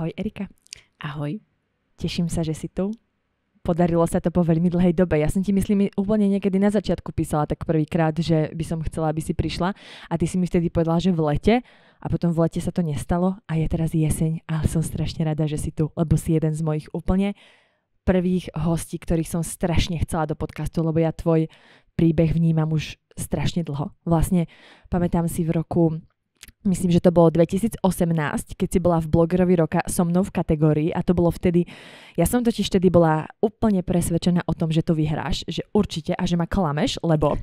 Ahoj Erika. Ahoj. Teším sa, že si tu. Podarilo sa to po veľmi dlhej dobe. Ja som ti myslím úplne niekedy na začiatku písala tak prvýkrát, že by som chcela, aby si prišla a ty si mi vtedy povedala, že v lete a potom v lete sa to nestalo a je teraz jeseň a som strašne rada, že si tu, lebo si jeden z mojich úplne prvých hostí, ktorých som strašne chcela do podcastu, lebo ja tvoj príbeh vnímam už strašne dlho. Vlastne pamätám si v roku myslím, že to bolo 2018, keď si bola v blogerovi roka so mnou v kategórii a to bolo vtedy, ja som totiž vtedy bola úplne presvedčená o tom, že to vyhráš, že určite a že ma klameš, lebo...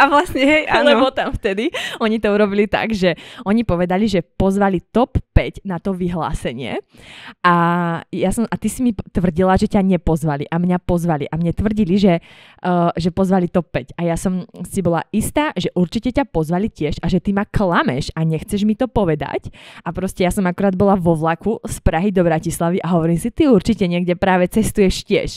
A vlastne, hej, áno. Lebo tam vtedy oni to urobili tak, že oni povedali, že pozvali top 5 na to vyhlásenie a ja som, a ty si mi tvrdila, že ťa nepozvali a mňa pozvali a mne tvrdili, že, uh, že pozvali top 5 a ja som si bola istá, že určite ťa pozvali tiež a že ty ma klameš a nechceš mi to povedať. A proste ja som akurát bola vo vlaku z Prahy do Bratislavy a hovorím si, ty určite niekde práve cestuješ tiež.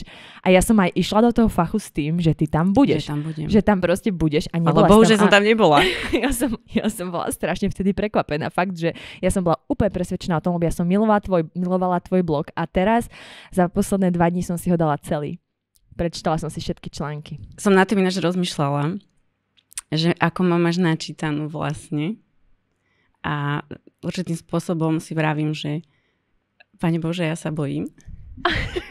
A ja som aj išla do toho fachu s tým, že ty tam budeš. Že tam, budem. Že tam proste budeš. A Ale Ale že som tam nebola. ja, som, ja som bola strašne vtedy prekvapená. Fakt, že ja som bola úplne presvedčená o tom, lebo ja som milovala tvoj, milovala tvoj blog a teraz za posledné dva dní som si ho dala celý. Prečítala som si všetky články. Som na tým ináč rozmýšľala, že ako ma máš načítanú vlastne. A určitým spôsobom si vravím, že Pane Bože, ja sa bojím.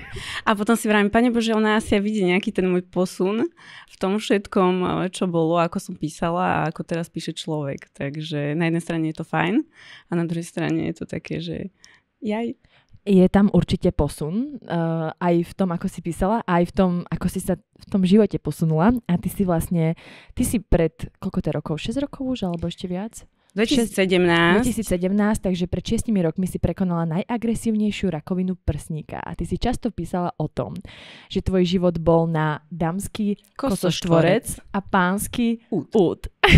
A potom si vravím, Pane Bože, ona asi vidí nejaký ten môj posun v tom všetkom, čo bolo, ako som písala a ako teraz píše človek. Takže na jednej strane je to fajn a na druhej strane je to také, že jaj. Je tam určite posun, uh, aj v tom, ako si písala, aj v tom, ako si sa v tom živote posunula. A ty si vlastne, ty si pred, koľko to rokov, 6 rokov už, alebo ešte viac? 2017. 2017, takže pred 6 rokmi si prekonala najagresívnejšiu rakovinu prsníka a ty si často písala o tom, že tvoj život bol na damský kosoštvorec a pánsky út. út.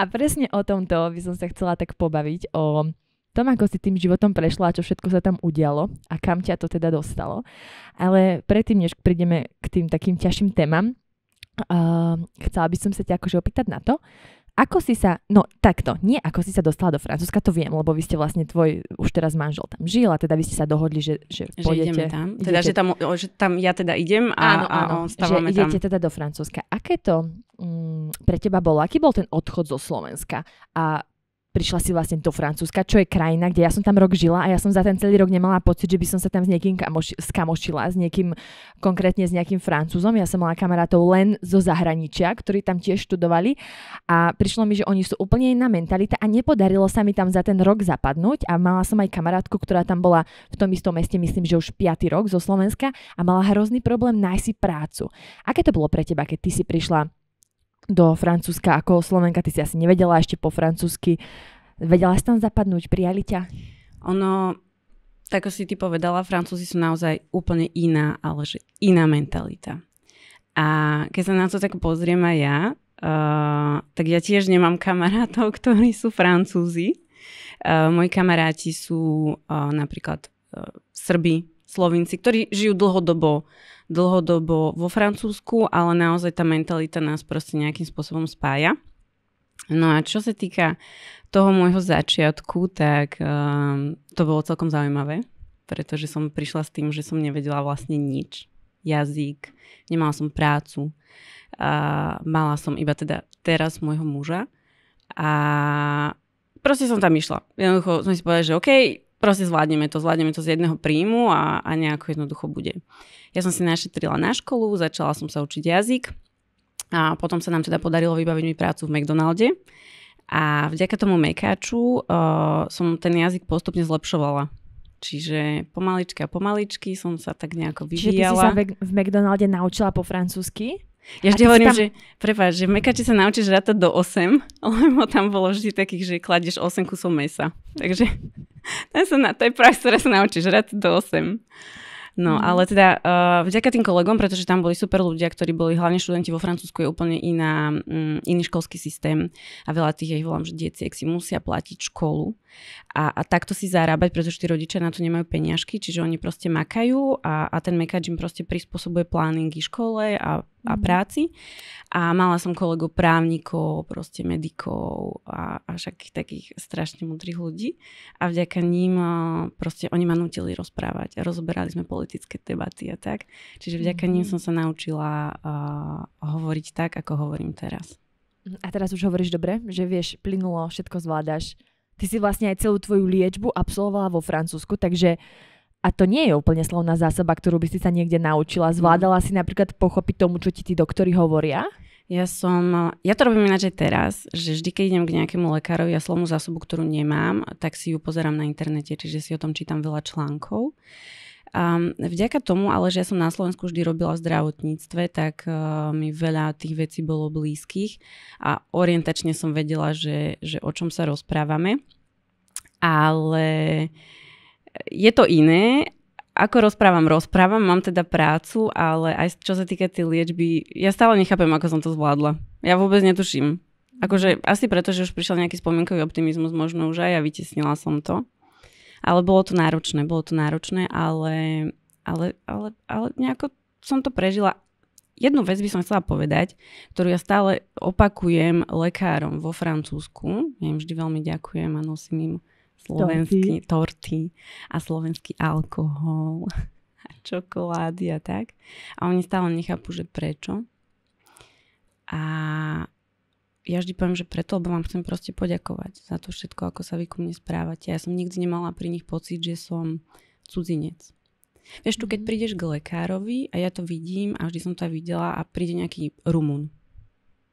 a presne o tomto by som sa chcela tak pobaviť, o tom, ako si tým životom prešla a čo všetko sa tam udialo a kam ťa to teda dostalo. Ale predtým, než prídeme k tým takým ťažším témam, uh, chcela by som sa ťa akože opýtať na to, ako si sa, no takto, nie ako si sa dostala do Francúzska, to viem, lebo vy ste vlastne tvoj už teraz manžel tam žil a teda vy ste sa dohodli, že, že, že pôjdete. ideme tam. Teda, idete, že, tam, že tam ja teda idem a, áno, áno, a stávame že tam. idete teda do Francúzska. Aké to mm, pre teba bolo? Aký bol ten odchod zo Slovenska? A prišla si vlastne do Francúzska, čo je krajina, kde ja som tam rok žila a ja som za ten celý rok nemala pocit, že by som sa tam s niekým kamoš- skamošila, s niekým konkrétne s nejakým Francúzom. Ja som mala kamarátov len zo zahraničia, ktorí tam tiež študovali a prišlo mi, že oni sú úplne iná mentalita a nepodarilo sa mi tam za ten rok zapadnúť a mala som aj kamarátku, ktorá tam bola v tom istom meste, myslím, že už 5. rok zo Slovenska a mala hrozný problém nájsť si prácu. Aké to bolo pre teba, keď ty si prišla do Francúzska ako Slovenka, ty si asi nevedela ešte po francúzsky. Vedela si tam zapadnúť, prijali ťa? Ono, tak ako si ty povedala, Francúzi sú naozaj úplne iná, ale že iná mentalita. A keď sa na to tak pozriem aj ja, uh, tak ja tiež nemám kamarátov, ktorí sú Francúzi. Uh, moji kamaráti sú uh, napríklad uh, Srbi, Slovinci, ktorí žijú dlhodobo dlhodobo vo Francúzsku, ale naozaj tá mentalita nás proste nejakým spôsobom spája. No a čo sa týka toho môjho začiatku, tak um, to bolo celkom zaujímavé, pretože som prišla s tým, že som nevedela vlastne nič. Jazyk, nemala som prácu, a mala som iba teda teraz môjho muža a proste som tam išla. Jednoducho som si povedala, že OK, proste zvládneme to, zvládneme to z jedného príjmu a, a nejako jednoducho bude. Ja som si našetrila na školu, začala som sa učiť jazyk a potom sa nám teda podarilo vybaviť mi prácu v McDonalde a vďaka tomu mekáču uh, som ten jazyk postupne zlepšovala. Čiže pomaličky a pomaličky som sa tak nejako vyvíjala. Čiže ty si sa v McDonalde naučila po francúzsky? Ja vždy hovorím, tam... že prepáč, že v Mekači sa naučíš rátať do 8, lebo tam bolo vždy takých, že kladeš 8 kusov mesa. Takže Ten sa na, to je práve, ktoré sa naučíš rád do 8. No, mm. ale teda uh, vďaka tým kolegom, pretože tam boli super ľudia, ktorí boli hlavne študenti vo Francúzsku, je úplne iná, um, iný školský systém a veľa tých, ja ich volám, že detiek si musia platiť školu a, a takto si zarábať, pretože tí rodičia na to nemajú peniažky, čiže oni proste makajú a, a ten mekač im proste prispôsobuje pláningy škole a, a mhm. práci. A mala som kolegov právnikov, proste medikov a, a všakých takých strašne mudrých ľudí a vďaka ním proste oni ma nutili rozprávať a rozoberali sme politické debaty a tak. Čiže vďaka mm-hmm. ním som sa naučila uh, hovoriť tak, ako hovorím teraz. A teraz už hovoríš dobre, že vieš, plynulo, všetko zvládaš. Ty si vlastne aj celú tvoju liečbu absolvovala vo Francúzsku, takže a to nie je úplne slovná zásoba, ktorú by si sa niekde naučila. Mhm. Zvládala si napríklad pochopiť tomu, čo ti tí doktory hovoria? Ja som, ja to robím ináč aj teraz, že vždy, keď idem k nejakému lekárovi a slovnú zásobu, ktorú nemám, tak si ju pozerám na internete, čiže si o tom čítam veľa článkov. Um, vďaka tomu, ale že ja som na Slovensku vždy robila v zdravotníctve, tak uh, mi veľa tých vecí bolo blízkych a orientačne som vedela, že, že o čom sa rozprávame. Ale eh, je to iné, ako rozprávam, rozprávam, mám teda prácu, ale aj čo sa týka tej liečby, ja stále nechápem, ako som to zvládla. Ja vôbec netuším. Akože asi preto, že už prišiel nejaký spomienkový optimizmus, možno už aj ja vytesnila som to. Ale bolo to náročné, bolo to náročné, ale, ale, ale, ale nejako som to prežila. Jednu vec by som chcela povedať, ktorú ja stále opakujem lekárom vo Francúzsku. Ja im vždy veľmi ďakujem a nosím im slovenský torty, torty a slovenský alkohol a čokolády a tak. A oni stále nechápu, že prečo. A ja vždy poviem, že preto, lebo vám chcem proste poďakovať za to všetko, ako sa vy ku mne správate. Ja som nikdy nemala pri nich pocit, že som cudzinec. Vieš, tu keď mhm. prídeš k lekárovi a ja to vidím a vždy som to aj videla a príde nejaký Rumun,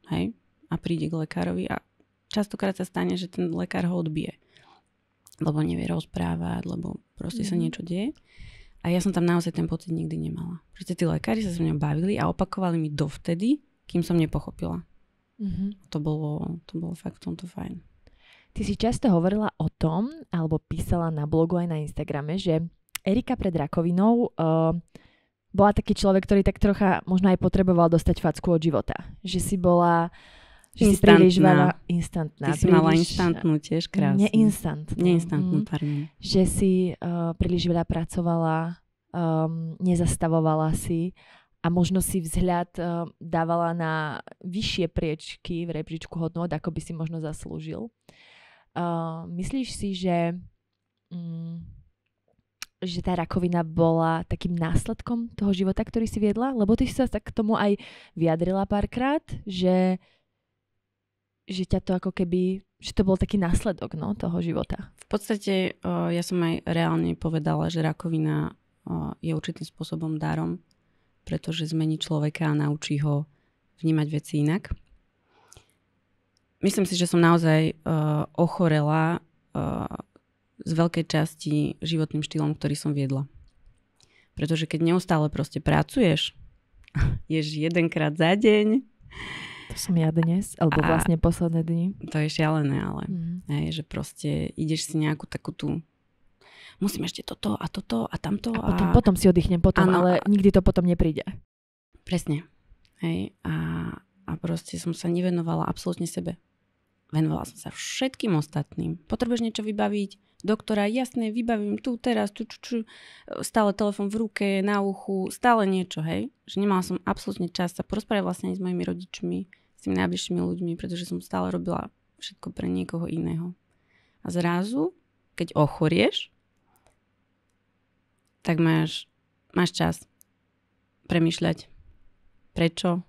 hej, a príde k lekárovi a častokrát sa stane, že ten lekár ho odbije, lebo nevie rozprávať, lebo proste mm. sa mhm. niečo deje. A ja som tam naozaj ten pocit nikdy nemala. Proste tí lekári sa so mňou bavili a opakovali mi dovtedy, kým som nepochopila. Mm-hmm. To, bolo, to bolo fakt tomto fajn. Ty si často hovorila o tom, alebo písala na blogu aj na Instagrame, že Erika pred rakovinou uh, bola taký človek, ktorý tak trocha možno aj potreboval dostať facku od života. Že si bola... Že instantná. si príliš veľa... Instantná. Ty príliš, si mala instantnú tiež krásne. Neinstant. Neinstantnú, mm, pardon. Že si uh, príliš veľa pracovala, um, nezastavovala si a možno si vzhľad uh, dávala na vyššie priečky v rebríčku hodnot, ako by si možno zaslúžil. Uh, myslíš si, že, um, že tá rakovina bola takým následkom toho života, ktorý si viedla? Lebo ty si sa tak k tomu aj vyjadrila párkrát, že, že ťa to ako keby, že to bol taký následok no, toho života. V podstate eh, ja som aj reálne povedala, že rakovina je určitým spôsobom darom pretože zmení človeka a naučí ho vnímať veci inak. Myslím si, že som naozaj uh, ochorela uh, z veľkej časti životným štýlom, ktorý som viedla. Pretože keď neustále proste pracuješ, ješ jedenkrát za deň. To som ja dnes, alebo vlastne posledné dni. To je šialené, ale mm. hej, že proste ideš si nejakú takú tú musím ešte toto a toto a tamto. A, a... potom, potom si oddychnem potom, ano, ale nikdy to potom nepríde. Presne. Hej. A, a proste som sa nevenovala absolútne sebe. Venovala som sa všetkým ostatným. Potrebuješ niečo vybaviť? Doktora, jasné, vybavím tu, teraz, tu, ču, ču. Stále telefon v ruke, na uchu, stále niečo, hej? Že nemala som absolútne čas sa porozprávať vlastne s mojimi rodičmi, s tými najbližšími ľuďmi, pretože som stále robila všetko pre niekoho iného. A zrazu, keď ochorieš, tak máš, máš čas premyšľať, prečo.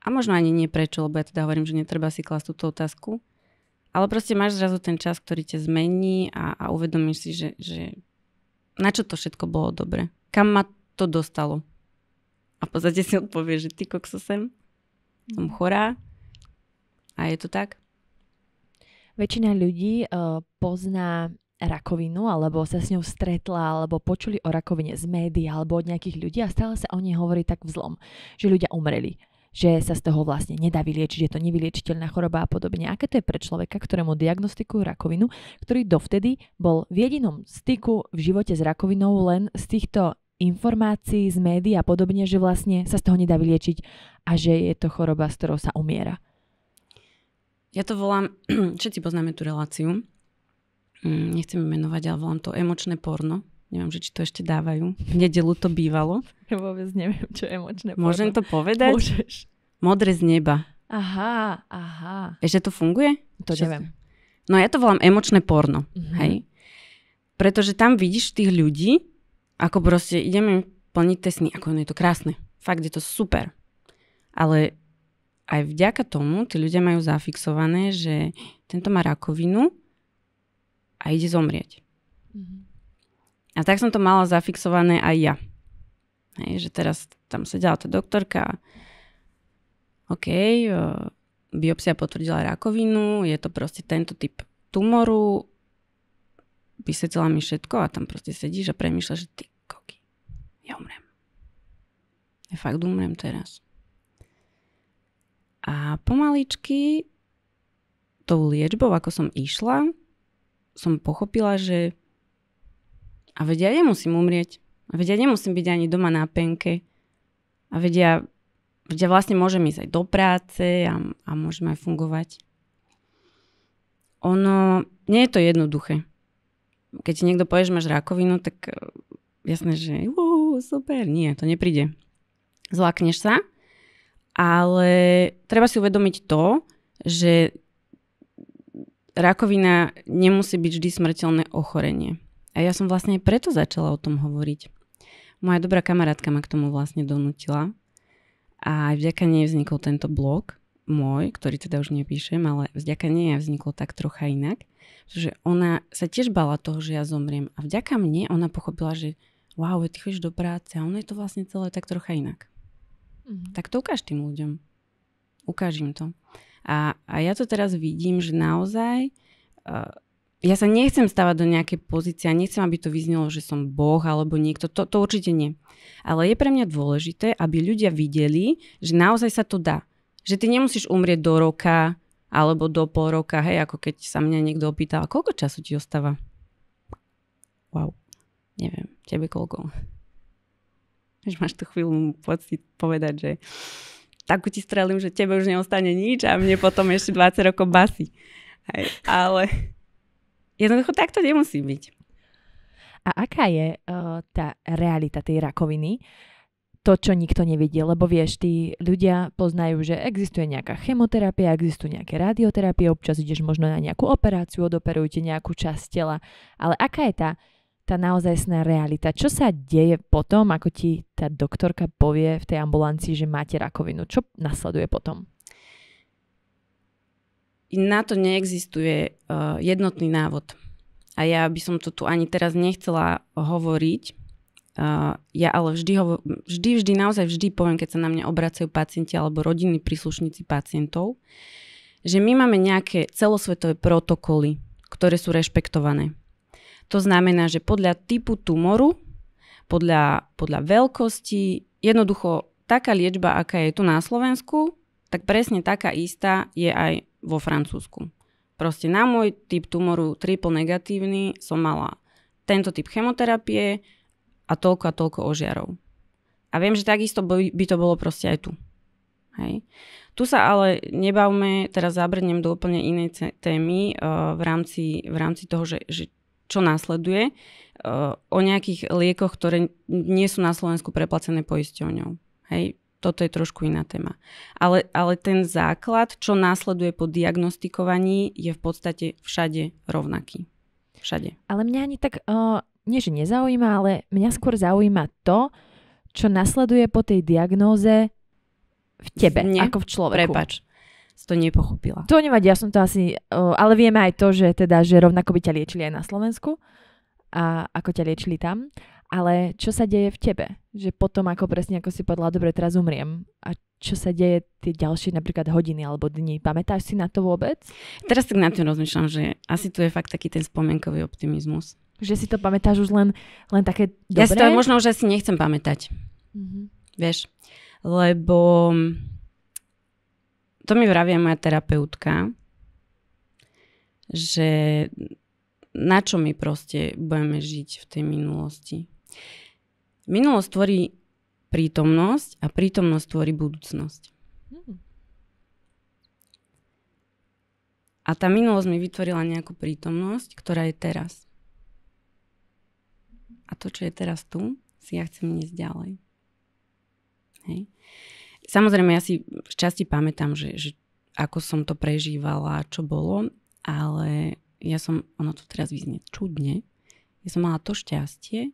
A možno ani nie prečo, lebo ja teda hovorím, že netreba si klásť túto otázku. Ale proste máš zrazu ten čas, ktorý ťa zmení a, a uvedomíš si, že, že na čo to všetko bolo dobre. Kam ma to dostalo? A v podstate si odpovie, že ty kokso sem, som mhm. chorá a je to tak. Väčšina ľudí uh, pozná rakovinu, alebo sa s ňou stretla, alebo počuli o rakovine z médií, alebo od nejakých ľudí a stále sa o nej hovorí tak vzlom, že ľudia umreli že sa z toho vlastne nedá vyliečiť, že je to nevyliečiteľná choroba a podobne. Aké to je pre človeka, ktorému diagnostikujú rakovinu, ktorý dovtedy bol v jedinom styku v živote s rakovinou len z týchto informácií z médií a podobne, že vlastne sa z toho nedá vyliečiť a že je to choroba, s ktorou sa umiera. Ja to volám, všetci poznáme tú reláciu, Mm, nechcem menovať, ale volám to emočné porno. Neviem, že či to ešte dávajú. V nedelu to bývalo. Ja vôbec neviem, čo je emočné porno. Môžem to povedať? Môžeš. Modré z neba. Aha, aha. Ešte to funguje? To Čas... neviem. No ja to volám emočné porno, mm-hmm. hej? Pretože tam vidíš tých ľudí, ako proste ideme plniť tie sny, ako je to krásne. Fakt je to super. Ale aj vďaka tomu tí ľudia majú zafixované, že tento má rakovinu, a ide zomrieť. Mm-hmm. A tak som to mala zafixované aj ja. Hej, že teraz tam sedela tá doktorka, OK, e, biopsia potvrdila rakovinu, je to proste tento typ tumoru, Vysvetlila mi všetko a tam proste sedíš a premýšľaš, že ty koky, ja umrem. Ja fakt umrem teraz. A pomaličky tou liečbou, ako som išla, som pochopila, že a vedia, ja nemusím umrieť. A vedia, ja nemusím byť ani doma na penke. A vedia, vedia vlastne môžem ísť aj do práce a, a môžem aj fungovať. Ono, nie je to jednoduché. Keď ti niekto povie, že máš rakovinu, tak e, jasné, že uh, super, nie, to nepríde. Zlakneš sa, ale treba si uvedomiť to, že rakovina nemusí byť vždy smrteľné ochorenie. A ja som vlastne aj preto začala o tom hovoriť. Moja dobrá kamarátka ma k tomu vlastne donútila a aj vďaka nej vznikol tento blog môj, ktorý teda už nepíšem, ale vďaka nej vzniklo tak trocha inak, pretože ona sa tiež bala toho, že ja zomriem a vďaka mne ona pochopila, že wow, ty chodíš do práce a ono je to vlastne celé tak trocha inak. Mm-hmm. Tak to ukáž tým ľuďom. Ukážim to. A, a ja to teraz vidím, že naozaj uh, ja sa nechcem stavať do nejakej pozície a nechcem, aby to vyznelo, že som boh alebo niekto. To, to určite nie. Ale je pre mňa dôležité, aby ľudia videli, že naozaj sa to dá. Že ty nemusíš umrieť do roka alebo do pol roka, hej, ako keď sa mňa niekto opýtal, koľko času ti ostáva? Wow. Neviem, tebe koľko? Že máš tú chvíľu pocit povedať, že takú ti strelím, že tebe už neostane nič a mne potom ešte 20 rokov basí. Hej. Ale jednoducho takto nemusí byť. A aká je uh, tá realita tej rakoviny? to, čo nikto nevidie, lebo vieš, tí ľudia poznajú, že existuje nejaká chemoterapia, existujú nejaké radioterapie, občas ideš možno na nejakú operáciu, odoperujú ti nejakú časť tela, ale aká je tá tá naozajstná realita. Čo sa deje potom, ako ti tá doktorka povie v tej ambulancii, že máte rakovinu? Čo nasleduje potom? Na to neexistuje uh, jednotný návod. A ja by som to tu ani teraz nechcela hovoriť. Uh, ja ale vždy, hovo- vždy, vždy, naozaj vždy poviem, keď sa na mňa obracajú pacienti alebo rodinní príslušníci pacientov, že my máme nejaké celosvetové protokoly, ktoré sú rešpektované. To znamená, že podľa typu tumoru, podľa, podľa veľkosti, jednoducho taká liečba, aká je tu na Slovensku, tak presne taká istá je aj vo Francúzsku. Proste na môj typ tumoru triple negatívny som mala tento typ chemoterapie a toľko a toľko ožiarov. A viem, že takisto by to bolo proste aj tu. Hej. Tu sa ale nebavme, teraz zabrnem do úplne inej témy uh, v, rámci, v rámci toho, že, že čo následuje, e, o nejakých liekoch, ktoré nie sú na Slovensku preplacené poisťovňou. Hej, toto je trošku iná téma. Ale, ale ten základ, čo následuje po diagnostikovaní, je v podstate všade rovnaký. Všade. Ale mňa ani tak, uh, nie že nezaujíma, ale mňa skôr zaujíma to, čo nasleduje po tej diagnóze v tebe, Mne? ako v človeku. Prepač to nepochopila. To nevadí, ja som to asi... Ale vieme aj to, že, teda, že rovnako by ťa liečili aj na Slovensku, a ako ťa liečili tam. Ale čo sa deje v tebe? Že potom, ako presne ako si povedala, dobre, teraz umriem. A čo sa deje tie ďalšie napríklad hodiny alebo dni. Pamätáš si na to vôbec? Teraz tak na to rozmýšľam, že asi tu je fakt taký ten spomienkový optimizmus. Že si to pamätáš už len, len také dobré? Ja si to možno už asi nechcem pamätať. Mm-hmm. Vieš, lebo to mi vravia moja terapeutka, že na čo my proste budeme žiť v tej minulosti. Minulosť tvorí prítomnosť a prítomnosť tvorí budúcnosť. Hmm. A tá minulosť mi vytvorila nejakú prítomnosť, ktorá je teraz. A to, čo je teraz tu, si ja chcem ísť ďalej. Hej. Samozrejme, ja si v časti pamätám, že, že ako som to prežívala, čo bolo, ale ja som, ono to teraz vyznie čudne, ja som mala to šťastie.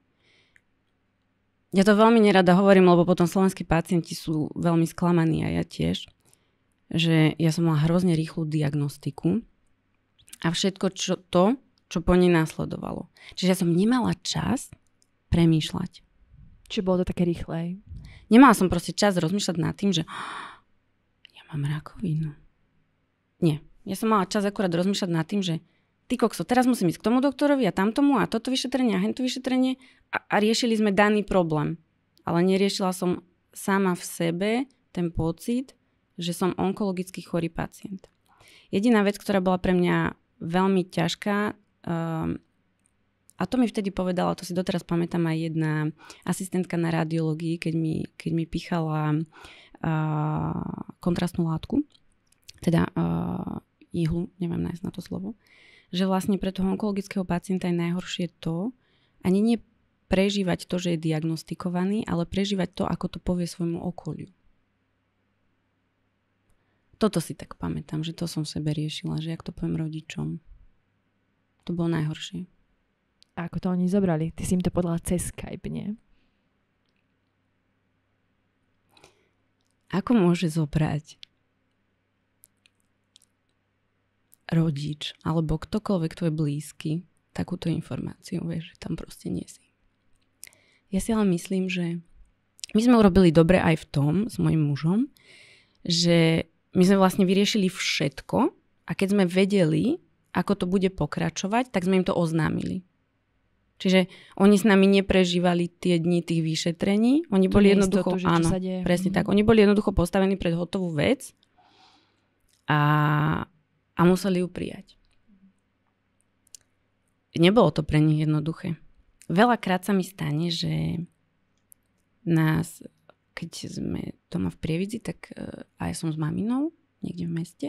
Ja to veľmi nerada hovorím, lebo potom slovenskí pacienti sú veľmi sklamaní a ja tiež, že ja som mala hrozne rýchlu diagnostiku a všetko čo, to, čo po nej následovalo. Čiže ja som nemala čas premýšľať. Čiže bolo to také rýchlej. Nemala som proste čas rozmýšľať nad tým, že ja mám rakovinu. Nie. Ja som mala čas akurát rozmýšľať nad tým, že ty kokso, teraz musím ísť k tomu doktorovi a tamtomu a toto vyšetrenie a hento vyšetrenie a, a riešili sme daný problém. Ale neriešila som sama v sebe ten pocit, že som onkologicky chorý pacient. Jediná vec, ktorá bola pre mňa veľmi ťažká, um, a to mi vtedy povedala, to si doteraz pamätám aj jedna asistentka na radiológii, keď mi, keď mi pichala uh, kontrastnú látku, teda uh, ihlu, neviem nájsť na to slovo, že vlastne pre toho onkologického pacienta je najhoršie to, ani nie prežívať to, že je diagnostikovaný, ale prežívať to, ako to povie svojmu okoliu. Toto si tak pamätám, že to som v sebe riešila, že jak to poviem rodičom. To bolo najhoršie. A ako to oni zobrali? Ty si im to podala cez Skype, nie? Ako môže zobrať rodič alebo ktokoľvek, tvoj blízky, takúto informáciu, vieš, že tam proste nie si. Ja si ale myslím, že my sme urobili dobre aj v tom s mojim mužom, že my sme vlastne vyriešili všetko a keď sme vedeli, ako to bude pokračovať, tak sme im to oznámili. Čiže oni s nami neprežívali tie dni tých vyšetrení. Oni boli jednoducho, istotu, že áno, sa deje. presne mhm. tak. Oni boli jednoducho postavení pred hotovú vec a, a museli ju prijať. Nebolo to pre nich jednoduché. Veľakrát sa mi stane, že nás, keď sme doma v Prievidzi, tak eh, a ja som s maminou niekde v meste,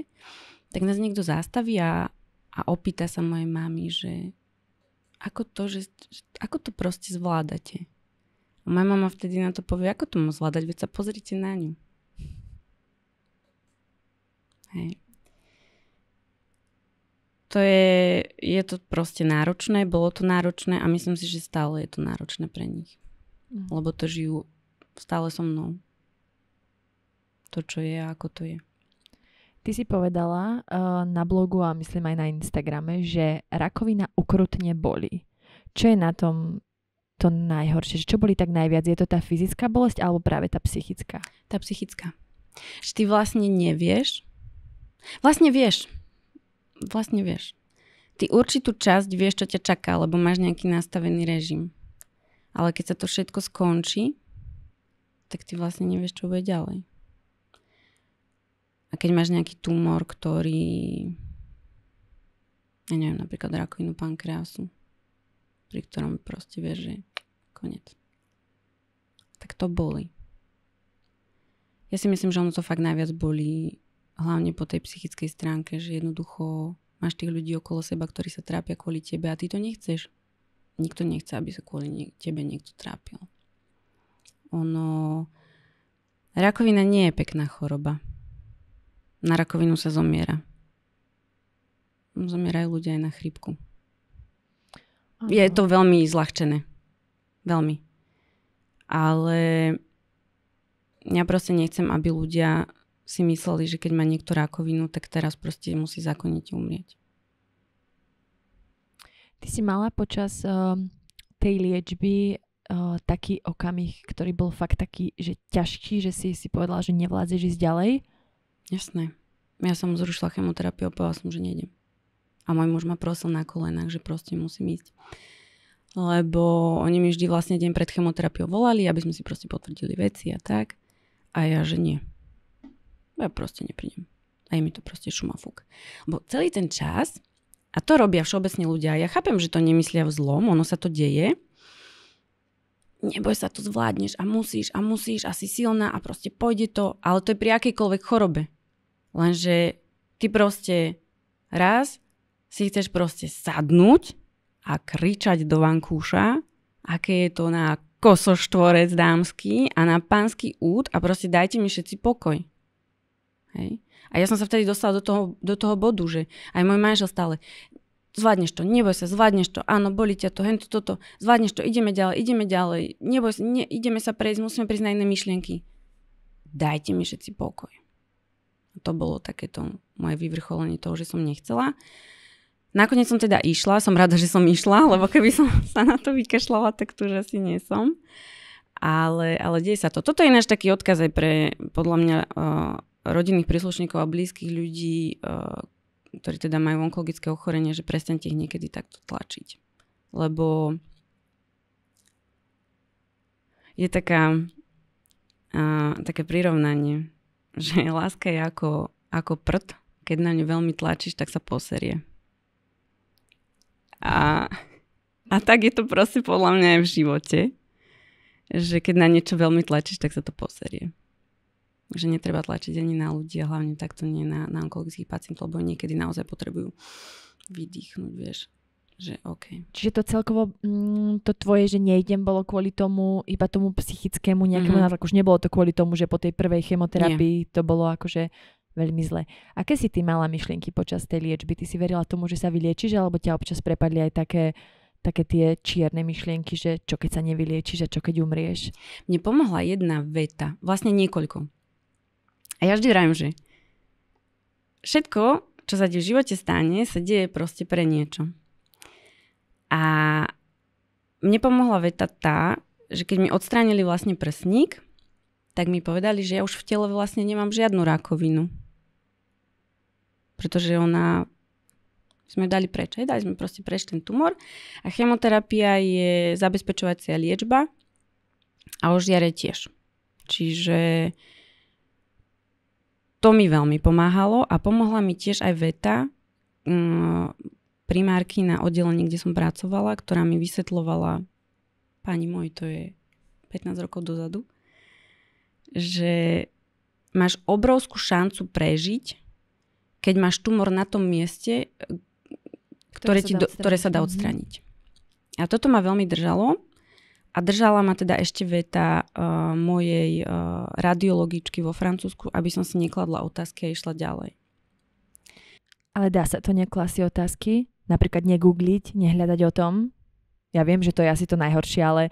tak nás niekto zastaví a, a opýta sa mojej mami, že ako to, že, ako to proste zvládate? A moja mama vtedy na to povie, ako to mám zvládať, veď sa pozrite na ňu. Hej. To je, je to proste náročné, bolo to náročné a myslím si, že stále je to náročné pre nich. Mm. Lebo to žijú stále so mnou. To, čo je a ako to je. Ty si povedala uh, na blogu a myslím aj na Instagrame, že rakovina ukrutne boli. Čo je na tom to najhoršie? Čo boli tak najviac? Je to tá fyzická bolesť alebo práve tá psychická? Tá psychická. Že ty vlastne nevieš. Vlastne vieš. Vlastne vieš. Ty určitú časť vieš, čo ťa čaká, lebo máš nejaký nastavený režim. Ale keď sa to všetko skončí, tak ty vlastne nevieš, čo bude ďalej keď máš nejaký tumor, ktorý, ja neviem, napríklad rakovinu pankreasu, pri ktorom proste vieš, že koniec. Tak to boli. Ja si myslím, že ono to fakt najviac bolí, hlavne po tej psychickej stránke, že jednoducho máš tých ľudí okolo seba, ktorí sa trápia kvôli tebe a ty to nechceš. Nikto nechce, aby sa kvôli nie- tebe niekto trápil. Ono... Rakovina nie je pekná choroba. Na rakovinu sa zomiera. Zomierajú ľudia aj na chrípku. Je to veľmi zľahčené. Veľmi. Ale ja proste nechcem, aby ľudia si mysleli, že keď má niekto rakovinu, tak teraz proste musí zákonite umrieť. Ty si mala počas uh, tej liečby uh, taký okamih, ktorý bol fakt taký, že ťažký, že si si povedala, že nevládzeš ísť ďalej? Jasné. Ja som zrušila chemoterapiu a povedala som, že nejdem. A môj muž ma prosil na kolenách, že proste musím ísť. Lebo oni mi vždy vlastne deň pred chemoterapiou volali, aby sme si proste potvrdili veci a tak. A ja, že nie. Ja proste neprídem. A je mi to proste fúk. Bo celý ten čas, a to robia všeobecne ľudia, ja chápem, že to nemyslia v zlom, ono sa to deje, neboj sa, to zvládneš a musíš a musíš a si silná a proste pôjde to, ale to je pri akejkoľvek chorobe. Lenže ty proste raz si chceš proste sadnúť a kričať do vankúša, aké je to na kosoštvorec dámsky a na pánsky úd a proste dajte mi všetci pokoj. Hej. A ja som sa vtedy dostala do toho, do toho bodu, že aj môj manžel stále zvládneš to, neboj sa, zvládneš to, áno, boli ťa to, hento, toto, zvládneš to, ideme ďalej, ideme ďalej, neboj sa, ne, ideme sa prejsť, musíme prísť na iné myšlienky. Dajte mi všetci pokoj. To bolo takéto moje vyvrcholenie toho, že som nechcela. Nakoniec som teda išla, som rada, že som išla, lebo keby som sa na to vykašľala, tak tu už asi nie som. Ale, ale deje sa to. Toto je náš taký odkaz aj pre, podľa mňa, uh, rodinných príslušníkov a blízkych ľudí, uh, ktorí teda majú onkologické ochorenie, že prestante ich niekedy takto tlačiť. Lebo je taká, uh, také prirovnanie, že láska je ako, ako prd, keď na ňu veľmi tlačíš, tak sa poserie. A, a tak je to proste podľa mňa aj v živote, že keď na niečo veľmi tlačíš, tak sa to poserie. Že netreba tlačiť ani na ľudí, hlavne takto nie na, na onkologických pacientov, lebo niekedy naozaj potrebujú vydýchnuť, vieš. Že okay. Čiže to celkovo, mm, to tvoje, že nejdem, bolo kvôli tomu, iba tomu psychickému nejakému mm-hmm. Už nebolo to kvôli tomu, že po tej prvej chemoterapii Nie. to bolo akože veľmi zle. Aké si ty mala myšlienky počas tej liečby? Ty si verila tomu, že sa vyliečiš, alebo ťa občas prepadli aj také také tie čierne myšlienky, že čo keď sa nevyliečiš a čo keď umrieš? Mne pomohla jedna veta, vlastne niekoľko. A ja vždy vravím, že všetko, čo sa ti v živote stane, sa deje proste pre niečo. A mne pomohla veta tá, že keď mi odstránili vlastne prsník, tak mi povedali, že ja už v tele vlastne nemám žiadnu rakovinu. Pretože ona sme ju dali preč, aj dali sme proste preč ten tumor a chemoterapia je zabezpečovacia liečba a už tiež. Čiže to mi veľmi pomáhalo a pomohla mi tiež aj veta, mm, primárky na oddelení, kde som pracovala, ktorá mi vysvetlovala, pani môj, to je 15 rokov dozadu, že máš obrovskú šancu prežiť, keď máš tumor na tom mieste, ktoré, ktoré, ti, sa, dá ktoré sa dá odstrániť. Mm-hmm. A toto ma veľmi držalo. A držala ma teda ešte veta uh, mojej uh, radiologičky vo Francúzsku, aby som si nekladla otázky a išla ďalej. Ale dá sa to neklasť otázky? napríklad negoogliť, nehľadať o tom. Ja viem, že to je asi to najhoršie, ale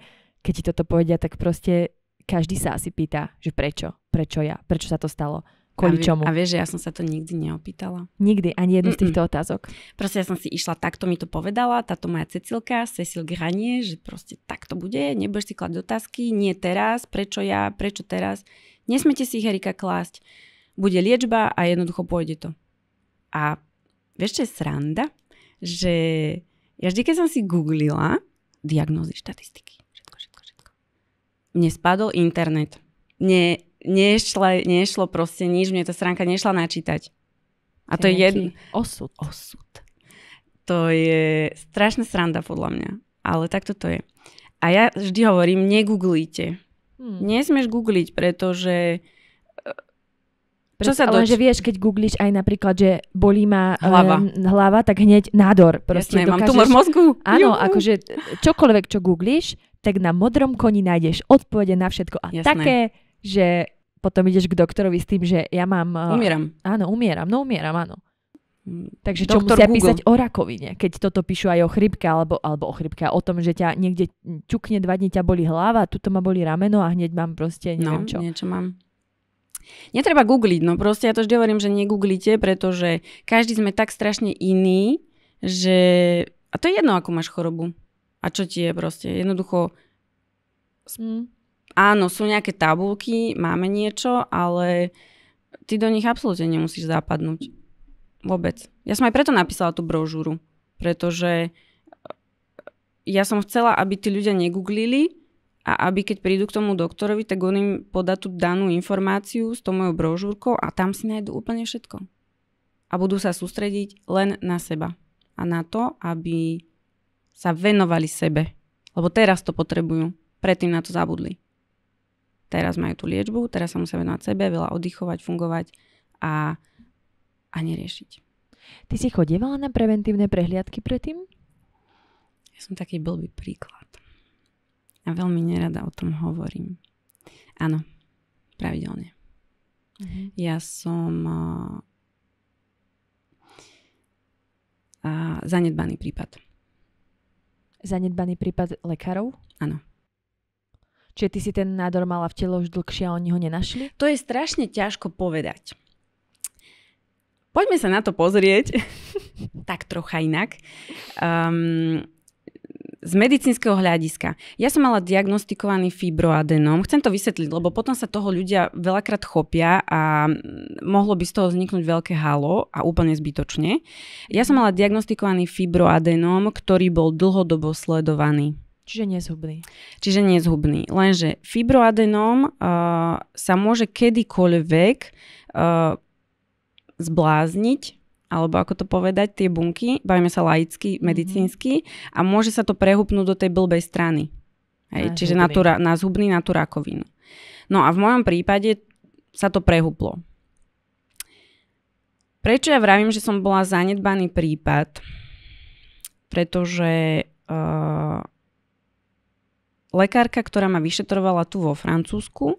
keď ti toto povedia, tak proste každý sa asi pýta, že prečo, prečo ja, prečo sa to stalo, kvôli a vie, čomu. A vieš, že ja som sa to nikdy neopýtala. Nikdy, ani jednu Mm-mm. z týchto otázok. Proste ja som si išla, takto mi to povedala, táto moja Cecilka, Cecil Granie, že proste takto bude, nebudeš si klať otázky, nie teraz, prečo ja, prečo teraz. Nesmete si ich Erika klásť, bude liečba a jednoducho pôjde to. A vieš, čo je sranda? že ja vždy, keď som si googlila diagnózy, štatistiky, všetko, všetko, všetko, mne spadol internet. Mne nešlo, nešlo proste nič, mne tá stránka nešla načítať. A to, to je jedno... Osud. Osud. To je strašná sranda podľa mňa. Ale takto to je. A ja vždy hovorím, negooglite. Hmm. Nesmieš googliť, pretože čo sa doč... Lenže vieš, keď googlíš aj napríklad, že bolí ma eh, hlava, um, hlava tak hneď nádor. Proste Jasné, dokážeš... mám tumor mozgu. Áno, Juhu. akože čokoľvek, čo googliš, tak na modrom koni nájdeš odpovede na všetko. A Jasné. také, že potom ideš k doktorovi s tým, že ja mám... Uh, umieram. Áno, umieram. No umieram, áno. Takže čo Doktor musia Google. písať o rakovine, keď toto píšu aj o chrypke, alebo, alebo o chrypke, o tom, že ťa niekde čukne dva dní, ťa boli hlava, tuto ma boli rameno a hneď mám proste, neviem no, čo. niečo mám. Netreba googliť, no proste ja to vždy hovorím, že negooglite, pretože každý sme tak strašne iný, že... A to je jedno, ako máš chorobu. A čo ti je proste. Jednoducho... Mm. Áno, sú nejaké tabulky, máme niečo, ale ty do nich absolútne nemusíš zapadnúť. Vôbec. Ja som aj preto napísala tú brožúru, pretože e, ja som chcela, aby tí ľudia negooglili, a aby keď prídu k tomu doktorovi, tak on im podá tú danú informáciu s tou mojou brožúrkou a tam si nájdú úplne všetko. A budú sa sústrediť len na seba a na to, aby sa venovali sebe. Lebo teraz to potrebujú, predtým na to zabudli. Teraz majú tú liečbu, teraz sa musia venovať sebe, veľa oddychovať, fungovať a, a neriešiť. Ty si chodievala na preventívne prehliadky predtým? Ja som taký blbý príklad. A veľmi nerada o tom hovorím. Áno, pravidelne. Mhm. Ja som a, a, zanedbaný prípad. Zanedbaný prípad lekárov? Áno. Čiže ty si ten nádor mala v telo už dlhšie a oni ho nenašli? To je strašne ťažko povedať. Poďme sa na to pozrieť tak trocha inak. Um, z medicínskeho hľadiska. Ja som mala diagnostikovaný fibroadenom. Chcem to vysvetliť, lebo potom sa toho ľudia veľakrát chopia a mohlo by z toho vzniknúť veľké halo a úplne zbytočne. Ja som mala diagnostikovaný fibroadenom, ktorý bol dlhodobo sledovaný. Čiže nezhubný. Čiže nezhubný. Lenže fibroadenom uh, sa môže kedykoľvek uh, zblázniť, alebo ako to povedať, tie bunky, bavíme sa laicky, medicínsky mm-hmm. a môže sa to prehupnúť do tej blbej strany. Hej, na čiže na, tú, na zubný, na tú rakovinu. No a v mojom prípade sa to prehuplo. Prečo ja vravím, že som bola zanedbaný prípad? Pretože uh, lekárka, ktorá ma vyšetrovala tu vo Francúzsku,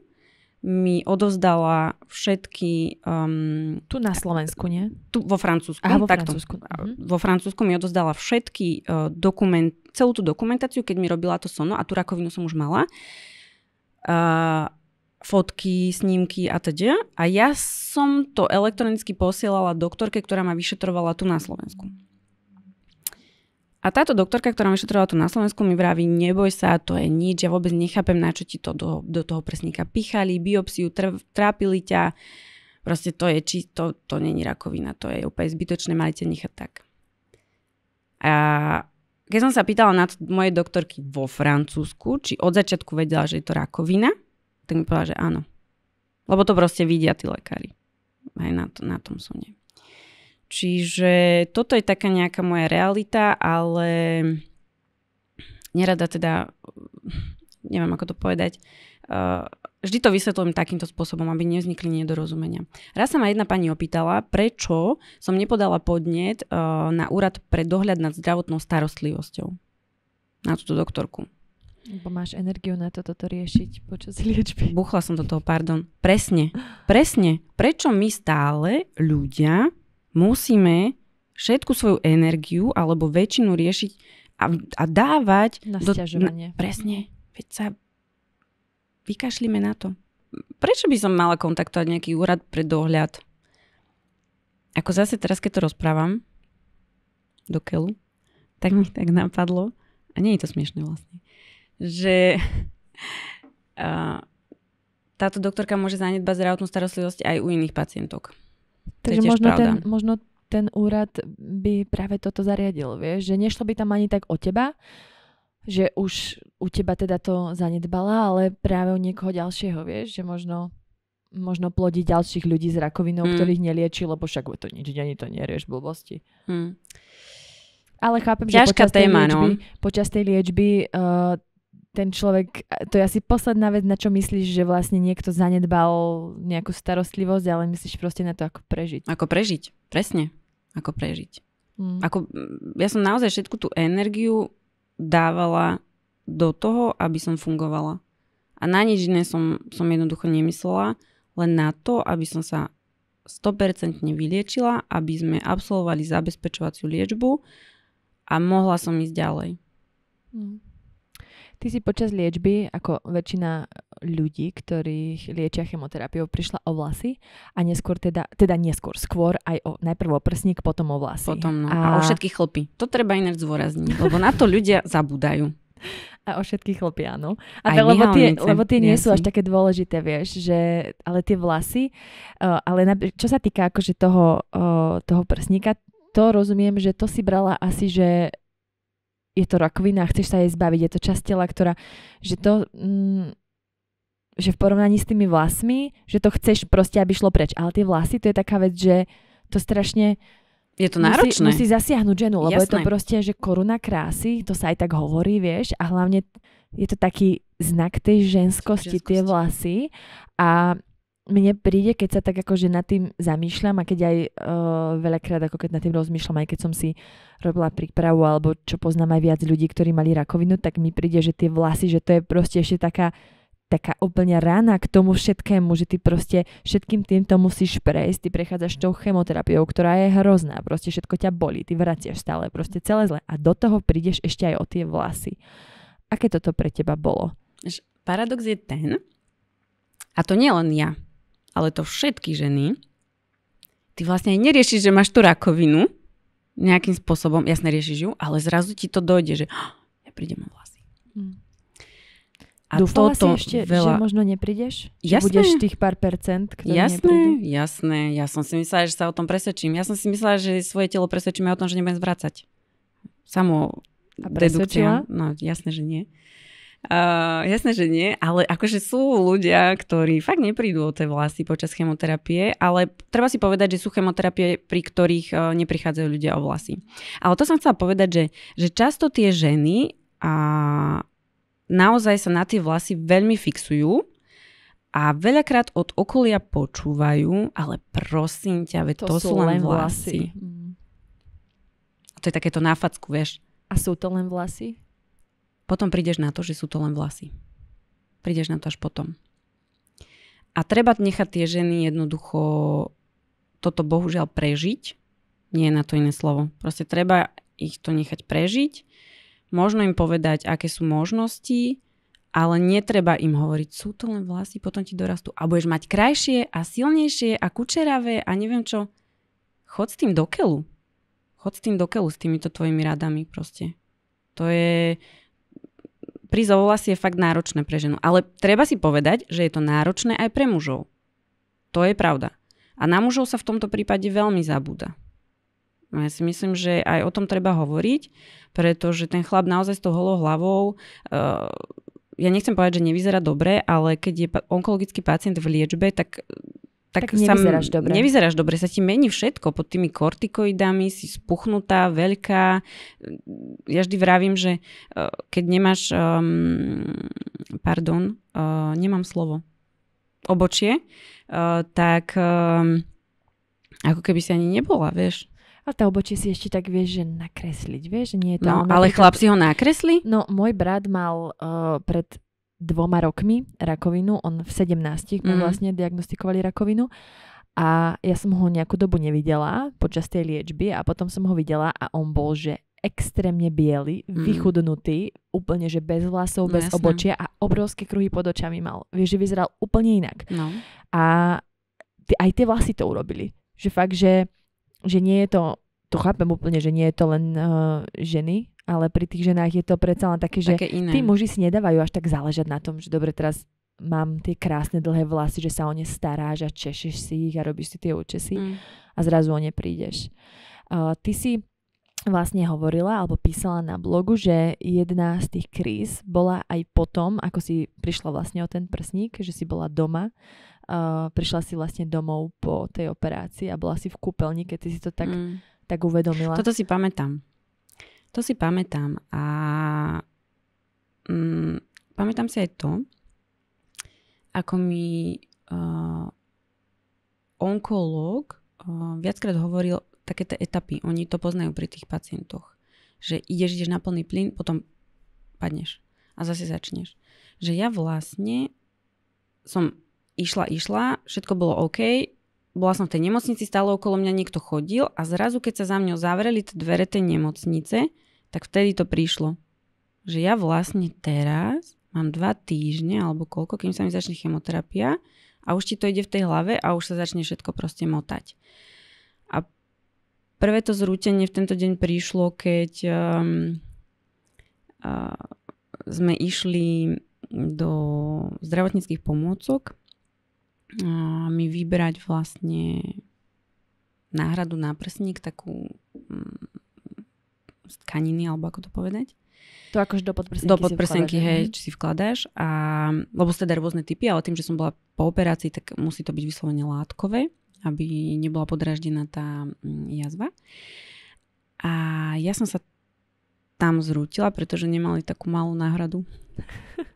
mi odozdala všetky... Um, tu na Slovensku, nie? Tu vo Francúzsku. Aha, vo takto. Francúzsku. Mhm. Vo Francúzsku mi odozdala všetky uh, dokument, celú tú dokumentáciu, keď mi robila to sono a tú rakovinu som už mala. Uh, fotky, snímky a teď. Teda. A ja som to elektronicky posielala doktorke, ktorá ma vyšetrovala tu na Slovensku. A táto doktorka, ktorá vyšetrovala tu na Slovensku, mi vraví, neboj sa, to je nič, ja vôbec nechápem, na čo ti to do, do toho prsníka pichali, biopsiu, tr- trápili ťa. Proste to je či to, to není rakovina, to je úplne zbytočné, mali ťa nechať tak. A keď som sa pýtala na to mojej doktorky vo Francúzsku, či od začiatku vedela, že je to rakovina, tak mi povedala, že áno. Lebo to proste vidia tí lekári. Aj na, to, na tom sú nie. Čiže toto je taká nejaká moja realita, ale nerada teda, neviem ako to povedať, eh, vždy to vysvetľujem takýmto spôsobom, aby nevznikli nedorozumenia. Raz sa ma jedna pani opýtala, prečo som nepodala podnet eh, na úrad pre dohľad nad zdravotnou starostlivosťou na túto doktorku. Lebo máš energiu na toto to riešiť počas liečby. Buchla som do toho, pardon. Presne, presne. Prečo my stále ľudia musíme všetku svoju energiu alebo väčšinu riešiť a, a dávať... Na do, na, presne. Veď sa vykašlíme na to. Prečo by som mala kontaktovať nejaký úrad pre dohľad? Ako zase teraz, keď to rozprávam do Kelu, tak mi tak napadlo, a nie je to smiešne vlastne, že táto doktorka môže zanedbať zdravotnú starostlivosť aj u iných pacientok. Takže možno ten, možno ten úrad by práve toto zariadil, vieš, že nešlo by tam ani tak o teba, že už u teba teda to zanedbala, ale práve u niekoho ďalšieho, vieš, že možno možno plodiť ďalších ľudí s rakovinou, mm. ktorých nelieči, lebo však to nič, ani to nerieš blbosti. Mm. Ale chápem, Ťažká že počas, téma, tej no. liečby, no. počas tej liečby uh, ten človek, to je asi posledná vec, na čo myslíš, že vlastne niekto zanedbal nejakú starostlivosť, ale myslíš proste na to, ako prežiť. Ako prežiť, presne. Ako prežiť. Mm. Ako, mm, ja som naozaj všetku tú energiu dávala do toho, aby som fungovala. A na nič iné som, som jednoducho nemyslela, len na to, aby som sa 100% vyliečila, aby sme absolvovali zabezpečovaciu liečbu a mohla som ísť ďalej. Mm. Ty si počas liečby, ako väčšina ľudí, ktorých liečia chemoterapiou, prišla o vlasy a neskôr teda, teda neskôr, skôr aj o, najprv o prsník, potom o vlasy. Potom, no. A, a o všetky chlpy. To treba iné zdôrazniť, lebo na to ľudia zabúdajú. A o všetkých chlpy, áno. A Aj lebo, tie, lebo tie nie sú až také dôležité, vieš, že, ale tie vlasy, uh, ale na, čo sa týka akože toho, uh, toho prsníka, to rozumiem, že to si brala asi, že je to rakovina, chceš sa jej zbaviť, je to časť tela, ktorá, že to, mm, že v porovnaní s tými vlasmi, že to chceš proste, aby šlo preč. Ale tie vlasy, to je taká vec, že to strašne je to náročné. Musí, musí zasiahnuť ženu, lebo Jasné. je to proste, že koruna krásy, to sa aj tak hovorí, vieš, a hlavne je to taký znak tej ženskosti, ženskosti. tie vlasy a mne príde, keď sa tak akože nad tým zamýšľam a keď aj uh, veľakrát ako keď nad tým rozmýšľam, aj keď som si robila prípravu alebo čo poznám aj viac ľudí, ktorí mali rakovinu, tak mi príde, že tie vlasy, že to je proste ešte taká taká úplne rána k tomu všetkému, že ty proste všetkým týmto musíš prejsť, ty prechádzaš tou chemoterapiou, ktorá je hrozná, proste všetko ťa bolí, ty vraciaš stále, proste celé zle a do toho prídeš ešte aj o tie vlasy. Aké toto pre teba bolo? Paradox je ten, a to nie len ja, ale to všetky ženy, ty vlastne neriešiš, že máš tú rakovinu nejakým spôsobom, jasne riešiš ju, ale zrazu ti to dojde, že ah, ja prídem o vlasy. Hmm. A Dúfala toto si ešte, veľa... že možno neprídeš? Jasné. Budeš tých pár percent, ktoré Jasné, neprídu? jasné. Ja som si myslela, že sa o tom presvedčím. Ja som si myslela, že svoje telo presvedčíme o tom, že nebudem zvracať. Samo dedukcia. No, jasné, že nie. Uh, jasné, že nie, ale akože sú ľudia, ktorí fakt neprídu o tie vlasy počas chemoterapie, ale treba si povedať, že sú chemoterapie, pri ktorých uh, neprichádzajú ľudia o vlasy. Ale to som chcela povedať, že, že často tie ženy a naozaj sa na tie vlasy veľmi fixujú a veľakrát od okolia počúvajú, ale prosím ťa, ve, to, to sú, sú len vlasy. vlasy. Mm. To je takéto náfacku, vieš. A sú to len vlasy? Potom prídeš na to, že sú to len vlasy. Prídeš na to až potom. A treba nechať tie ženy jednoducho toto bohužiaľ prežiť. Nie je na to iné slovo. Proste treba ich to nechať prežiť. Možno im povedať, aké sú možnosti, ale netreba im hovoriť, sú to len vlasy, potom ti dorastú a budeš mať krajšie a silnejšie a kučeravé a neviem čo. Chod s tým do Chod s tým do s týmito tvojimi radami proste. To je prísť o je fakt náročné pre ženu. Ale treba si povedať, že je to náročné aj pre mužov. To je pravda. A na mužov sa v tomto prípade veľmi zabúda. No ja si myslím, že aj o tom treba hovoriť, pretože ten chlap naozaj s tou holou hlavou, uh, ja nechcem povedať, že nevyzerá dobre, ale keď je onkologický pacient v liečbe, tak tak, tak nevyzeráš dobre. Nevyzeráš dobre, sa ti mení všetko. Pod tými kortikoidami si spuchnutá, veľká. Ja vždy vravím, že e, keď nemáš, um, pardon, uh, nemám slovo, obočie, uh, tak um, ako keby si ani nebola, vieš. A tá obočie si ešte tak vieš, že nakresliť, vieš, nie je to... No, ale chlap si ho nakresli? No, môj brat mal uh, pred dvoma rokmi rakovinu, on v 17 mm. Mhm. vlastne diagnostikovali rakovinu a ja som ho nejakú dobu nevidela počas tej liečby a potom som ho videla a on bol, že extrémne biely, mm. vychudnutý, úplne, že bez vlasov, no, bez jasné. obočia a obrovské kruhy pod očami mal. Vieš, že vyzeral úplne inak. No. A t- aj tie vlasy to urobili. Že fakt, že, že nie je to, to chápem úplne, že nie je to len uh, ženy, ale pri tých ženách je to predsa len také, že také iné. tí muži si nedávajú až tak záležať na tom, že dobre, teraz mám tie krásne dlhé vlasy, že sa o ne staráš a češeš si ich a robíš si tie účesy mm. a zrazu o ne prídeš. Uh, ty si vlastne hovorila alebo písala na blogu, že jedna z tých kríz bola aj potom, ako si prišla vlastne o ten prsník, že si bola doma, uh, prišla si vlastne domov po tej operácii a bola si v kúpeľni, keď si to tak, mm. tak uvedomila. Toto si pamätám. To si pamätám a mm, pamätám si aj to, ako mi uh, onkológ uh, viackrát hovoril také tie etapy. Oni to poznajú pri tých pacientoch. Že ideš, ideš na plný plyn, potom padneš a zase začneš. Že ja vlastne som išla, išla, všetko bolo OK, bola som v tej nemocnici, stále okolo mňa niekto chodil a zrazu, keď sa za mňou zavreli dvere tej nemocnice, tak vtedy to prišlo. Že ja vlastne teraz mám dva týždne alebo koľko, kým sa mi začne chemoterapia a už ti to ide v tej hlave a už sa začne všetko proste motať. A prvé to zrútenie v tento deň prišlo, keď um, uh, sme išli do zdravotníckých pomôcok a mi vybrať vlastne náhradu na prsník, takú mm, z tkaniny, alebo ako to povedať. To akož do podprsenky Do podprsenky, hej, či si vkladáš. A, lebo sú teda rôzne typy, ale tým, že som bola po operácii, tak musí to byť vyslovene látkové, aby nebola podraždená tá mm, jazva. A ja som sa tam zrútila, pretože nemali takú malú náhradu.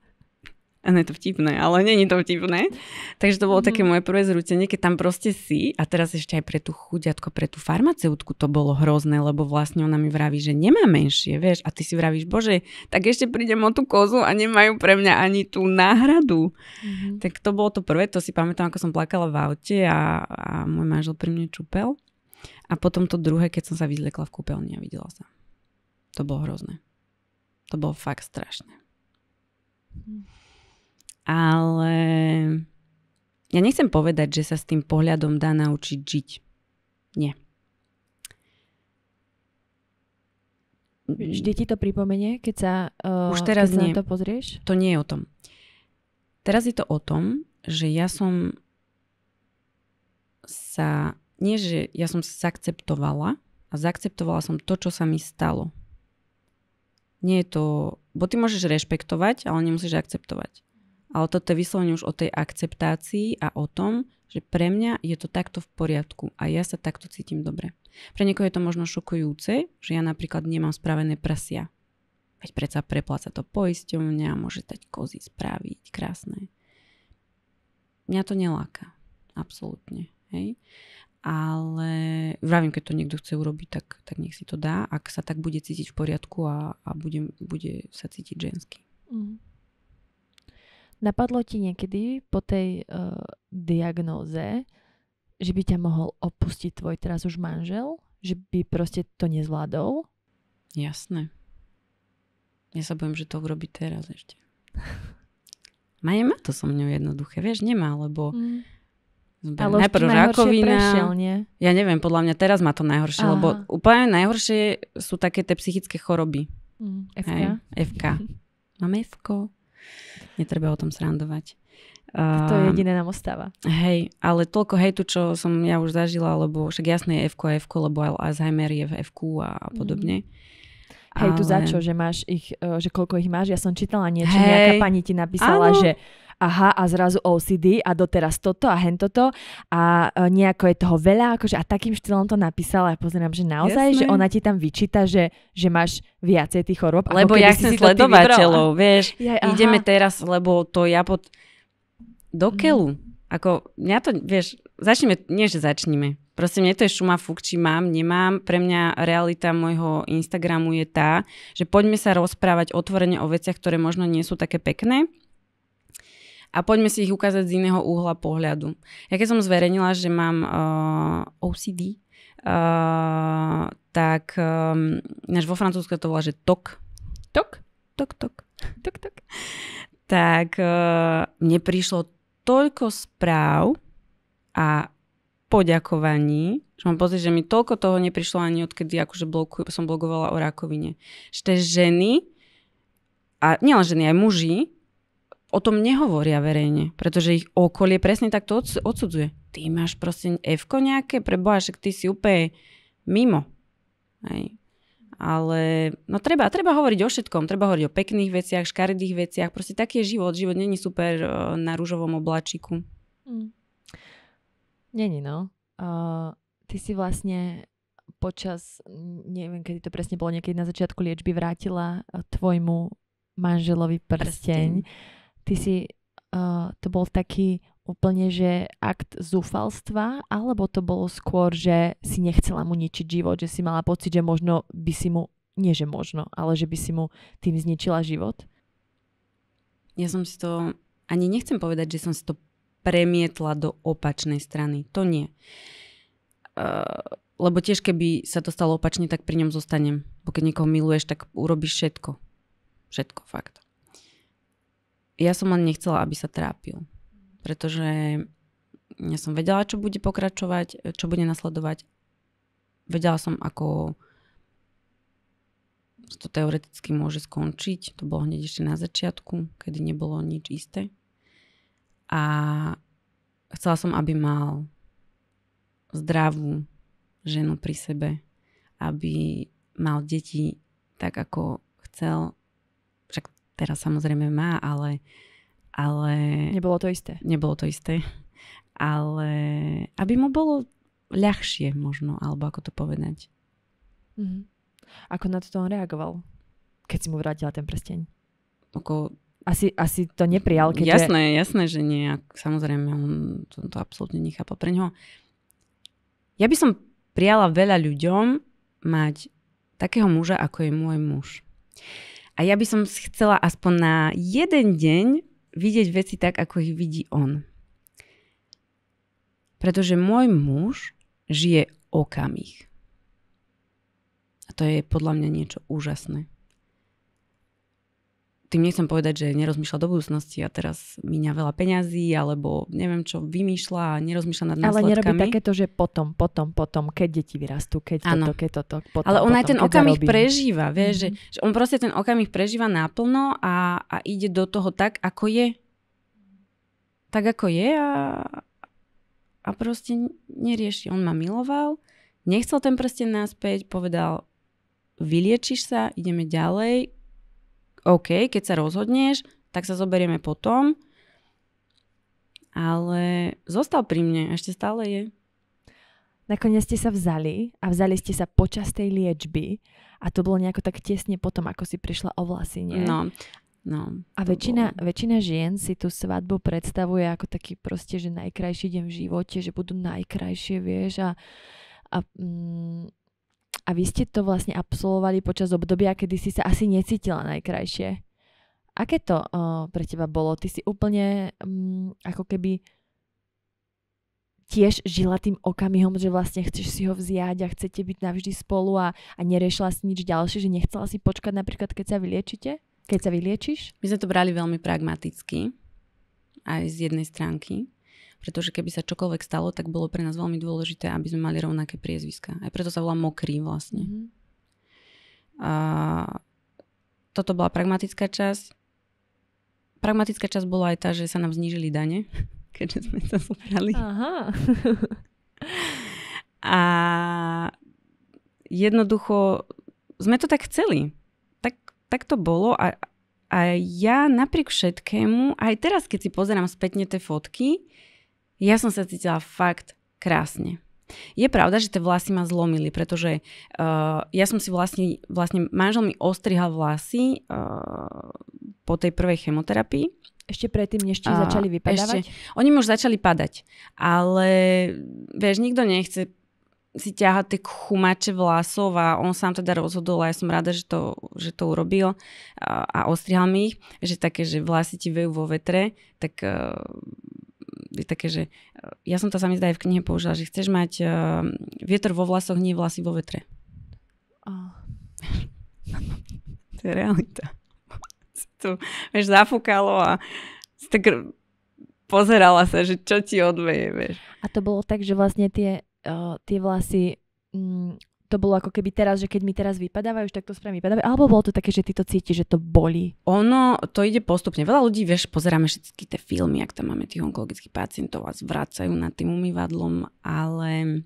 A no je to vtipné, ale není to vtipné. Takže to bolo mm také moje prvé zrútenie, keď tam proste si a teraz ešte aj pre tú chuďatko, pre tú farmaceutku to bolo hrozné, lebo vlastne ona mi vraví, že nemá menšie, vieš, a ty si vravíš, bože, tak ešte prídem o tú kozu a nemajú pre mňa ani tú náhradu. mm Tak to bolo to prvé, to si pamätám, ako som plakala v aute a, a môj manžel pri mne čupel. A potom to druhé, keď som sa vyzliekla v kúpeľni a videla sa. To bolo hrozné. To bolo fakt strašné. Mm. Ale ja nechcem povedať, že sa s tým pohľadom dá naučiť žiť. Nie. Vždy ti to pripomenie, keď sa, uh, Už teraz keď nie. sa na to pozrieš? To nie je o tom. Teraz je to o tom, že ja som sa, nie že ja som sa akceptovala a zaakceptovala som to, čo sa mi stalo. Nie je to, bo ty môžeš rešpektovať, ale nemusíš akceptovať. Ale toto je vyslovene už o tej akceptácii a o tom, že pre mňa je to takto v poriadku a ja sa takto cítim dobre. Pre niekoho je to možno šokujúce, že ja napríklad nemám spravené prsia. Veď predsa prepláca to poisťovňa, môže dať kozy spraviť, krásne. Mňa to neláka, absolútne. Hej? Ale vravím, keď to niekto chce urobiť, tak, tak nech si to dá, ak sa tak bude cítiť v poriadku a, a bude, bude sa cítiť žensky. Mm. Napadlo ti niekedy po tej uh, diagnóze, že by ťa mohol opustiť tvoj teraz už manžel? Že by proste to nezvládol? Jasné. Ja sa bojím, že to urobí teraz ešte. Ma nemá to so mňou jednoduché, vieš, nemá, lebo mm. Ale najprv rakovina. Prešiel, nie? Ja neviem, podľa mňa teraz má to najhoršie, Aha. lebo úplne najhoršie sú také tie psychické choroby. Mm, FK. Hej, FK. Mám FK netreba o tom srandovať. To je jediné nám ostáva. Uh, hej, ale toľko hejtu, čo som ja už zažila, lebo však jasné je FQ a FQ, lebo Alzheimer je v FQ a, a mhm. podobne. Mm. Hej, tu ale... za čo, že máš ich, e, že koľko ich máš? Ja som čítala niečo, hey. nejaká pani ti napísala, ano. že aha a zrazu OCD a doteraz toto a hen toto a e, nejako je toho veľa akože a takým štýlom to napísala a pozerám, že naozaj, Jasné. že ona ti tam vyčíta, že, že máš viacej tých chorób. Lebo ja chcem sledovateľov, vieš, Jaj, ideme teraz, lebo to ja pod... Do mhm. keľu. Mm. Ako, mňa to, vieš, začneme, nie že začneme. Proste mne to je šuma fuk, či mám, nemám. Pre mňa realita môjho Instagramu je tá, že poďme sa rozprávať otvorene o veciach, ktoré možno nie sú také pekné, a poďme si ich ukázať z iného úhla pohľadu. Ja keď som zverejnila, že mám uh, eh, OCD, uh, eh, tak um, ehm, až vo Francúzsku to volá, že TOK. TOK? TOK, TOK. TOK, TOK. Tak uh, mne prišlo toľko správ a poďakovaní, že mám pocit, že mi toľko toho neprišlo ani odkedy akože bloku, som blogovala o rakovine. Že ženy, a nielen ženy, aj muži, o tom nehovoria verejne, pretože ich okolie presne takto odsudzuje. Ty máš proste f nejaké, preboha, však ty si úplne mimo. Hej. Ale no treba, treba hovoriť o všetkom, treba hovoriť o pekných veciach, škaredých veciach, proste taký je život. Život není super e, na rúžovom obláčiku. Mm. Není, no. Uh, ty si vlastne počas, neviem, kedy to presne bolo, niekedy na začiatku liečby vrátila e, tvojmu manželovi prsteň. prsteň ty si, uh, to bol taký úplne, že akt zúfalstva, alebo to bolo skôr, že si nechcela mu ničiť život, že si mala pocit, že možno by si mu, nie že možno, ale že by si mu tým zničila život? Ja som si to, ani nechcem povedať, že som si to premietla do opačnej strany. To nie. Uh, lebo tiež keby sa to stalo opačne, tak pri ňom zostanem. Bo keď niekoho miluješ, tak urobíš všetko. Všetko, fakt ja som len nechcela, aby sa trápil. Pretože ja som vedela, čo bude pokračovať, čo bude nasledovať. Vedela som, ako to teoreticky môže skončiť. To bolo hneď ešte na začiatku, kedy nebolo nič isté. A chcela som, aby mal zdravú ženu pri sebe, aby mal deti tak, ako chcel Teraz samozrejme má, ale, ale... Nebolo to isté. Nebolo to isté. Ale aby mu bolo ľahšie možno, alebo ako to povedať. Mm-hmm. Ako na to on reagoval, keď si mu vrátila ten prsteň? Ako... Asi, asi to neprijal, keďže... Jasné, jasné, že nie. Samozrejme, on to, to absolútne nechápal. Pre neho... Ja by som prijala veľa ľuďom mať takého muža, ako je môj muž. A ja by som chcela aspoň na jeden deň vidieť veci tak, ako ich vidí on. Pretože môj muž žije okamih. A to je podľa mňa niečo úžasné tým nechcem povedať, že nerozmýšľa do budúcnosti a teraz míňa veľa peňazí alebo neviem čo vymýšľa a nerozmýšľa nad následkami. Ale nerobí takéto, že potom, potom, potom, keď deti vyrastú, keď ano. toto, keď toto, potom, Ale on potom, aj ten okamih zarobí. prežíva, vie, mm-hmm. že, mhm. že on proste ten okamih prežíva naplno a, a ide do toho tak, ako je. Tak, ako je a, a proste nerieši. On ma miloval, nechcel ten prsten naspäť, povedal, vyliečiš sa, ideme ďalej, OK, keď sa rozhodneš, tak sa zoberieme potom. Ale zostal pri mne, ešte stále je. Nakoniec ste sa vzali a vzali ste sa počas tej liečby a to bolo nejako tak tesne potom, ako si prišla o vlasy, nie? No, No, a väčšina, väčšina žien si tú svadbu predstavuje ako taký proste, že najkrajší deň v živote, že budú najkrajšie, vieš, a, a mm, a vy ste to vlastne absolvovali počas obdobia, kedy si sa asi necítila najkrajšie. Aké to uh, pre teba bolo? Ty si úplne um, ako keby tiež žila tým okamihom, že vlastne chceš si ho vziať a chcete byť navždy spolu a, a neriešila si nič ďalšie, že nechcela si počkať napríklad, keď sa vyliečite? Keď sa vyliečíš? My sme to brali veľmi pragmaticky, aj z jednej stránky pretože keby sa čokoľvek stalo, tak bolo pre nás veľmi dôležité, aby sme mali rovnaké priezviska. Aj preto sa volá Mokrý vlastne. Mm-hmm. A toto bola pragmatická časť. Pragmatická časť bola aj tá, že sa nám znížili dane, keďže sme sa zobrali. Aha. A jednoducho sme to tak chceli. Tak, tak to bolo a, a ja napriek všetkému, aj teraz, keď si pozerám spätne tie fotky, ja som sa cítila fakt krásne. Je pravda, že tie vlasy ma zlomili, pretože uh, ja som si vlastne, vlastne manžel mi ostrihal vlasy uh, po tej prvej chemoterapii. Ešte predtým, než ti uh, začali vypadávať? Ešte. Oni mi už začali padať, ale vieš, nikto nechce si ťahať tie chumače vlasov a on sám teda rozhodol a ja som rada, že to, že to urobil a, eh, a ostrihal mi ich, že také, že vlasy ti vejú vo vetre, tak uh, také, že e, ja som to sa mi zdá aj v knihe použila, že chceš mať uh, vietor vo vlasoch, nie vlasy vo vetre. Oh. to je realita. to, vieš, zafúkalo a tak pozerala sa, že čo ti odveje, vieš. A to bolo tak, že vlastne tie, uh, tie vlasy mm, to bolo ako keby teraz, že keď mi teraz vypadávajú, už to správne vypadávajú, alebo bolo to také, že ty to cítiš, že to boli? Ono, to ide postupne. Veľa ľudí, vieš, pozeráme všetky tie filmy, ak tam máme tých onkologických pacientov a zvracajú nad tým umývadlom, ale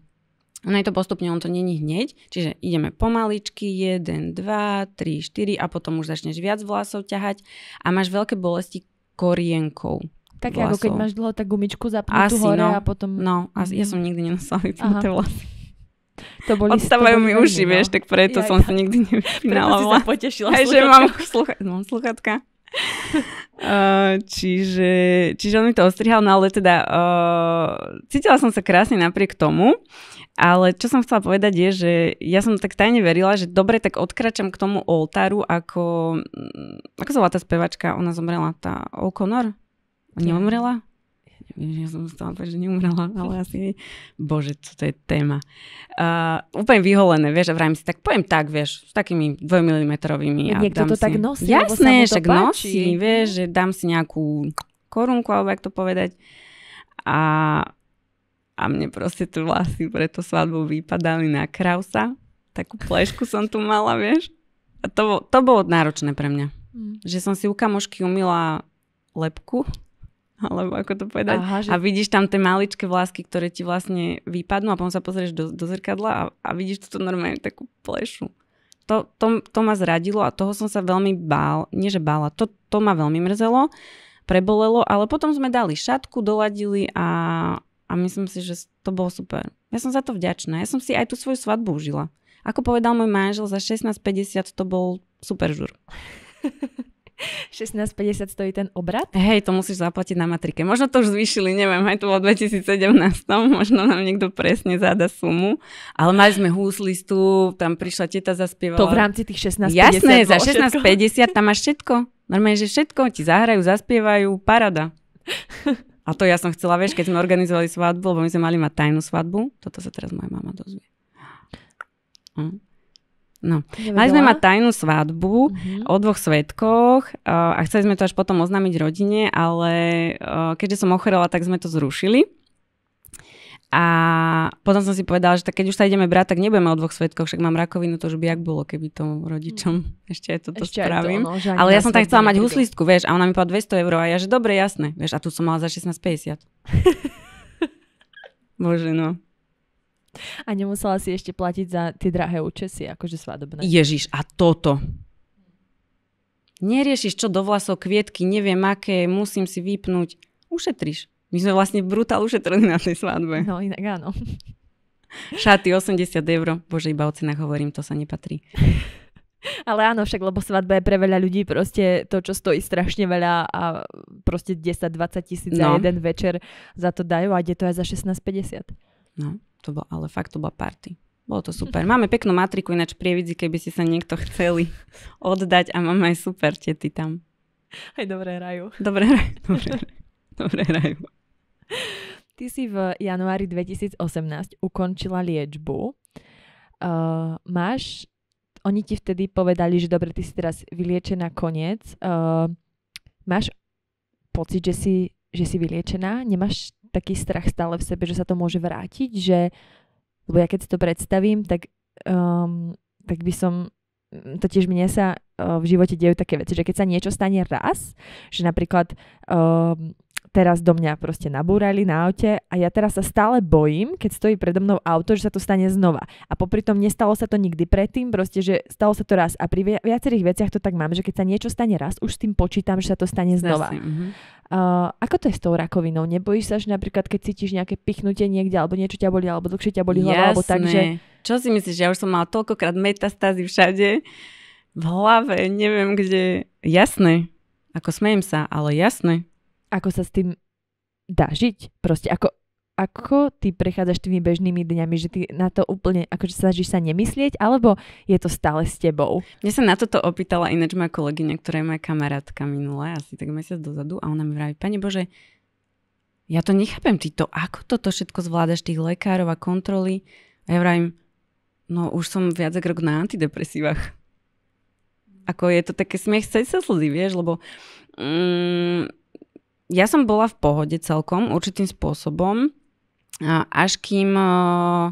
ono je to postupne, on to není hneď, čiže ideme pomaličky, 1, 2, 3, 4 a potom už začneš viac vlasov ťahať a máš veľké bolesti korienkov. Také vlasov. ako keď máš dlho tak gumičku zapnutú asi, hore no, a potom... No, asi, ja mhm. som nikdy nenosila vypnuté vlasy. To boli, Odstávajú to boli mi uši, no. vieš, tak preto ja, som ja. sa nikdy nevypínala. Preto si sa potešila Aj, že mám slucha... mám sluchatka. uh, čiže, čiže on mi to ostrihal, no ale teda uh, cítila som sa krásne napriek tomu, ale čo som chcela povedať je, že ja som tak tajne verila, že dobre, tak odkračam k tomu oltáru, ako, mm, ako sa volá tá spevačka, ona zomrela, tá O'Connor? Neomrela? Neviem, ja som z toho že neumrela, ale asi, bože, čo to je téma. Uh, úplne vyholené, vieš, a vrajím si, tak poviem tak, vieš, s takými dvojmilimetrovými. A Niekto to si... tak nosí, Jasné, že páči. nosí, vieš, že dám si nejakú korunku, alebo jak to povedať. A, a mne proste tu vlasy to svadbu vypadali na krausa. Takú plešku som tu mala, vieš. A to, to bolo náročné pre mňa. Mm. Že som si u kamošky umila lepku alebo ako to povedať. Aha, že... A vidíš tam tie maličké vlásky, ktoré ti vlastne vypadnú a potom sa pozrieš do, do zrkadla a, a vidíš túto normálne takú plešu. To, to, to ma zradilo a toho som sa veľmi bál, nie že bála, to, to ma veľmi mrzelo, prebolelo, ale potom sme dali šatku, doladili a, a myslím si, že to bolo super. Ja som za to vďačná, ja som si aj tú svoju svadbu užila. Ako povedal môj manžel, za 16.50 to bol super žur. 16,50 stojí ten obrad? Hej, to musíš zaplatiť na matrike. Možno to už zvýšili, neviem, aj to bolo 2017, no, možno nám niekto presne záda sumu. Ale mali sme húslistu, tam prišla teta, zaspievala. To v rámci tých 16,50? Jasné, za 16,50 tam máš všetko. Normálne, že všetko ti zahrajú, zaspievajú, parada. A to ja som chcela, vieš, keď sme organizovali svadbu, lebo my sme mali mať tajnú svadbu, toto sa teraz moja mama dozvie. Hm. No. Mali sme mať tajnú svadbu uh-huh. o dvoch svetkoch uh, a chceli sme to až potom oznámiť rodine, ale uh, keďže som ochorela, tak sme to zrušili. A potom som si povedala, že tak keď už sa ideme brať, tak nebudeme o dvoch svetkoch, však mám rakovinu, to už by ak bolo, keby to rodičom uh-huh. ešte aj toto ešte spravím. Aj to, no, ale ja som tak chcela mať huslistku, vieš, a ona mi povedala 200 eur a ja, že dobre, jasné, vieš, a tu som mala za 16,50. Bože, no. A nemusela si ešte platiť za tie drahé účesy, akože svadobné. Ježiš, a toto. Neriešiš čo do vlasov, kvietky, neviem aké, musím si vypnúť. Ušetriš. My sme vlastne brutál ušetrení na tej svadbe. No inak áno. Šaty 80 eur. Bože, iba o cenách hovorím, to sa nepatrí. Ale áno, však lebo svadba je pre veľa ľudí proste to, čo stojí strašne veľa a proste 10-20 tisíc no. za jeden večer za to dajú a ide to aj za 16,50. No, to bolo, ale fakt to bola party. Bolo to super. Máme peknú matriku, ináč prievidzi, keby ste sa niekto chceli oddať a máme aj super tety tam. Aj dobré raju. Dobré raju. Dobré, dobré raju. Ty si v januári 2018 ukončila liečbu. Uh, máš, oni ti vtedy povedali, že dobre, ty si teraz vyliečená koniec. Uh, máš pocit, že si, že si vyliečená? Nemáš taký strach stále v sebe, že sa to môže vrátiť, že lebo ja keď si to predstavím, tak, um, tak by som mm, totiž mne sa uh, v živote dejú také veci, že keď sa niečo stane raz, že napríklad um, teraz do mňa proste nabúrali na aute a ja teraz sa stále bojím, keď stojí predo mnou auto, že sa to stane znova. A popri tom nestalo sa to nikdy predtým, proste, že stalo sa to raz. A pri viacerých veciach to tak mám, že keď sa niečo stane raz, už s tým počítam, že sa to stane znova. Uh, ako to je s tou rakovinou? Nebojíš sa, že napríklad keď cítiš nejaké pichnutie niekde, alebo niečo ťa boli, alebo dlhšie ťa boli hlava, alebo tak, že... Čo si myslíš, ja už som mala toľkokrát metastázy všade, v hlave, neviem kde. Jasné, ako smejem sa, ale jasné, ako sa s tým dá žiť. Proste ako, ako ty prechádzaš tými bežnými dňami, že ty na to úplne, akože snažíš sa nemyslieť, alebo je to stále s tebou? Mne sa na toto opýtala ináč moja kolegyňa, ktorá je moja kamarátka minulé, asi tak mesiac dozadu, a ona mi vraví, Pane Bože, ja to nechápem, ty to, ako toto všetko zvládaš, tých lekárov a kontroly. A ja vravím, no už som viac ako rok na antidepresívach. Ako je to také smiech sa slzy, vieš, lebo mm, ja som bola v pohode celkom určitým spôsobom, až kým uh, uh,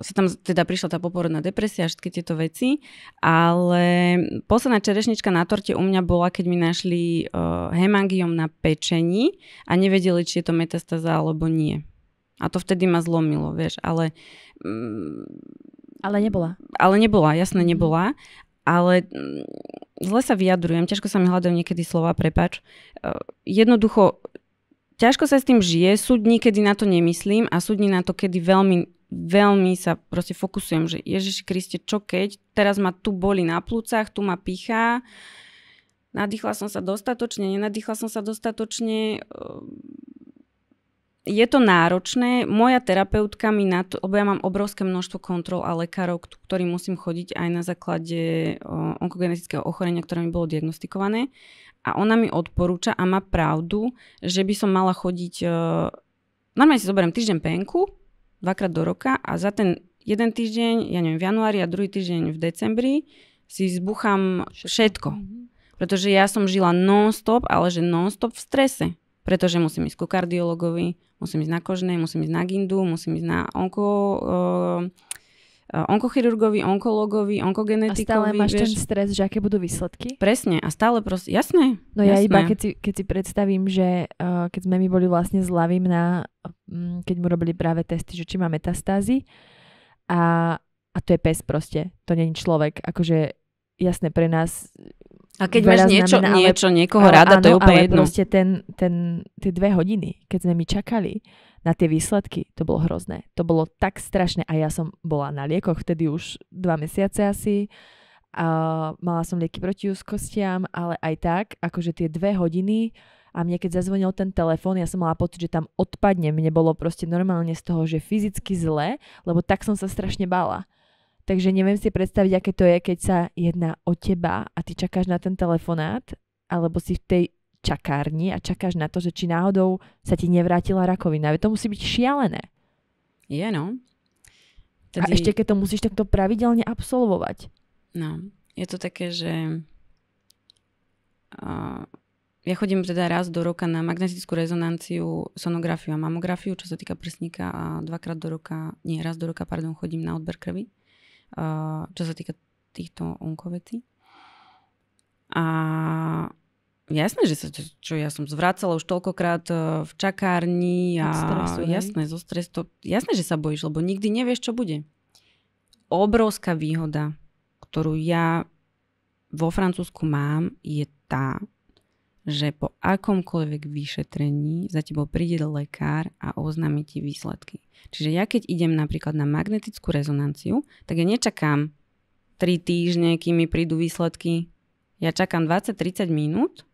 sa tam teda prišla tá poporodná depresia a všetky tieto veci, ale posledná čerešnička na torte u mňa bola, keď mi našli uh, e, hemangiom na pečení a nevedeli, či je to metastaza alebo nie. A to vtedy ma zlomilo, vieš, ale... Um, ale nebola. Ale nebola, jasne mhm. nebola ale mm, zle sa vyjadrujem, ťažko sa mi hľadajú niekedy slova, prepač. E, jednoducho, ťažko sa s tým žije, sú dní, kedy na to nemyslím a súdni na to, kedy veľmi veľmi sa proste fokusujem, že Ježiši Kriste, čo keď? Teraz ma tu boli na plúcach, tu ma pichá, nadýchla som sa dostatočne, nenadýchla som sa dostatočne, e, je to náročné. Moja terapeutka mi na to, lebo ja mám obrovské množstvo kontrol a lekárov, ktorý musím chodiť aj na základe onkogenetického ochorenia, ktoré mi bolo diagnostikované. A ona mi odporúča a má pravdu, že by som mala chodiť... E, normálne si zoberiem týždeň penku, dvakrát do roka a za ten jeden týždeň, ja neviem, v januári a druhý týždeň v decembri si zbuchám všetko. všetko. Mhm. Pretože ja som žila non-stop, ale že non-stop v strese. Pretože musím ísť ku kardiologovi, Musím ísť na kožné, musím ísť na gindu, musím ísť na onko... Uh, onkochirurgovi, onkologovi, onkogenetikovi. A stále máš vieš? ten stres, že aké budú výsledky? Presne, a stále proste, jasné. No jasné. ja iba, keď si, keď si predstavím, že uh, keď sme my boli vlastne s Lavim na, um, keď mu robili práve testy, že či má metastázy a, a to je pes proste, to není človek, akože jasné pre nás a keď máš niečo, znamená, niečo niekoho ale, rada, áno, to je úplne ale jedno. proste ten, ten, tie dve hodiny, keď sme my čakali na tie výsledky, to bolo hrozné. To bolo tak strašné a ja som bola na liekoch vtedy už dva mesiace asi a mala som lieky proti úzkostiam, ale aj tak, akože tie dve hodiny a mne keď zazvonil ten telefón, ja som mala pocit, že tam odpadne. Mne bolo proste normálne z toho, že fyzicky zle, lebo tak som sa strašne bála. Takže neviem si predstaviť, aké to je, keď sa jedná o teba a ty čakáš na ten telefonát, alebo si v tej čakárni a čakáš na to, že či náhodou sa ti nevrátila rakovina. To musí byť šialené. Je, no. Tedy... A ešte keď to musíš takto pravidelne absolvovať. No, je to také, že uh, ja chodím teda raz do roka na magnetickú rezonanciu, sonografiu a mamografiu, čo sa týka prsníka a dvakrát do roka, nie, raz do roka, pardon, chodím na odber krvi čo sa týka týchto onkovecí. A jasné, že sa, čo ja som zvracala už toľkokrát e, v čakárni a stresu, jasné, zo stresu, to, jasné, že sa bojíš, lebo nikdy nevieš, čo bude. Obrovská výhoda, ktorú ja vo Francúzsku mám, je tá, že po akomkoľvek vyšetrení za tebou príde lekár a oznámi ti výsledky. Čiže ja keď idem napríklad na magnetickú rezonanciu, tak ja nečakám 3 týždne, kým mi prídu výsledky. Ja čakám 20-30 minút,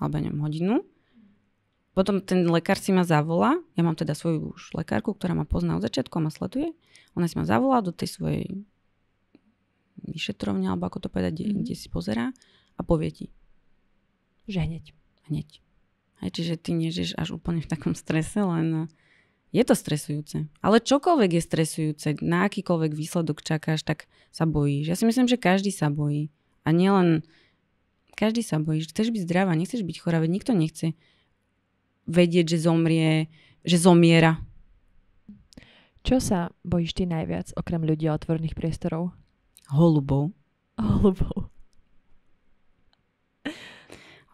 alebo neviem, hodinu. Potom ten lekár si ma zavolá, ja mám teda svoju už lekárku, ktorá ma pozná od začiatku a ma sleduje. Ona si ma zavolá do tej svojej vyšetrovne, alebo ako to povedať, mm-hmm. kde, si pozerá a povie ti, že hneď, hneď. Hej, čiže ty nežiješ až úplne v takom strese, len eh, je to stresujúce. Ale čokoľvek je stresujúce, na akýkoľvek výsledok čakáš, tak sa bojíš. Ja si myslím, že každý sa bojí. A nielen každý sa bojí. Chceš byť zdravá, nechceš byť chorá, veď nikto nechce vedieť, že zomrie, že zomiera. Čo sa bojíš ty najviac, okrem ľudí a otvorných priestorov? Holubov. Holubov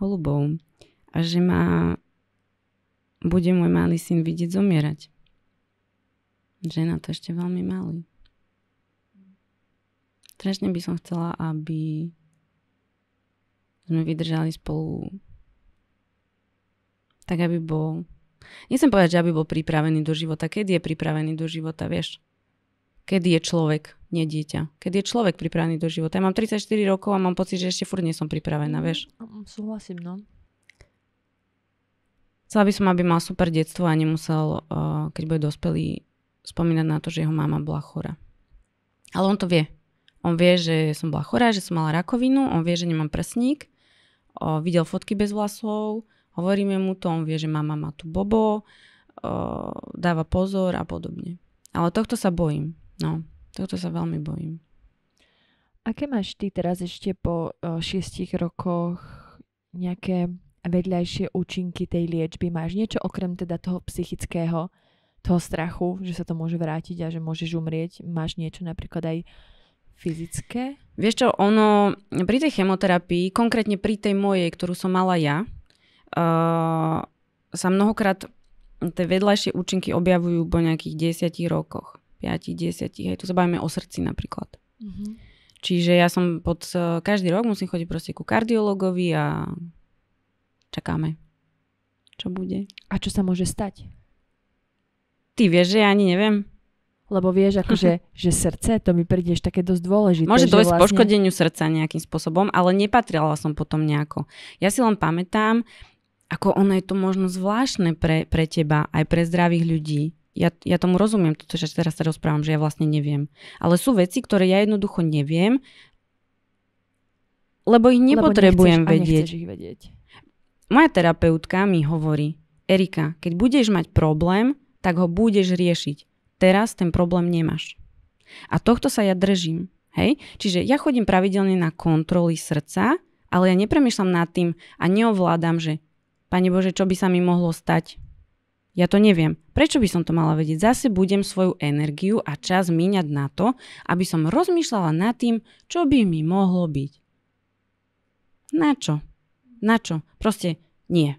holubou a že ma bude môj malý syn vidieť zomierať. Že na to ešte veľmi malý. Strašne by som chcela, aby sme vydržali spolu tak, aby bol... Nechcem povedať, že aby bol pripravený do života. Kedy je pripravený do života, vieš? kedy je človek, nie dieťa. Kedy je človek pripravený do života. Ja mám 34 rokov a mám pocit, že ešte furt nie som pripravená, vieš. No, súhlasím, no. Chcela by som, aby mal super detstvo a nemusel, eh, keď bude dospelý, spomínať na to, že jeho mama bola chora. Ale on to vie. On vie, že som bola chorá, že som mala rakovinu, on vie, že nemám prsník, o, videl fotky bez vlasov, hovoríme mu to, on vie, že mama má tu bobo, o, dáva pozor a podobne. Ale tohto sa bojím. No, toto sa veľmi bojím. Aké máš ty teraz ešte po šiestich rokoch nejaké vedľajšie účinky tej liečby? Máš niečo okrem teda toho psychického, toho strachu, že sa to môže vrátiť a že môžeš umrieť? Máš niečo napríklad aj fyzické? Vieš čo, ono pri tej chemoterapii, konkrétne pri tej mojej, ktorú som mala ja, uh, sa mnohokrát tie vedľajšie účinky objavujú po nejakých desiatich rokoch. 5, 10, hej, tu sa bavíme o srdci napríklad. Mm-hmm. Čiže ja som pod, eh, každý rok musím chodiť proste ku kardiologovi a čakáme, čo bude. A čo sa môže stať? Ty vieš, že ja ani neviem. Lebo vieš, akože, že srdce, to mi príde také dosť dôležité. Môže to vlastne... poškodeniu srdca nejakým spôsobom, ale nepatrila som potom nejako. Ja si len pamätám, ako ono je to možno zvláštne pre, pre teba, aj pre zdravých ľudí, ja, ja tomu rozumiem, toto, že teraz sa rozprávam, že ja vlastne neviem. Ale sú veci, ktoré ja jednoducho neviem, lebo ich nepotrebujem lebo vedieť. ich vedieť. Moja terapeutka mi hovorí, Erika, keď budeš mať problém, tak ho budeš riešiť. Teraz ten problém nemáš. A tohto sa ja držím. Hej? Čiže ja chodím pravidelne na kontroly srdca, ale ja nepremýšľam nad tým a neovládam, že Pane Bože, čo by sa mi mohlo stať, ja to neviem. Prečo by som to mala vedieť? Zase budem svoju energiu a čas míňať na to, aby som rozmýšľala nad tým, čo by mi mohlo byť. Na čo? Na čo? Proste nie.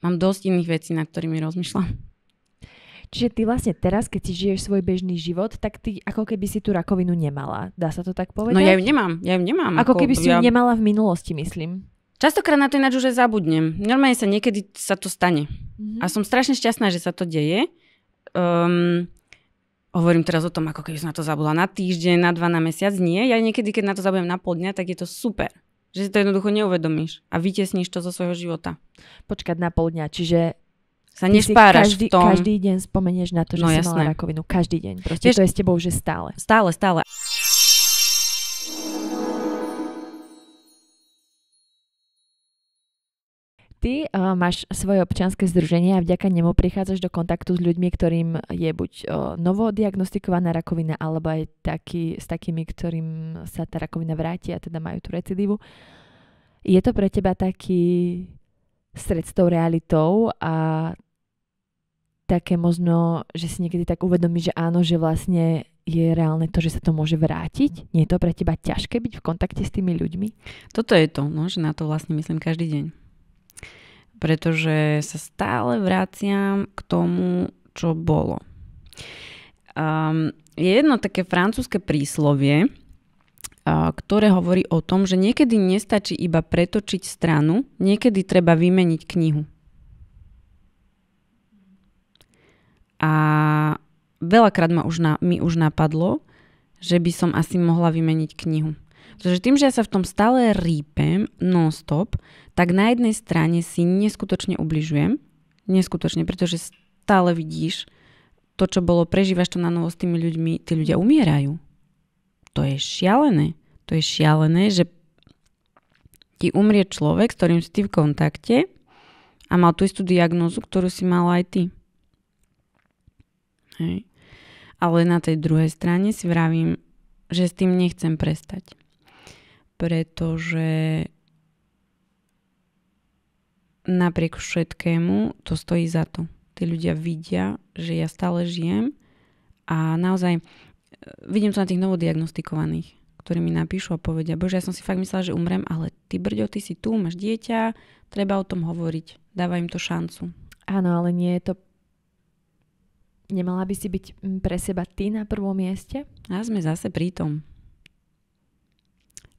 Mám dosť iných vecí, na ktorými rozmýšľam. Čiže ty vlastne teraz, keď si žiješ svoj bežný život, tak ty ako keby si tú rakovinu nemala. Dá sa to tak povedať? No ja ju nemám, ja ju nemám. Ako, ako keby si ja... nemala v minulosti, myslím. Častokrát na to ináč už aj zabudnem. Normálne sa niekedy sa to stane. Mm-hmm. A som strašne šťastná, že sa to deje. Um, hovorím teraz o tom, ako keby som na to zabudla na týždeň, na dva, na mesiac. Nie, ja niekedy, keď na to zabudnem na pol dňa, tak je to super. Že si to jednoducho neuvedomíš a vytesníš to zo svojho života. Počkať na pol dňa, čiže sa nešpáraš každý, v tom. Každý deň spomenieš na to, že no, si jasné. mala rakovinu. Každý deň. Proste Jež... to je s tebou, že stále. Stále, stále. ty uh, máš svoje občianske združenie a vďaka nemu prichádzaš do kontaktu s ľuďmi, ktorým je buď uh, eh, novo diagnostikovaná rakovina, alebo aj taký, s takými, ktorým sa tá rakovina vráti a teda majú tú recidívu. Je to pre teba taký stred s tou realitou a také možno, že si niekedy tak uvedomíš, že áno, že vlastne je reálne to, že sa to môže vrátiť? Nie je to pre teba ťažké byť v kontakte s tými ľuďmi? Toto je to, no, že na to vlastne myslím každý deň pretože sa stále vraciam k tomu, čo bolo. Um, je jedno také francúzske príslovie, uh, ktoré hovorí o tom, že niekedy nestačí iba pretočiť stranu, niekedy treba vymeniť knihu. A veľakrát ma už na, mi už napadlo, že by som asi mohla vymeniť knihu. Pretože tým, že ja sa v tom stále rýpem non-stop, tak na jednej strane si neskutočne ubližujem, neskutočne, pretože stále vidíš to, čo bolo, prežívaš to na novo s tými ľuďmi, tí ľudia umierajú. To je šialené. To je šialené, že ti umrie človek, s ktorým si ty v kontakte a mal tú istú diagnózu, ktorú si mal aj ty. Hej. Ale na tej druhej strane si vravím, že s tým nechcem prestať pretože napriek všetkému to stojí za to. Tí ľudia vidia, že ja stále žijem a naozaj e, vidím to na tých novodiagnostikovaných, ktorí mi napíšu a povedia, bože, ja som si fakt myslela, že umrem, ale ty brďo, ty si tu, máš dieťa, treba o tom hovoriť, dáva im to šancu. Áno, ale nie je to Nemala by si byť pre seba ty na prvom mieste? A sme zase pri tom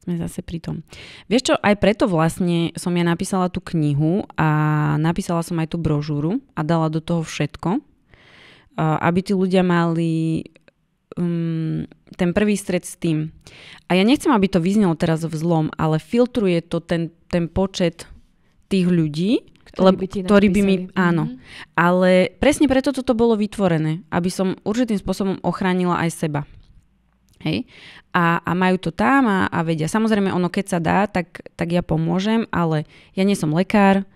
sme zase pri tom. Vieš čo, aj preto vlastne som ja napísala tú knihu a napísala som aj tú brožúru a dala do toho všetko, aby tí ľudia mali um, ten prvý stred s tým. A ja nechcem, aby to vyznelo teraz v zlom, ale filtruje to ten, ten počet tých ľudí, ktorí lebo, by, ktorí by mi... Mhm. Áno. Mm-hmm. Ale presne preto toto bolo vytvorené, aby som určitým spôsobom ochránila aj seba. Hej? A, a majú to tam a, a vedia. Samozrejme, ono keď sa dá, tak, tak ja pomôžem, ale ja nie som lekár,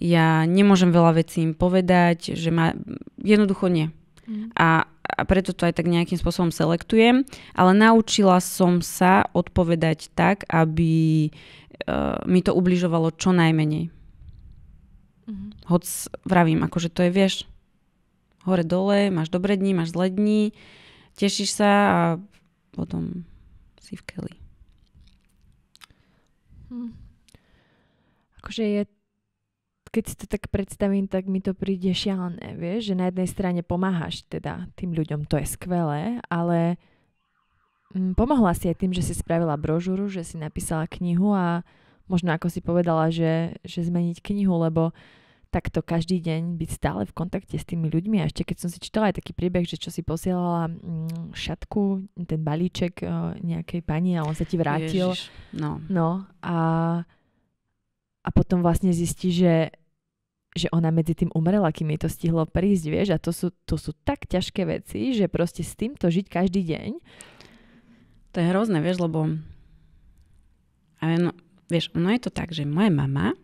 ja nemôžem veľa vecí im povedať, že ma... Jednoducho nie. Mm. A, a preto to aj tak nejakým spôsobom selektujem, ale naučila som sa odpovedať tak, aby e, mi to ubližovalo čo najmenej. Mm. Hoď vravím, akože to je, vieš, hore-dole, máš dobré dni, máš zlé dni, tešíš sa a potom si v keli. Hm. Akože je keď si to tak predstavím, tak mi to príde šialené, vieš, že na jednej strane pomáhaš teda tým ľuďom, to je skvelé, ale hm, pomohla si aj tým, že si spravila brožúru, že si napísala knihu a možno ako si povedala, že, že zmeniť knihu, lebo takto každý deň byť stále v kontakte s tými ľuďmi. A ešte keď som si čítala aj taký príbeh, že čo si posielala mm, šatku, ten balíček e, nejakej pani a on sa ti vrátil. Ježiš, no. no a, a potom vlastne zistí, že, že ona medzi tým umrela, kým jej to stihlo prísť, vieš. A to sú, to sú tak ťažké veci, že proste s týmto žiť každý deň. To je hrozné, vieš, lebo... Ale no, vieš, ono je to tak, že moja mama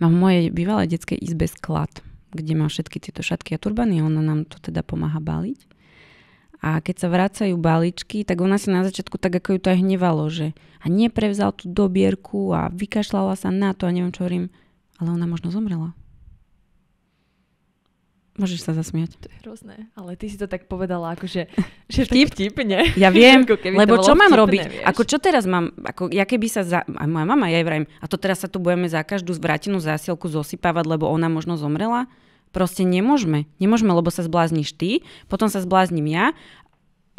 Mám no, v mojej bývalej detskej izbe sklad, kde má všetky tieto šatky a turbany a ona nám to teda pomáha baliť. A keď sa vracajú balíčky, tak ona sa na začiatku tak ako ju to aj hnevalo, že a neprevzal tú dobierku a vykašľala sa na to a neviem čo hovorím, ale ona možno zomrela. Môžeš sa zasmiať. To je hrozné, ale ty si to tak povedala, akože, že vtip, vtipne. Ja viem, lebo čo mám vtipne, robiť? Vieš? Ako čo teraz mám, ako ja keby sa, za, a moja mama, ja jej vrajím, a to teraz sa tu budeme za každú zvrátenú zásielku zosypávať, lebo ona možno zomrela? Proste nemôžeme. Nemôžeme, lebo sa zblázniš ty, potom sa zbláznim ja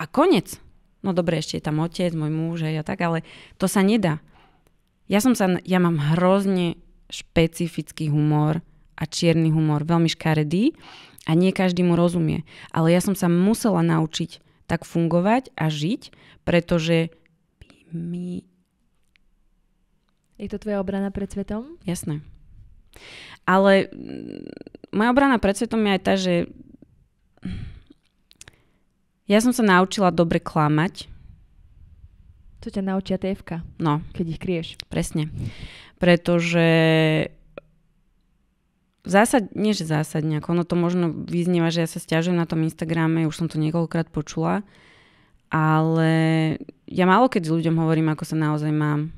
a konec. No dobre, ešte je tam otec, môj muž, hej, a tak, ale to sa nedá. Ja som sa, ja mám hrozne špecifický humor a čierny humor, veľmi škaredý. A nie každý mu rozumie. Ale ja som sa musela naučiť tak fungovať a žiť, pretože mi... Je to tvoja obrana pred svetom? Jasné. Ale mm, moja obrana pred svetom je aj tá, že ja som sa naučila dobre klamať. To ťa naučia TFK. No. Keď ich krieš. Presne. Pretože Zásad, nie že zásadne, ako ono to možno vyznieva, že ja sa stiažujem na tom Instagrame, už som to niekoľkokrát počula, ale ja málo keď s ľuďom hovorím, ako sa naozaj mám.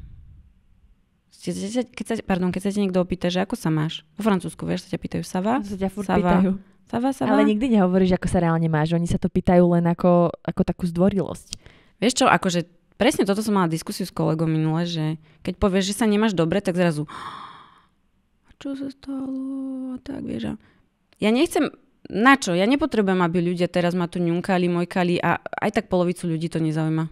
Keď sa, pardon, keď sa ti niekto opýta, že ako sa máš? Po francúzsku, vieš, sa ťa pýtajú Sava? Sa ťa furt Sava. pýtajú. Sava, Sava. Ale nikdy nehovoríš, ako sa reálne máš. Oni sa to pýtajú len ako, ako takú zdvorilosť. Vieš čo, akože presne toto som mala diskusiu s kolegom minule, že keď povieš, že sa nemáš dobre, tak zrazu čo sa stalo a tak, vieš. ja nechcem, na čo? Ja nepotrebujem, aby ľudia teraz ma tu ňunkali, mojkali a aj tak polovicu ľudí to nezaujíma.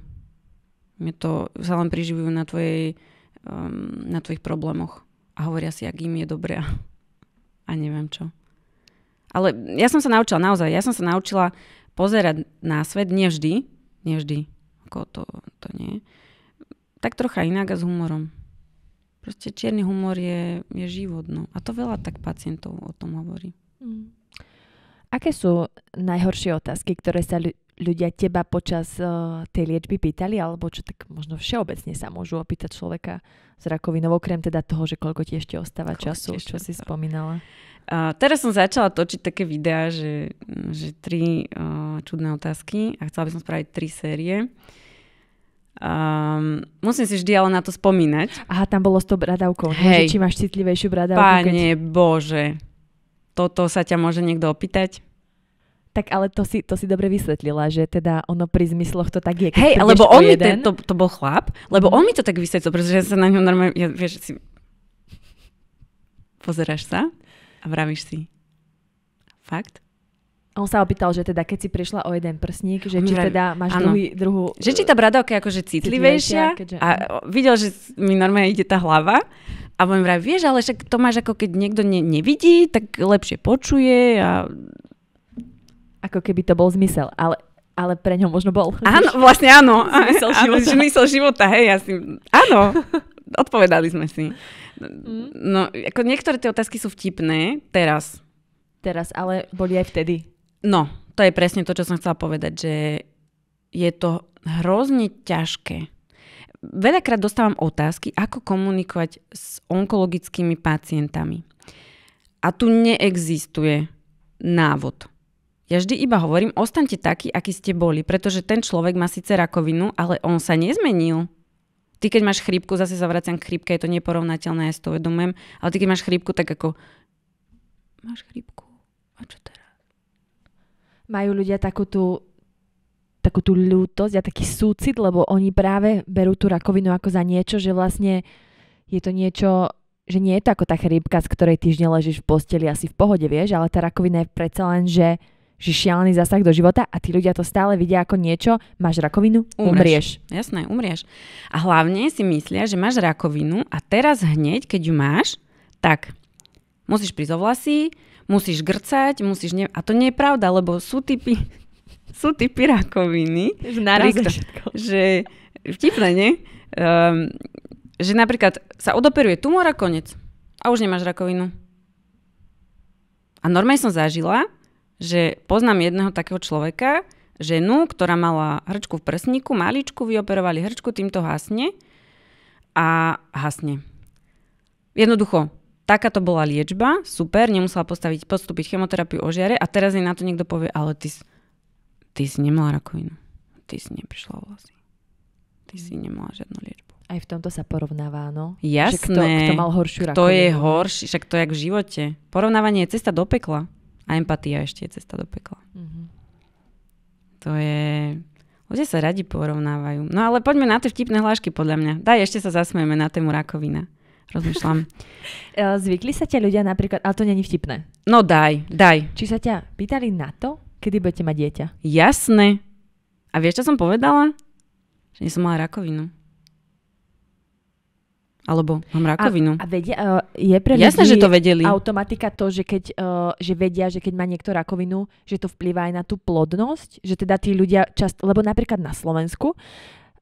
Mne to sa len priživujú na, tvojej, um, na tvojich problémoch a hovoria si, ak im je dobre a, a neviem čo. Ale ja som sa naučila naozaj, ja som sa naučila pozerať na svet, nevždy, nevždy, ako to, to nie. Tak trocha inak a s humorom. Proste čierny humor je, je život. No. A to veľa tak pacientov o tom hovorí. Mm. Aké sú najhoršie otázky, ktoré sa ľudia teba počas uh, tej liečby pýtali, alebo čo tak možno všeobecne sa môžu opýtať človeka s rakovinou, okrem teda toho, že koľko ti ešte ostáva koľko času, ešte čo si to. spomínala? Uh, teraz som začala točiť také videá, že, že tri uh, čudné otázky a chcela by som spraviť tri série. Uh, Um, musím si vždy ale na to spomínať. Aha, tam bolo s tou bradavkou. Hej. či máš citlivejšiu bradavku. Páne keď... Bože, toto sa ťa môže niekto opýtať? Tak ale to si, to si dobre vysvetlila, že teda ono pri zmysloch to tak je. Hej, lebo on mi, ten, to, to bol chlap, lebo mm. on mi to tak vysvetlil, pretože ja sa na ňom normálne, ja, vieš, si pozeráš sa a vravíš si, fakt? on sa opýtal, že teda keď si prišla o jeden prsník, že či teda máš ano. druhý, druhú... Že či tá bradavka je akože e, citlivejšia, citlivejšia keďže, a videl, že mi normálne ide tá hlava a on vraj, vieš, ale však to máš ako keď niekto ne, nevidí, tak lepšie počuje a... Ako keby to bol zmysel, ale, ale pre ňo možno bol. Áno, vlastne áno. Zmysel života. Áno, zmysel života, hej, ja si... Áno, odpovedali sme si. Mm. No, ako niektoré tie otázky sú vtipné teraz, teraz, ale boli aj vtedy. No, to je presne to, čo som chcela povedať, že je to hrozne ťažké. Veľakrát dostávam otázky, ako komunikovať s onkologickými pacientami. A tu neexistuje návod. Ja vždy iba hovorím, ostaňte takí, akí ste boli, pretože ten človek má síce rakovinu, ale on sa nezmenil. Ty, keď máš chrípku, zase sa k chrípke, je to neporovnateľné, ja si to uvedomujem, ale ty, keď máš chrípku, tak ako máš chrípku, a čo teraz? majú ľudia takú tú, takú tú ľútosť a taký súcit, lebo oni práve berú tú rakovinu ako za niečo, že vlastne je to niečo, že nie je to ako tá chrípka, z ktorej týždne ležíš v posteli asi v pohode, vieš, ale tá rakovina je predsa len, že, že šialený zásah do života a tí ľudia to stále vidia ako niečo, máš rakovinu, umrieš. umrieš. Jasné, umrieš. A hlavne si myslia, že máš rakovinu a teraz hneď, keď ju máš, tak musíš prísť o vlasy, musíš grcať, musíš... Ne... A to nie je pravda, lebo sú typy, sú typy rakoviny. Narazka, že vtipne. nie? Um, že napríklad sa odoperuje tumor a konec. A už nemáš rakovinu. A normálne som zažila, že poznám jedného takého človeka, ženu, ktorá mala hrčku v prsníku, maličku, vyoperovali hrčku, týmto hasne a hasne. Jednoducho, takáto bola liečba, super, nemusela postaviť, podstúpiť chemoterapiu žiare a teraz jej na to niekto povie, ale ty, ty si nemala rakovinu, ty si neprišla vlasy, ty si nemala žiadnu liečbu. Aj v tomto sa porovnáva, no. Jasné. Že kto, kto mal horšiu rakovinu. To je horší, však to je jak v živote. Porovnávanie je cesta do pekla. A empatia ešte je cesta do pekla. Mm-hmm. To je... Ľudia sa radi porovnávajú. No ale poďme na tie vtipné hlášky, podľa mňa. Daj, ešte sa zasmejeme na tému rakovina rozmýšľam. Eh, zvykli sa ťa ľudia napríklad, ale to není vtipné. No daj, daj. Či sa ťa pýtali na to, kedy budete mať dieťa? Jasné. A vieš, čo som povedala? Že nie som mala rakovinu. Alebo mám rakovinu. A, a vedia, uh, je pre Jasné, že to vedeli. automatika to, že, keď, uh, že vedia, že keď má niekto rakovinu, že to vplýva aj na tú plodnosť, že teda tí ľudia často, lebo napríklad na Slovensku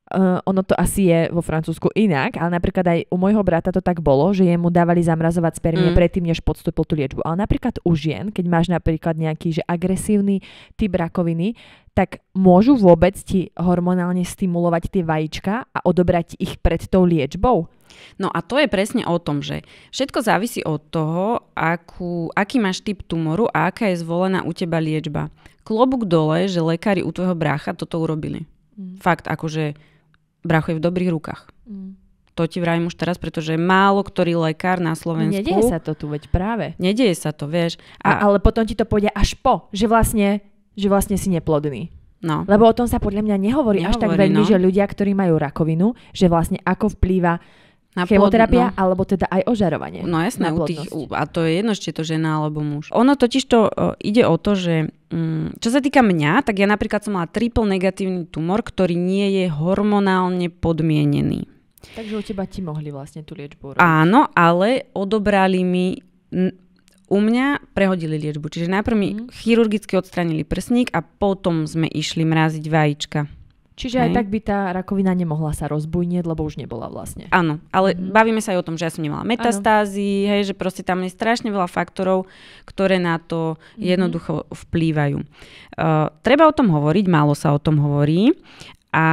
Uh, ono to asi je vo Francúzsku inak, ale napríklad aj u môjho brata to tak bolo, že jemu dávali zamrazovať spermie mm. predtým, než podstúpil tú liečbu. Ale napríklad u žien, keď máš napríklad nejaký že agresívny typ rakoviny, tak môžu vôbec ti hormonálne stimulovať tie vajíčka a odobrať ich pred tou liečbou? No a to je presne o tom, že všetko závisí od toho, akú, aký máš typ tumoru a aká je zvolená u teba liečba. Klobúk dole, že lekári u tvojho brácha toto urobili. Mm. Fakt, akože bracho je v dobrých rukách. Mm. To ti vravím už teraz, pretože málo ktorý lekár na Slovensku... Nedieje sa to tu, veď práve. Nedieje sa to, vieš. A, a ale potom ti to pôjde až po, že vlastne, že vlastne si neplodný. No. Lebo o tom sa podľa mňa nehovorí, nehovorí až tak veľmi, no. že ľudia, ktorí majú rakovinu, že vlastne ako vplýva na chemoterapia, plod, no. alebo teda aj ožarovanie. No jasné, u tých, a to je jedno, či je to žena alebo muž. Ono totiž to uh, ide o to, že Mm, čo sa týka mňa, tak ja napríklad som mala triple negatívny tumor, ktorý nie je hormonálne podmienený. Takže u teba ti mohli vlastne tú liečbu robiť. Áno, ale odobrali mi... U mňa prehodili liečbu, čiže najprv mi mm. chirurgicky odstranili prsník a potom sme išli mraziť vajíčka. Čiže Hej. aj tak by tá rakovina nemohla sa rozbujnieť, lebo už nebola vlastne. Áno, ale mm. bavíme sa aj o tom, že ja som nemala metastázy, hej, že proste tam je strašne veľa faktorov, ktoré na to mm. jednoducho vplývajú. Uh, treba o tom hovoriť, málo sa o tom hovorí. A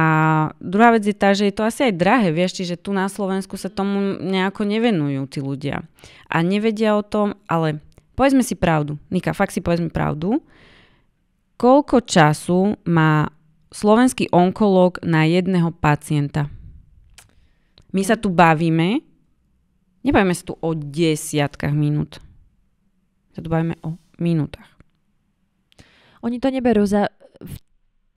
druhá vec je tá, že je to asi aj drahé, vieš, čiže tu na Slovensku sa tomu nejako nevenujú tí ľudia. A nevedia o tom, ale povedzme si pravdu. Nika, fakt si povedzme pravdu. Koľko času má slovenský onkolog na jedného pacienta. My sa tu bavíme, nebavíme sa tu o desiatkách minút. sa tu bavíme o minútach. Oni to neberú za... V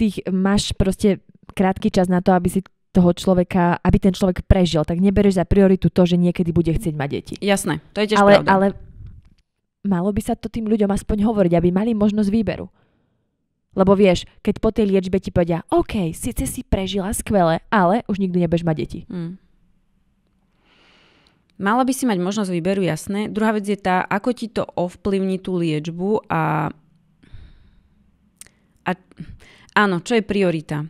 tých, máš proste krátky čas na to, aby si toho človeka, aby ten človek prežil, tak nebereš za prioritu to, že niekedy bude chcieť mať deti. Jasné, to je tiež ale, pravda. Ale malo by sa to tým ľuďom aspoň hovoriť, aby mali možnosť výberu. Lebo vieš, keď po tej liečbe ti povedia, OK, síce si prežila skvele, ale už nikdy nebež mať deti. Mm. Mala by si mať možnosť výberu, jasné. Druhá vec je tá, ako ti to ovplyvní tú liečbu a, a áno, čo je priorita.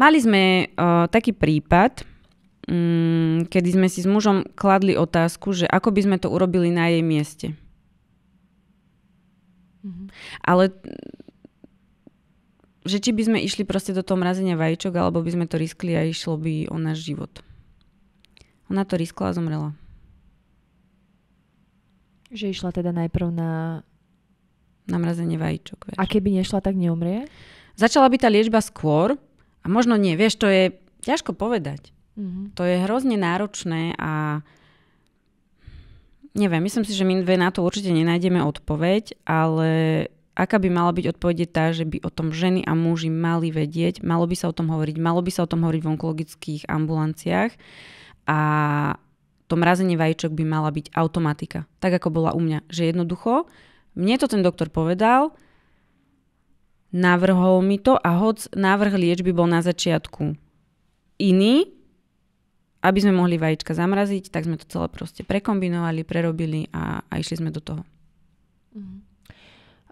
Mali sme uh, taký prípad, um, kedy sme si s mužom kladli otázku, že ako by sme to urobili na jej mieste. Mm-hmm. Ale že či by sme išli proste do toho mrazenia vajíčok, alebo by sme to riskli a išlo by o náš život. Ona to riskla a zomrela. Že išla teda najprv na... Na mrazenie vajíčok. Vieš. A keby nešla, tak neumrie? Začala by tá liečba skôr a možno nie. Vieš, to je ťažko povedať. Mm-hmm. To je hrozne náročné a neviem, myslím si, že my dve na to určite nenájdeme odpoveď, ale aká by mala byť odpovede tá, že by o tom ženy a muži mali vedieť, malo by sa o tom hovoriť, malo by sa o tom hovoriť v onkologických ambulanciách a to mrazenie vajíčok by mala byť automatika, tak ako bola u mňa. Že jednoducho, mne to ten doktor povedal, navrhol mi to a hoc návrh liečby bol na začiatku iný, aby sme mohli vajíčka zamraziť, tak sme to celé proste prekombinovali, prerobili a, a išli sme do toho.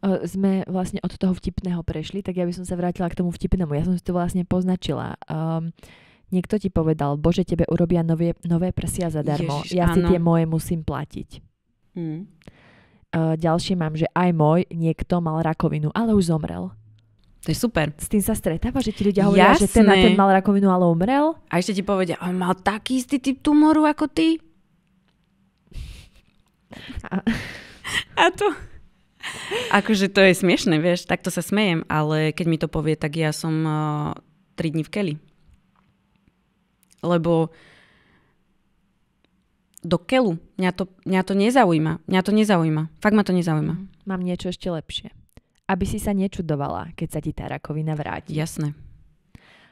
E, sme vlastne od toho vtipného prešli, tak ja by som sa vrátila k tomu vtipnému. Ja som si to vlastne poznačila. Um, niekto ti povedal, bože, tebe urobia nové, nové prsia zadarmo, Ježiš, ja áno. si tie moje musím platiť. Mm. Uh, ďalší mám, že aj môj niekto mal rakovinu, ale už zomrel. To je super. S tým sa stretáva, že ti ľudia hovoria, Jasné. že ten a ten mal rakovinu, ale umrel. A ešte ti povedia, on mal taký istý typ tumoru ako ty. A, a to akože to je smiešne, vieš, takto sa smejem, ale keď mi to povie, tak ja som uh, tri dní v keli. Lebo do kelu. Mňa to, mňa to nezaujíma. Mňa to nezaujíma. Fakt ma to nezaujíma. Mhm. Mám niečo ešte lepšie. Aby si sa nečudovala, keď sa ti tá rakovina vráti. Jasné.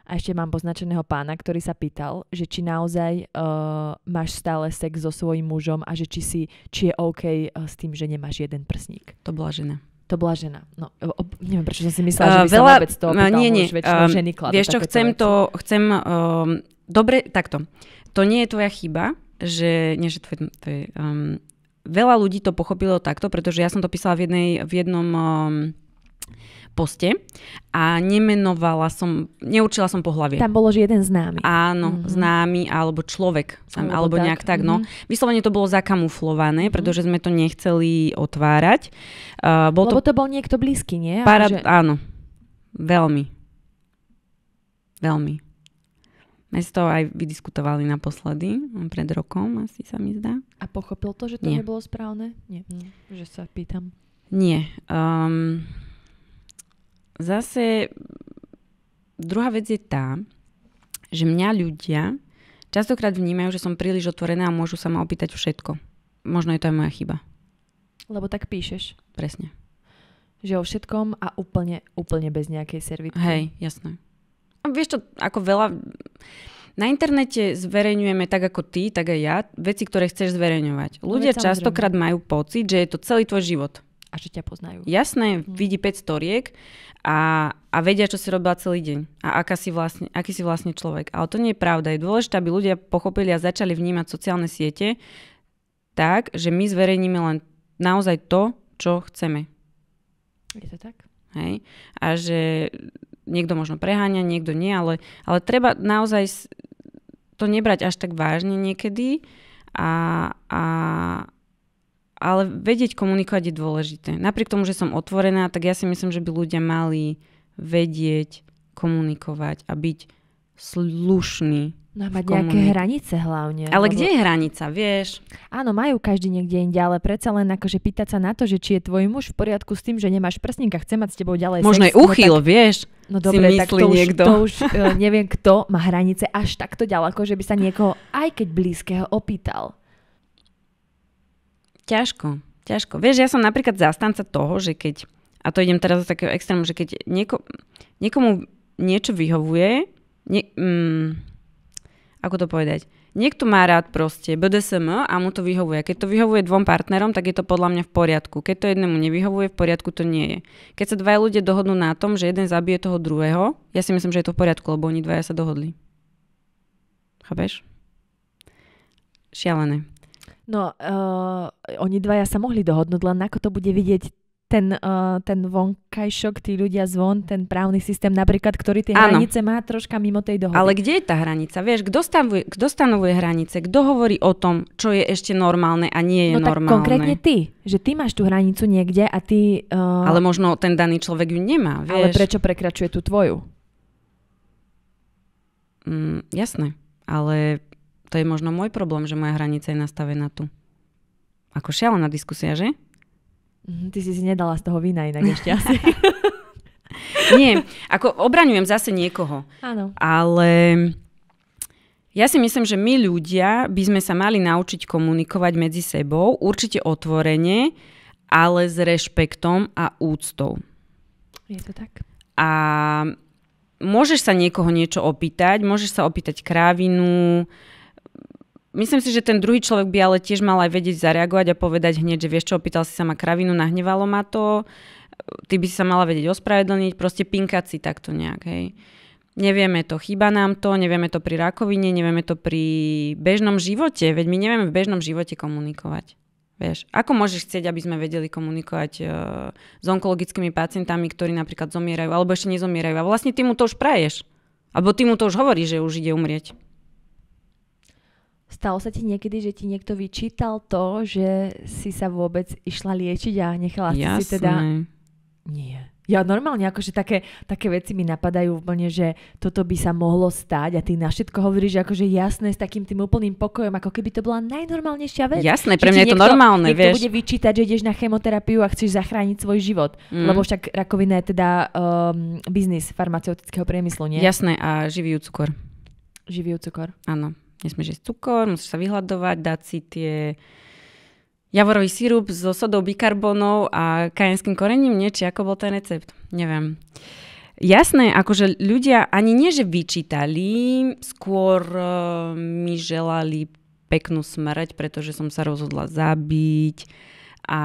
A ešte mám poznačeného pána, ktorý sa pýtal, že či naozaj uh, máš stále sex so svojím mužom a že či, si, či je OK uh, s tým, že nemáš jeden prsník. To bola žena. To bola žena. No, eh, ob, neviem, prečo som si myslela, že by veľa, sa vôbec to opýtal, nie, nie. Uh, ženy kladú. Vieš čo, chcem veci. to, chcem, uh, dobre, takto. To nie je tvoja chyba, že, nie, že tvoj, to je, um, veľa ľudí to pochopilo takto, pretože ja som to písala v, jednej, v jednom um, poste a nemenovala som, neurčila som pohlavie. Tam bolo, že jeden známy. Áno, mm-hmm. známy alebo človek, alebo, alebo tak. nejak tak, no. Mm-hmm. Vyslovene to bolo zakamuflované, mhm. pretože sme to nechceli otvárať. Uh, bol Lebo to, to bol niekto blízky, nie? Para... Že... Áno, veľmi. Veľmi. My si to aj vydiskutovali naposledy, pred rokom asi sa mi zdá. A pochopil to, že to Nie. nebolo správne? Nie. Hm, že sa pýtam. Nie. Um, zase druhá vec je tá, že mňa ľudia častokrát vnímajú, že som príliš otvorená a môžu sa ma opýtať všetko. Možno je to aj moja chyba. Lebo tak píšeš. Presne. Že o všetkom a úplne, úplne bez nejakej servity. Hej, jasné. A vieš to, ako veľa... Na internete zverejňujeme tak ako ty, tak aj ja, veci, ktoré chceš zverejňovať. Ľudia no, častokrát majú pocit, že je to celý tvoj život. A že ťa poznajú. Jasné, mm. vidí 5 storiek a, a vedia, čo si robila celý deň a aká si vlastne, aký si vlastne človek. Ale to nie je pravda. Je dôležité, aby ľudia pochopili a začali vnímať sociálne siete tak, že my zverejníme len naozaj to, čo chceme. Je to tak? Hej. A že niekto možno preháňa, niekto nie, ale, ale treba naozaj to nebrať až tak vážne niekedy a, a, ale vedieť komunikovať je dôležité. Napriek tomu, že som otvorená, tak ja si myslím, že by ľudia mali vedieť komunikovať a byť slušný. No mať nejaké hranice hlavne. Ale lebo... kde je hranica, vieš? Áno, majú každý niekde inde, ale predsa len akože pýtať sa na to, že či je tvoj muž v poriadku s tým, že nemáš prsníka, chce mať s tebou ďalej Možno aj je uchyl, no tak... vieš? No dobre, tak to niekto. už, to už uh, neviem, kto má hranice až takto ďaleko, že by sa niekoho, aj keď blízkeho, opýtal ťažko, ťažko. Vieš, ja som napríklad zastanca toho, že keď, a to idem teraz do takého extrému, že keď nieko, niekomu niečo vyhovuje, nie, mm, ako to povedať, niekto má rád proste BDSM a mu to vyhovuje. Keď to vyhovuje dvom partnerom, tak je to podľa mňa v poriadku. Keď to jednému nevyhovuje, v poriadku to nie je. Keď sa dvaja ľudia dohodnú na tom, že jeden zabije toho druhého, ja si myslím, že je to v poriadku, lebo oni dvaja sa dohodli. Chápeš? Šialené. No, uh, oni dvaja sa mohli dohodnúť, len ako to bude vidieť ten, uh, ten vonkajšok, tí ľudia zvon, ten právny systém napríklad, ktorý tie ano. hranice má troška mimo tej dohody. Ale kde je tá hranica? Vieš, kto stanovuje, kto stanovuje hranice? Kto hovorí o tom, čo je ešte normálne a nie je no, normálne? No konkrétne ty, že ty máš tú hranicu niekde a ty... Uh... Ale možno ten daný človek ju nemá, vieš. Ale prečo prekračuje tú tvoju? Mm, jasné, ale to je možno môj problém, že moja hranica je nastavená tu. Ako šialená diskusia, že? Mhm, ty si si nedala z toho vina inak ešte asi. Nie, ako obraňujem zase niekoho. Áno. Ale ja si myslím, že my ľudia by sme sa mali naučiť komunikovať medzi sebou, určite otvorene, ale s rešpektom a úctou. Je to tak. A môžeš sa niekoho niečo opýtať, môžeš sa opýtať krávinu, Myslím si, že ten druhý človek by ale tiež mal aj vedieť zareagovať a povedať hneď, že vieš čo, opýtal si sa ma kravinu, nahnevalo ma to, ty by si sa mala vedieť ospravedlniť, proste pinkať si takto nejak, hej. Nevieme to, chýba nám to, nevieme to pri rakovine, nevieme to pri bežnom živote, veď my nevieme v bežnom živote komunikovať. Vieš, ako môžeš chcieť, aby sme vedeli komunikovať uh, s onkologickými pacientami, ktorí napríklad zomierajú, alebo ešte nezomierajú. A vlastne ty mu to už praješ. Alebo ty mu to už hovoríš, že už ide umrieť. Stalo sa ti niekedy, že ti niekto vyčítal to, že si sa vôbec išla liečiť a nechala Jasné. si teda... Nie. Ja normálne, akože také, také veci mi napadajú úplne, že toto by sa mohlo stať a ty na všetko hovoríš akože jasné s takým tým úplným pokojom, ako keby to bola najnormálnejšia vec. Jasné, pre mňa je to niekto, normálne, niekto vieš. bude vyčítať, že ideš na chemoterapiu a chceš zachrániť svoj život, mm. lebo však rakovina je teda um, biznis farmaceutického priemyslu, nie? Jasné, a živý cukor. Živý cukor. Áno nesmieš jesť cukor, musíš sa vyhľadovať, dať si tie javorový sírup so sodou bikarbonov a kajenským korením, nie? Či ako bol ten recept? Neviem. Jasné, akože ľudia ani nie, že vyčítali, skôr eh, mi želali peknú smrť, pretože som sa rozhodla zabiť a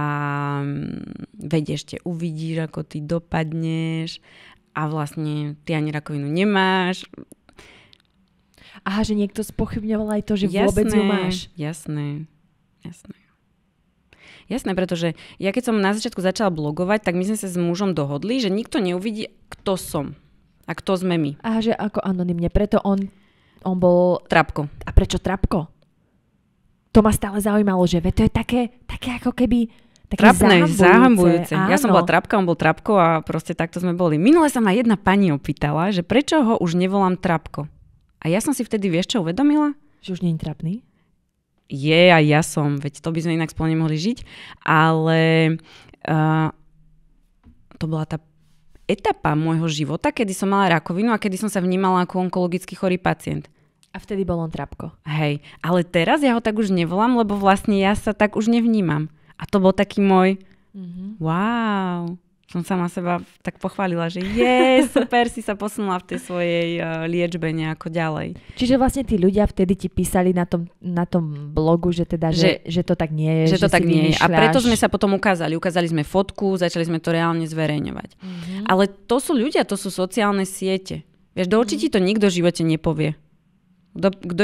mm, veď ešte uvidíš, ako ty dopadneš a vlastne ty ani rakovinu nemáš aha, že niekto spochybňoval aj to, že jasné, vôbec ju máš. Jasné, jasné. Jasné, pretože ja keď som na začiatku začala blogovať, tak my sme sa s mužom dohodli, že nikto neuvidí, kto som a kto sme my. A že ako anonymne, preto on, on bol... Trapko. A prečo Trapko? To ma stále zaujímalo, že ve, to je také, také ako keby... Také Trapné, zahambujúce. Ja som bola trapka, on bol trapko a proste takto sme boli. Minule sa ma jedna pani opýtala, že prečo ho už nevolám trapko. A ja som si vtedy, vieš čo, uvedomila? Že už nie je trapný? Je, a ja som, veď to by sme inak spolu nemohli žiť, ale uh, to bola tá etapa môjho života, kedy som mala rakovinu a kedy som sa vnímala ako onkologicky chorý pacient. A vtedy bol on trapko. Hej, ale teraz ja ho tak už nevolám, lebo vlastne ja sa tak už nevnímam. A to bol taký môj mm-hmm. wow som sama seba tak pochválila, že je, super, si sa posunula v tej svojej uh, liečbe nejako ďalej. Čiže vlastne tí ľudia vtedy ti písali na tom, na tom blogu, že teda, že, že, že to tak nie je. Že to tak nie je. A preto sme sa potom ukázali. Ukázali sme fotku, začali sme to reálne zverejňovať. Mm-hmm. Ale to sú ľudia, to sú sociálne siete. Vieš, do mhm. určití to nikto v živote nepovie. Kto, kto,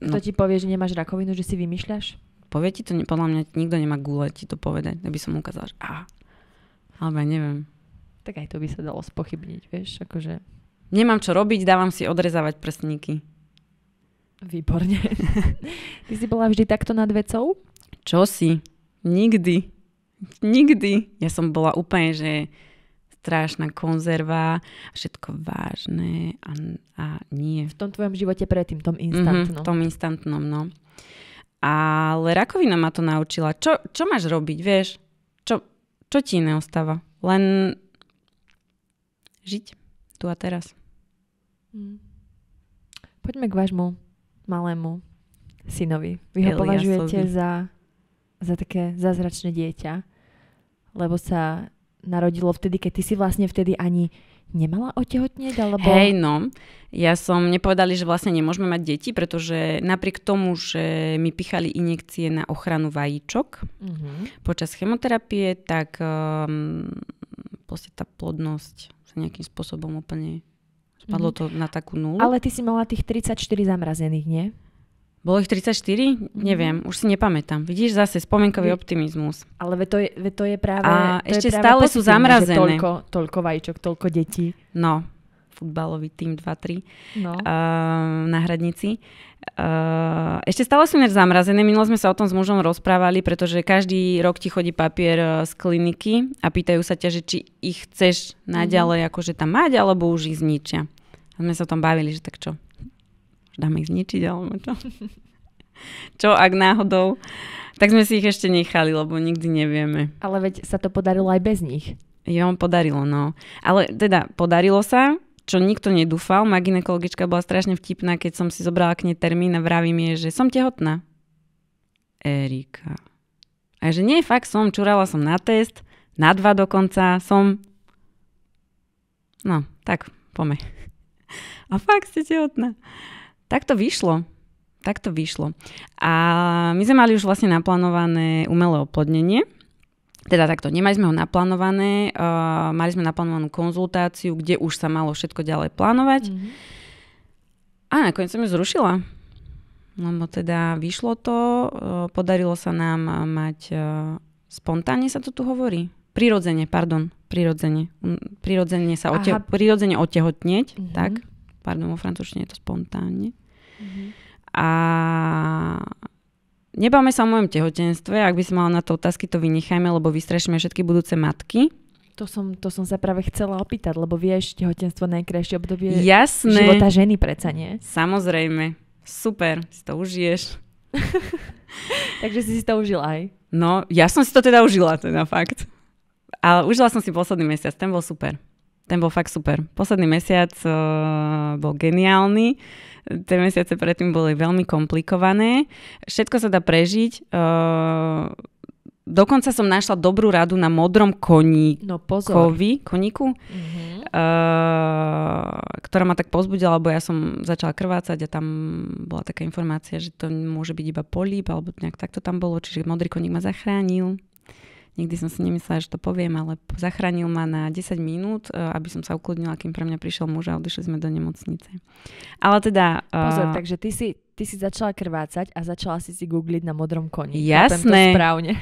no. kto ti povie, že nemáš rakovinu, že si vymýšľaš? Povie ti to, podľa mňa nikto nemá gule ti to povedať, aby som ukázala, že aha, alebo ja neviem. Tak aj to by sa dalo spochybniť, vieš, akože... Nemám čo robiť, dávam si odrezávať prstníky. Výborne. Ty si bola vždy takto nad vecou? Čo si? Nikdy. Nikdy. Ja som bola úplne, že strašná konzerva, všetko vážne a, a nie. V tom tvojom živote predtým, tom mhm, instantnom. Mm-hmm, tom instantnom, no. Ale rakovina ma to naučila. Čo, čo máš robiť, vieš? Čo ti iné ostáva? Len žiť tu a teraz. Mm. Poďme k vášmu malému synovi. Vy ho Eliasovi. považujete za, za také zázračné dieťa, lebo sa narodilo vtedy, keď ty si vlastne vtedy ani nemala otehotnieť? Alebo... Hej, no. Ja som, nepovedali, že vlastne nemôžeme mať deti, pretože napriek tomu, že mi pichali injekcie na ochranu vajíčok uh-huh. počas chemoterapie, tak um, vlastne tá plodnosť sa nejakým spôsobom úplne spadlo mhm. to na takú nulu. Ale ty si mala tých 34 zamrazených, nie? Bolo ich 34? Neviem, mhm. už si nepamätám. Vidíš zase spomienkový hm. optimizmus. Ale ve to je, ve to je práve... A to ešte je práve stále sú zamrazené. Toľko, toľko vajíčok, toľko detí. No, futbalový tým 2-3 no. uh, eh, náhradníci. Uh, eh, ešte stále sú ináč zamrazené. Minulo sme sa o tom s mužom rozprávali, pretože každý rok ti chodí papier eh, z kliniky a pýtajú sa ťa, že či ich chceš naďalej mm-hmm. akože tam mať, alebo už ich zničia. A sme sa o tom bavili, že tak čo, že dáme ich zničiť alebo čo. čo ak náhodou. Tak sme si ich ešte nechali, lebo nikdy nevieme. Ale veď sa to podarilo aj bez nich. Jo, podarilo, no. Ale teda podarilo sa, čo nikto nedúfal. Má ginekologička bola strašne vtipná, keď som si zobrala k nej termín a vraví mi, že som tehotná. Erika. A že nie, fakt som, čurala som na test, na dva dokonca, som... No, tak, pome. A fakt ste tehotná. Tak to vyšlo. Tak to vyšlo. A my sme mali už vlastne naplánované umelé oplodnenie. Teda takto, nemali sme ho naplánované, uh, mali sme naplánovanú konzultáciu, kde už sa malo všetko ďalej plánovať. Mm-hmm. A nakoniec som ju zrušila. Lebo no, teda vyšlo to, uh, podarilo sa nám e, mať, uh, spontánne sa to tu hovorí, prirodzene, pardon, prirodzene, prirodzene sa ote- prirodzene otehotnieť, mm-hmm. tak, pardon, vo francúzštine je to spontánne. Mm-hmm. A nebáme sa o mojom tehotenstve, ak by som mala na to otázky, to vynechajme, lebo vystrašíme všetky budúce matky. To som, to som sa práve chcela opýtať, lebo vieš, tehotenstvo najkrajšie obdobie Jasné. života ženy predsa, nie? Samozrejme. Super, si to užiješ. Takže si si to užila aj. No, ja som si to teda užila, teda fakt. Ale užila som si posledný mesiac, ten bol super. Ten bol fakt super. Posledný mesiac uh, bol geniálny. Tie mesiace predtým boli veľmi komplikované. Všetko sa dá prežiť. Uh, dokonca som našla dobrú radu na modrom koníkovi, no koníku, mm-hmm. uh, ktorá ma tak pozbudila, lebo ja som začala krvácať a tam bola taká informácia, že to môže byť iba políp, alebo nejak takto tam bolo, čiže modrý koník ma zachránil. Nikdy som si nemyslela, že to poviem, ale zachránil ma na 10 minút, e, aby som sa ukludnila, kým pre mňa prišiel muž a odišli sme do nemocnice. Ale teda... E, Pozor, uh... takže ty si, ty si začala krvácať a začala si si googliť na modrom koni. Jasné. správne.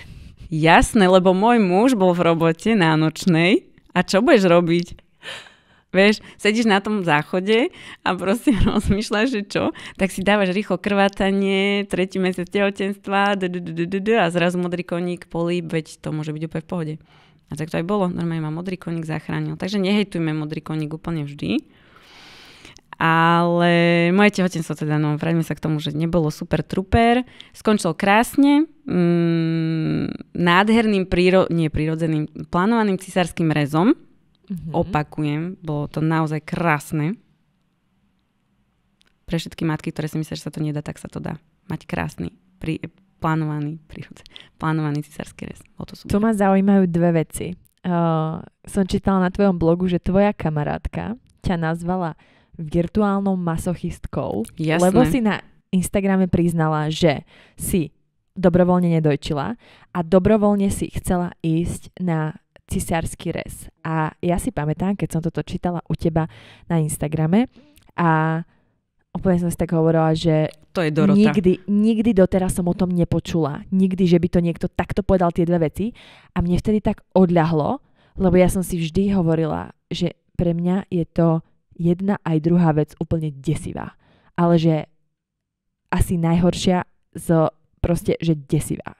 Jasné, lebo môj muž bol v robote nánočnej. A čo budeš robiť? Vieš, sedíš na tom záchode a proste rozmýšľaš, že čo, tak si dávaš rýchlo krvácanie, tretí mesiac tehotenstva a zrazu modrý koník, políp, veď to môže byť úplne v pohode. A tak to aj bolo. Normálne ma modrý koník zachránil. Takže nehejtujme modrý koník úplne vždy. Ale moje tehotenstvo teda, no vráťme sa k tomu, že nebolo super truper. Skončil krásne, mm, nádherným, príro- nie prírodzeným, plánovaným cisárským rezom, Mm-hmm. Opakujem, bolo to naozaj krásne. Pre všetky matky, ktoré si myslia, že sa to nedá, tak sa to dá. Mať krásny, pri, plánovaný, prírodze, plánovaný císarský rez. to, to ma zaujímajú dve veci. Uh, som čítala na tvojom blogu, že tvoja kamarátka ťa nazvala virtuálnou masochistkou, Jasné. lebo si na Instagrame priznala, že si dobrovoľne nedojčila a dobrovoľne si chcela ísť na cisársky rez. A ja si pamätám, keď som toto čítala u teba na Instagrame a úplne som si tak hovorila, že to je Dorota. Nikdy, nikdy doteraz som o tom nepočula. Nikdy, že by to niekto takto povedal tie dve veci. A mne vtedy tak odľahlo, lebo ja som si vždy hovorila, že pre mňa je to jedna aj druhá vec úplne desivá. Ale že asi najhoršia z proste, že desivá.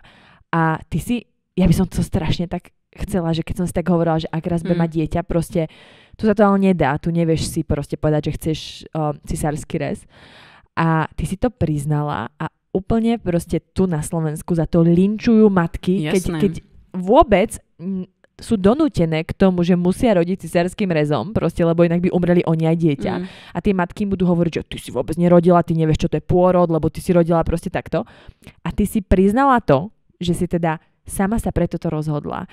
A ty si, ja by som to strašne tak chcela, že keď som si tak hovorila, že ak raz mm. mať dieťa, proste tu sa to ale nedá, tu nevieš si proste povedať, že chceš uh, cisársky rez. A ty si to priznala a úplne proste tu na Slovensku za to linčujú matky, keď, keď vôbec sú donútené k tomu, že musia rodiť cisárským rezom, proste, lebo inak by umreli oni aj dieťa. Mm. A tie matky budú hovoriť, že ty si vôbec nerodila, ty nevieš, čo to je pôrod, lebo ty si rodila proste takto. A ty si priznala to, že si teda sama sa preto to rozhodla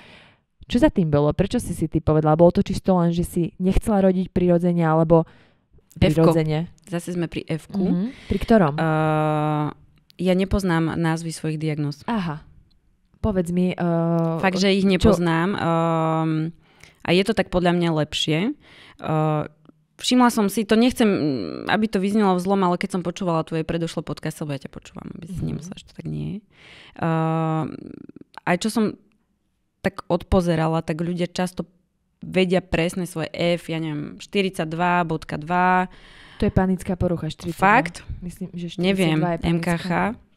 čo za tým bolo? Prečo si si ty povedala? Bolo to čisto len, že si nechcela rodiť prirodzene, alebo prirodzene? Zase sme pri f mm-hmm. Pri ktorom? Uh, ja nepoznám názvy svojich diagnóz. Aha. Povedz mi... Uh, Fakt, že ich nepoznám. Uh, a je to tak podľa mňa lepšie. Uh, všimla som si, to nechcem, aby to vyznelo vzlom, ale keď som počúvala tvoje predošlo podcast, lebo ja ťa počúvam, aby si mhm. nemusela, že to tak nie je. Uh, aj čo som tak odpozerala, tak ľudia často vedia presne svoje F, ja neviem, 42.2. To je panická porucha 42. Fakt? Myslím, že 42 Neviem, je panická. MKH,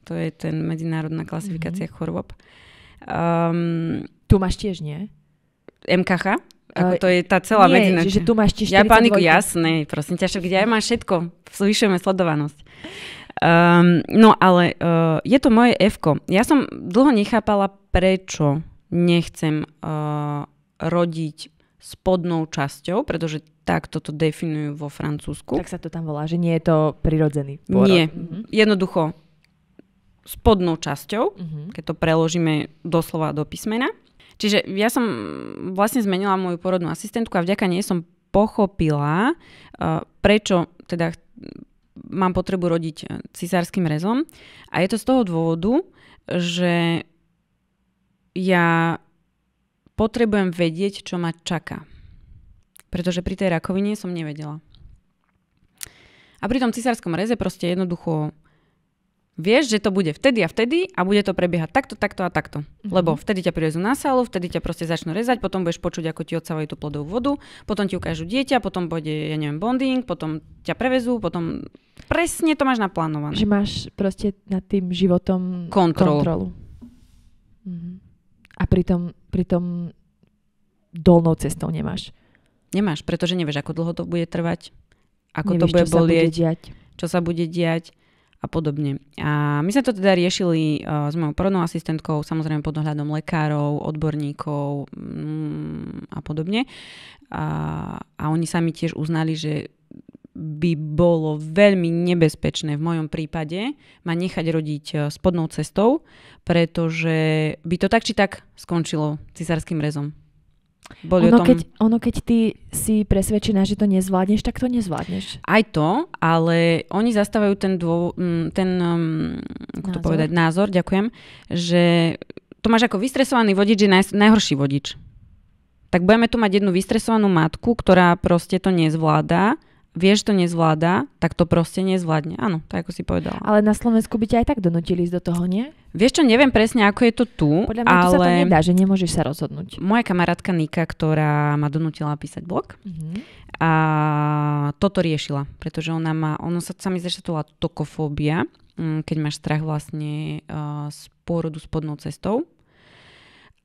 to je ten medzinárodná klasifikácia mm-hmm. chorôb. Um, tu máš tiež, nie? MKH? Ako uh, to je tá celá Nie, medzina. Že, že tu máš tiež 42. Ja paniku, jasné, prosím ťa, však aj máš všetko. Zvyšujeme sledovanosť. Um, no ale uh, je to moje f Ja som dlho nechápala, prečo nechcem uh, rodiť spodnou časťou, pretože takto to definujú vo Francúzsku. Tak sa to tam volá, že nie je to prirodzený pôrod. Nie, mm-hmm. jednoducho spodnou časťou, mm-hmm. keď to preložíme doslova do písmena. Čiže ja som vlastne zmenila moju porodnú asistentku a vďaka nej som pochopila, uh, prečo teda mám potrebu rodiť eh, cisárským rezom. A je to z toho dôvodu, že ja potrebujem vedieť, čo ma čaká. Pretože pri tej rakovine som nevedela. A pri tom cisárskom reze proste jednoducho vieš, že to bude vtedy a vtedy a bude to prebiehať takto, takto a takto. Mm-hmm. Lebo vtedy ťa prirezú na sálu, vtedy ťa proste začnú rezať, potom budeš počuť, ako ti odsávajú tú plodovú vodu, potom ti ukážu dieťa, potom bude, ja neviem, bonding, potom ťa prevezú, potom presne to máš naplánované. Že máš proste nad tým životom kontrolu. kontrolu. Mm-hmm a pritom, pritom dolnou cestou nemáš. Nemáš, pretože nevieš, ako dlho to bude trvať, ako nevieš, to bude čo bolieť, sa bude diať. čo sa bude diať a podobne. A my sme to teda riešili uh, s mojou porodnou asistentkou, samozrejme pod ohľadom lekárov, odborníkov mm, a podobne. A, a oni sami tiež uznali, že by bolo veľmi nebezpečné v mojom prípade ma nechať rodiť e, spodnou cestou, pretože by to tak či tak skončilo cisárským rezom. Boli ono, tom... keď, ono keď ty si presvedčená, že to nezvládneš, tak to nezvládneš. Aj to, ale oni zastávajú ten, dô, mm, ten um, ako názor. to povedať, názor, ďakujem, že to máš ako vystresovaný vodič že naj, najhorší vodič. Tak budeme tu mať jednu vystresovanú matku, ktorá proste to nezvláda vieš, to nezvláda, tak to proste nezvládne. Áno, tak ako si povedala. Ale na Slovensku by ťa aj tak donutili ísť do toho, nie? Vieš čo, neviem presne, ako je to tu, Podľa mňa ale... tu sa to nedá, že nemôžeš sa rozhodnúť. Moja kamarátka Nika, ktorá ma donutila písať blog, mm-hmm. a toto riešila, pretože ona má, ono sa, sa mi zdá, že to volá tokofóbia, mm, keď máš strach vlastne e, z pôrodu spodnou cestou.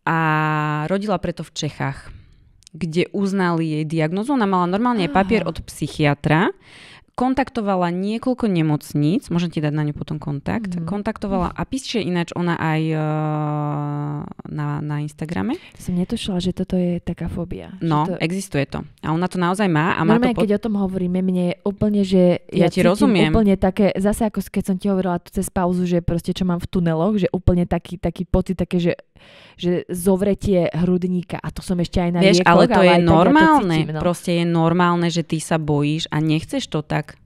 A rodila preto v Čechách kde uznali jej diagnozu. Ona mala normálne aj papier od psychiatra, kontaktovala niekoľko nemocníc, môžem ti dať na ňu potom kontakt, mm. kontaktovala a píše ináč ona aj uh, na, na Instagrame. Som netušila, že toto je taká fóbia. No, to... existuje to. A ona to naozaj má. A má to pod... keď o tom hovoríme, mne je úplne, že ja, ja ti rozumiem. úplne také, zase ako keď som ti hovorila tu cez pauzu, že proste čo mám v tuneloch, že úplne taký, taký pocit, také, že že zovretie hrudníka a to som ešte aj na Vieš, liekoch, ale to ale je normálne. Cítim, no. Proste je normálne, že ty sa bojíš a nechceš to tak.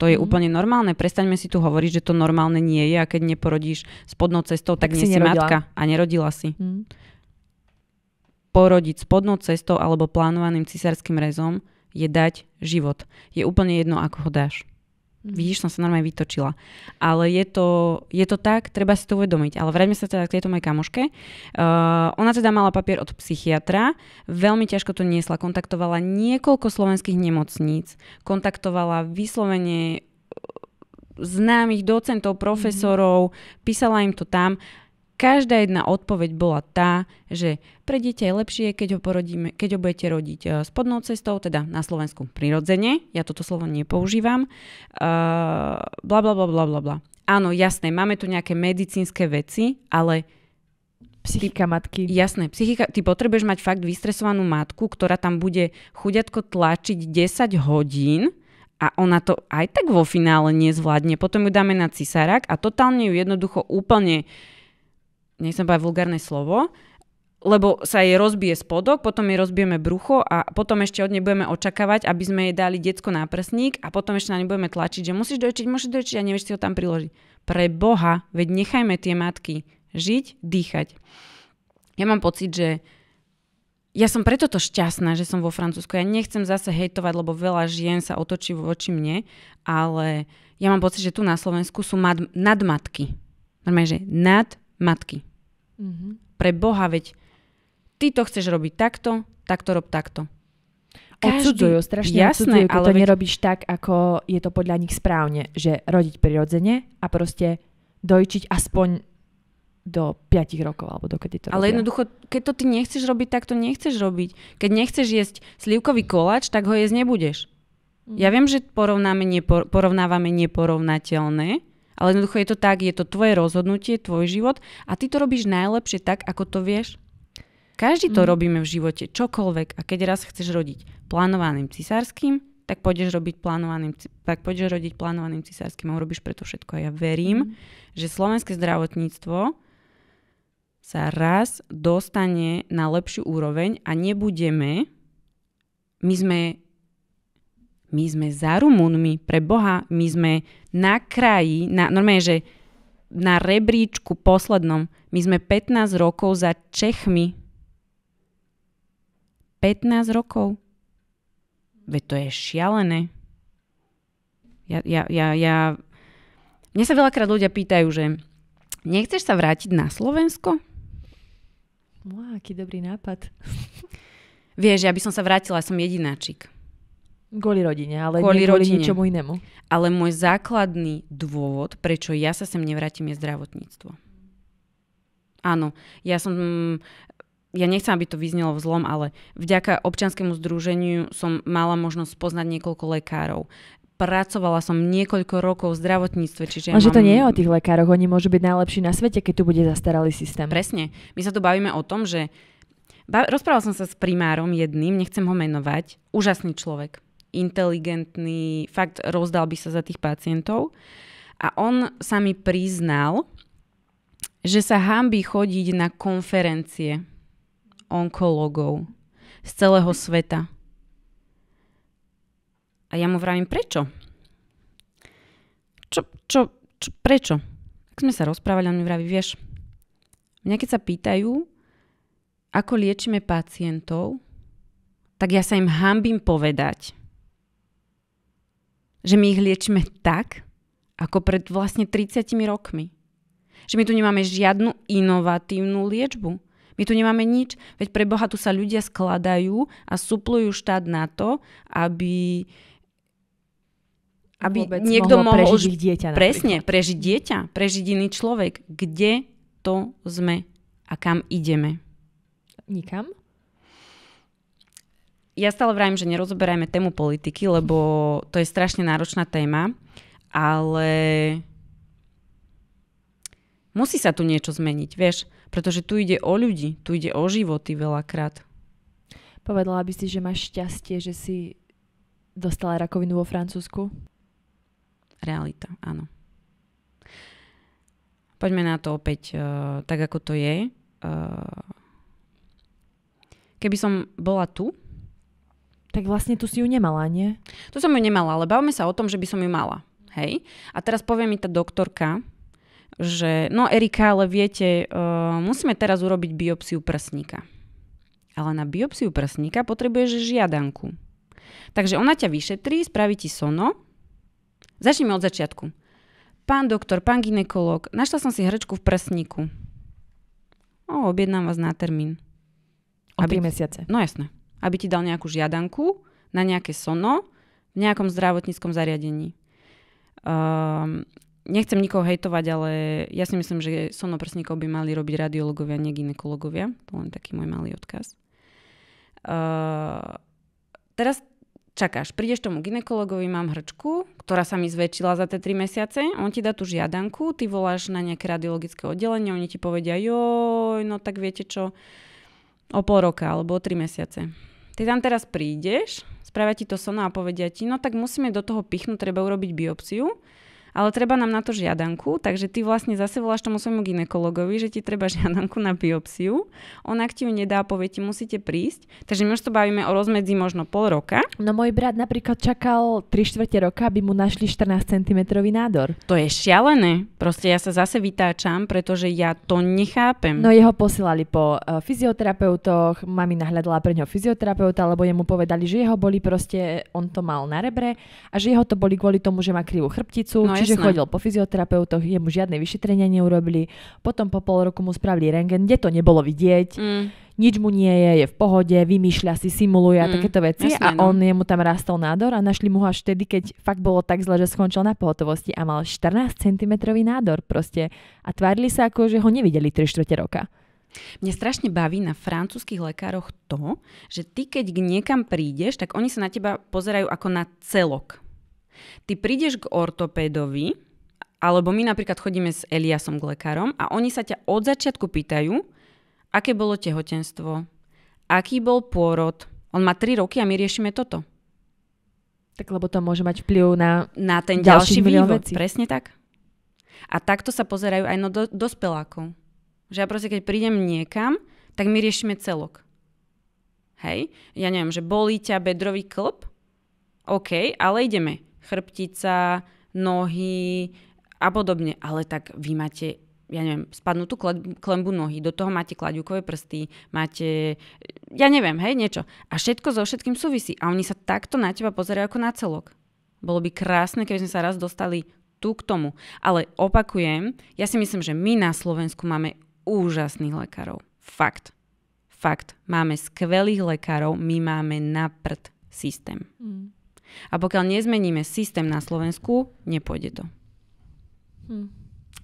To je mm. úplne normálne. Prestaňme si tu hovoriť, že to normálne nie je a keď neporodíš spodnou cestou, tak, tak nie si nerodila. matka a nerodila si. Mm. Porodiť spodnou cestou alebo plánovaným cisárským rezom je dať život. Je úplne jedno, ako ho dáš. Mm. Vidíš, som sa normálne vytočila. Ale je to, je to tak, treba si to uvedomiť. Ale vráťme sa teda k tejto mojej kamoške. Uh, ona teda mala papier od psychiatra, veľmi ťažko to niesla, kontaktovala niekoľko slovenských nemocníc, kontaktovala vyslovene uh, známych docentov, mhm. profesorov, mm. písala im to tam Každá jedna odpoveď bola tá, že pre dieťa je lepšie, keď ho, porodíme, keď ho budete rodiť eh, spodnou cestou, teda na Slovensku prirodzene, ja toto slovo nepoužívam, uh, bla bla bla bla bla Áno, jasné, máme tu nejaké medicínske veci, ale Psychika matky. Jasné, psychika, ty potrebuješ mať fakt vystresovanú matku, ktorá tam bude chudiatko tlačiť 10 hodín a ona to aj tak vo finále nezvládne. Potom ju dáme na cisárak a totálne ju jednoducho úplne uh, nechcem povedať vulgárne slovo, lebo sa jej rozbije spodok, potom jej rozbijeme brucho a potom ešte od nej budeme očakávať, aby sme jej dali diecko na prsník a potom ešte na nej budeme tlačiť, že musíš dojčiť, musíš dojčiť a nevieš si ho tam priložiť. Pre Boha, veď nechajme tie matky žiť, dýchať. Ja mám pocit, že ja som preto to šťastná, že som vo Francúzsku. Ja nechcem zase hejtovať, lebo veľa žien sa otočí voči mne, ale ja mám pocit, že tu na Slovensku sú mad- nadmatky. Normálne, že nadmatky. Mm-hmm. Pre Boha, veď ty to chceš robiť takto, tak to rob takto. odsudzujú, strašne jasné, odsudzujú, ale to veď... nerobíš tak, ako je to podľa nich správne, že rodiť prirodzene a proste dojčiť aspoň do 5 rokov, alebo kedy to Ale robia. jednoducho, keď to ty nechceš robiť, tak to nechceš robiť. Keď nechceš jesť slivkový koláč, tak ho jesť nebudeš. Mm. Ja viem, že porovnáme, nepor- porovnávame neporovnateľné, ale jednoducho je to tak, je to tvoje rozhodnutie, tvoj život a ty to robíš najlepšie tak, ako to vieš. Každý to mm. robíme v živote, čokoľvek. A keď raz chceš rodiť plánovaným cisárským, tak pôjdeš robiť plánovaným, tak pôjdeš rodiť plánovaným cisárským a urobíš preto všetko. A ja verím, mm. že slovenské zdravotníctvo sa raz dostane na lepšiu úroveň a nebudeme, my sme my sme za Rumunmi, pre Boha, my sme na kraji, na, normálne, že na rebríčku poslednom, my sme 15 rokov za Čechmi. 15 rokov. Veď to je šialené. Ja, ja, ja, ja... Mne sa veľakrát ľudia pýtajú, že nechceš sa vrátiť na Slovensko? Wow, aký dobrý nápad. Vieš, ja by som sa vrátila, som jedináčik. Kvôli rodine, ale kvôli, kvôli rodine. ničomu inému. Ale môj základný dôvod, prečo ja sa sem nevrátim, je zdravotníctvo. Áno, ja som... Ja nechcem, aby to vyznelo v zlom, ale vďaka občianskému združeniu som mala možnosť poznať niekoľko lekárov pracovala som niekoľko rokov v zdravotníctve. Čiže Lenže ja mám... to nie je o tých lekároch, oni môžu byť najlepší na svete, keď tu bude zastaralý systém. Presne. My sa tu bavíme o tom, že rozprával som sa s primárom jedným, nechcem ho menovať, úžasný človek inteligentný, fakt rozdal by sa za tých pacientov. A on sa mi priznal, že sa hámbi chodiť na konferencie onkologov z celého sveta. A ja mu vravím, prečo? Čo, čo, čo prečo? Tak sme sa rozprávali, on mi vraví, vieš, mňa keď sa pýtajú, ako liečíme pacientov, tak ja sa im hambím povedať, že my ich liečíme tak, ako pred vlastne 30 rokmi. Že my tu nemáme žiadnu inovatívnu liečbu. My tu nemáme nič, veď pre Boha tu sa ľudia skladajú a suplujú štát na to, aby aby niekto mohol, mohol prežiť ich dieťa. Napríklad. Presne, prežiť dieťa, prežiť iný človek. Kde to sme a kam ideme? Nikam ja stále vrajím, že nerozoberajme tému politiky, lebo to je strašne náročná téma, ale musí sa tu niečo zmeniť, vieš, pretože tu ide o ľudí, tu ide o životy veľakrát. Povedala by si, že máš šťastie, že si dostala rakovinu vo Francúzsku? Realita, áno. Poďme na to opäť uh, tak, ako to je. Uh, keby som bola tu, tak vlastne tu si ju nemala, nie? Tu som ju nemala, ale bavme sa o tom, že by som ju mala. Hej? A teraz povie mi tá doktorka, že no Erika, ale viete, uh, musíme teraz urobiť biopsiu prsníka. Ale na biopsiu prsníka potrebuješ žiadanku. Takže ona ťa vyšetrí, spraví ti sono. Začneme od začiatku. Pán doktor, pán ginekolog, našla som si hrečku v prsníku. O, objednám vás na termín. O 3 mesiace. No jasné aby ti dal nejakú žiadanku na nejaké sono v nejakom zdravotníckom zariadení. Um, nechcem nikoho hejtovať, ale ja si myslím, že sonoprstníkov by mali robiť radiológovia, nie ginekologovia. To len taký môj malý odkaz. Uh, teraz čakáš, prídeš tomu ginekologovi, mám hrčku, ktorá sa mi zväčšila za tie tri mesiace, on ti dá tú žiadanku, ty voláš na nejaké radiologické oddelenie, oni ti povedia, joj, no tak viete čo, o pol roka alebo o tri mesiace. Ty tam teraz prídeš, spravia ti to sono a povedia ti, no tak musíme do toho pichnúť, treba urobiť biopsiu ale treba nám na to žiadanku, takže ty vlastne zase voláš tomu svojmu ginekologovi, že ti treba žiadanku na biopsiu, on ak ti ju nedá, povie ti musíte prísť, takže my už to bavíme o rozmedzi možno pol roka. No môj brat napríklad čakal 3 štvrte roka, aby mu našli 14 cm nádor. To je šialené, proste ja sa zase vytáčam, pretože ja to nechápem. No jeho posílali po uh, fyzioterapeutoch, mami nahľadala pre neho fyzioterapeuta, lebo jemu povedali, že jeho boli proste, on to mal na rebre a že jeho to boli kvôli tomu, že má krivú chrbticu, no, Čiže chodil po fyzioterapeutoch, jemu žiadne vyšetrenia neurobili. Potom po pol roku mu spravili rengen, kde to nebolo vidieť. Mm. Nič mu nie je, je v pohode, vymýšľa si, simuluje mm. takéto veci. Jasné, a no. on jemu tam rastol nádor a našli mu ho až vtedy, keď fakt bolo tak zle, že skončil na pohotovosti a mal 14 cm nádor proste. A tvárili sa ako, že ho nevideli 3 čtvrte roka. Mňa strašne baví na francúzskych lekároch to, že ty keď k niekam prídeš, tak oni sa na teba pozerajú ako na celok. Ty prídeš k ortopédovi, alebo my napríklad chodíme s Eliasom k lekárom a oni sa ťa od začiatku pýtajú, aké bolo tehotenstvo, aký bol pôrod. On má 3 roky a my riešime toto. Tak lebo to môže mať vplyv na, na ten ďalší vývoj. Veci. Presne tak. A takto sa pozerajú aj no do, dospelákov. Že ja proste, keď prídem niekam, tak my riešime celok. Hej? Ja neviem, že bolí ťa bedrový klb? OK, ale ideme chrbtica, nohy a podobne. Ale tak vy máte ja neviem, spadnutú klembu nohy, do toho máte kladiukové prsty, máte, ja neviem, hej, niečo. A všetko so všetkým súvisí. A oni sa takto na teba pozerajú ako na celok. Bolo by krásne, keby sme sa raz dostali tu k tomu. Ale opakujem, ja si myslím, že my na Slovensku máme úžasných lekárov. Fakt. Fakt. Máme skvelých lekárov, my máme na prd systém. Mm. A pokiaľ nezmeníme systém na Slovensku, nepôjde to. Hm.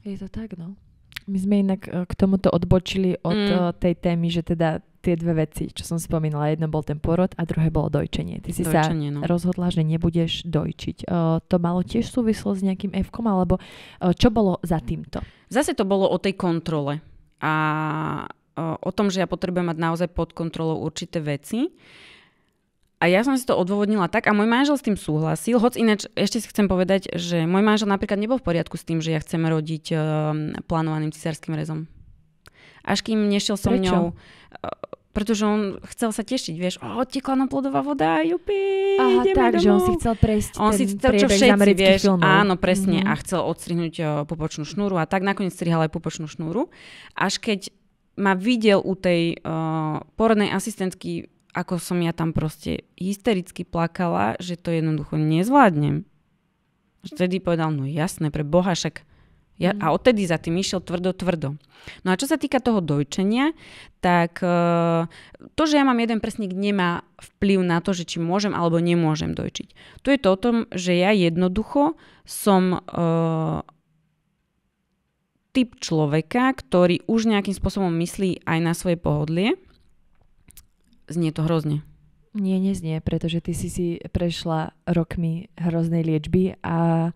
Je to tak, no. My sme inak e, k tomuto odbočili od mm. E, tej témy, že teda tie dve veci, čo som spomínala, jedno bol ten porod a druhé bolo dojčenie. Ty si dojčenie, sa no. rozhodla, že nebudeš dojčiť. Uh, to malo tiež súvislo s nejakým f alebo uh, čo bolo za týmto? Zase to bolo o tej kontrole a uh, o tom, že ja potrebujem mať naozaj pod kontrolou určité veci. A ja som si to odôvodnila tak a môj manžel s tým súhlasil, hoc ináč ešte si chcem povedať, že môj manžel napríklad nebol v poriadku s tým, že ja chcem rodiť uh, plánovaným cisárským rezom. Až kým nešiel so mňou, uh, pretože on chcel sa tešiť, vieš, o, tekla nám plodová voda, jupi, Aha, ideme tak, domov. že on si chcel prejsť on si chcel, čo všetci, vieš, filmov. áno, presne, mm-hmm. a chcel odstrihnúť uh, e, popočnú šnúru a tak nakoniec strihal aj popočnú šnúru, až keď ma videl u tej uh, e, porodnej asistentky ako som ja tam proste hystericky plakala, že to jednoducho nezvládnem. Vtedy povedal, no jasné, pre Boha však ja, mhm. a odtedy za tým išiel tvrdo, tvrdo. No a čo sa týka toho dojčenia, tak e, to, že ja mám jeden presník nemá vplyv na to, že či môžem alebo nemôžem dojčiť. Tu je to o tom, že ja jednoducho som uh, typ človeka, ktorý už nejakým spôsobom myslí aj na svoje pohodlie Znie to hrozne. Nie, neznie, pretože ty si si prešla rokmi hroznej liečby a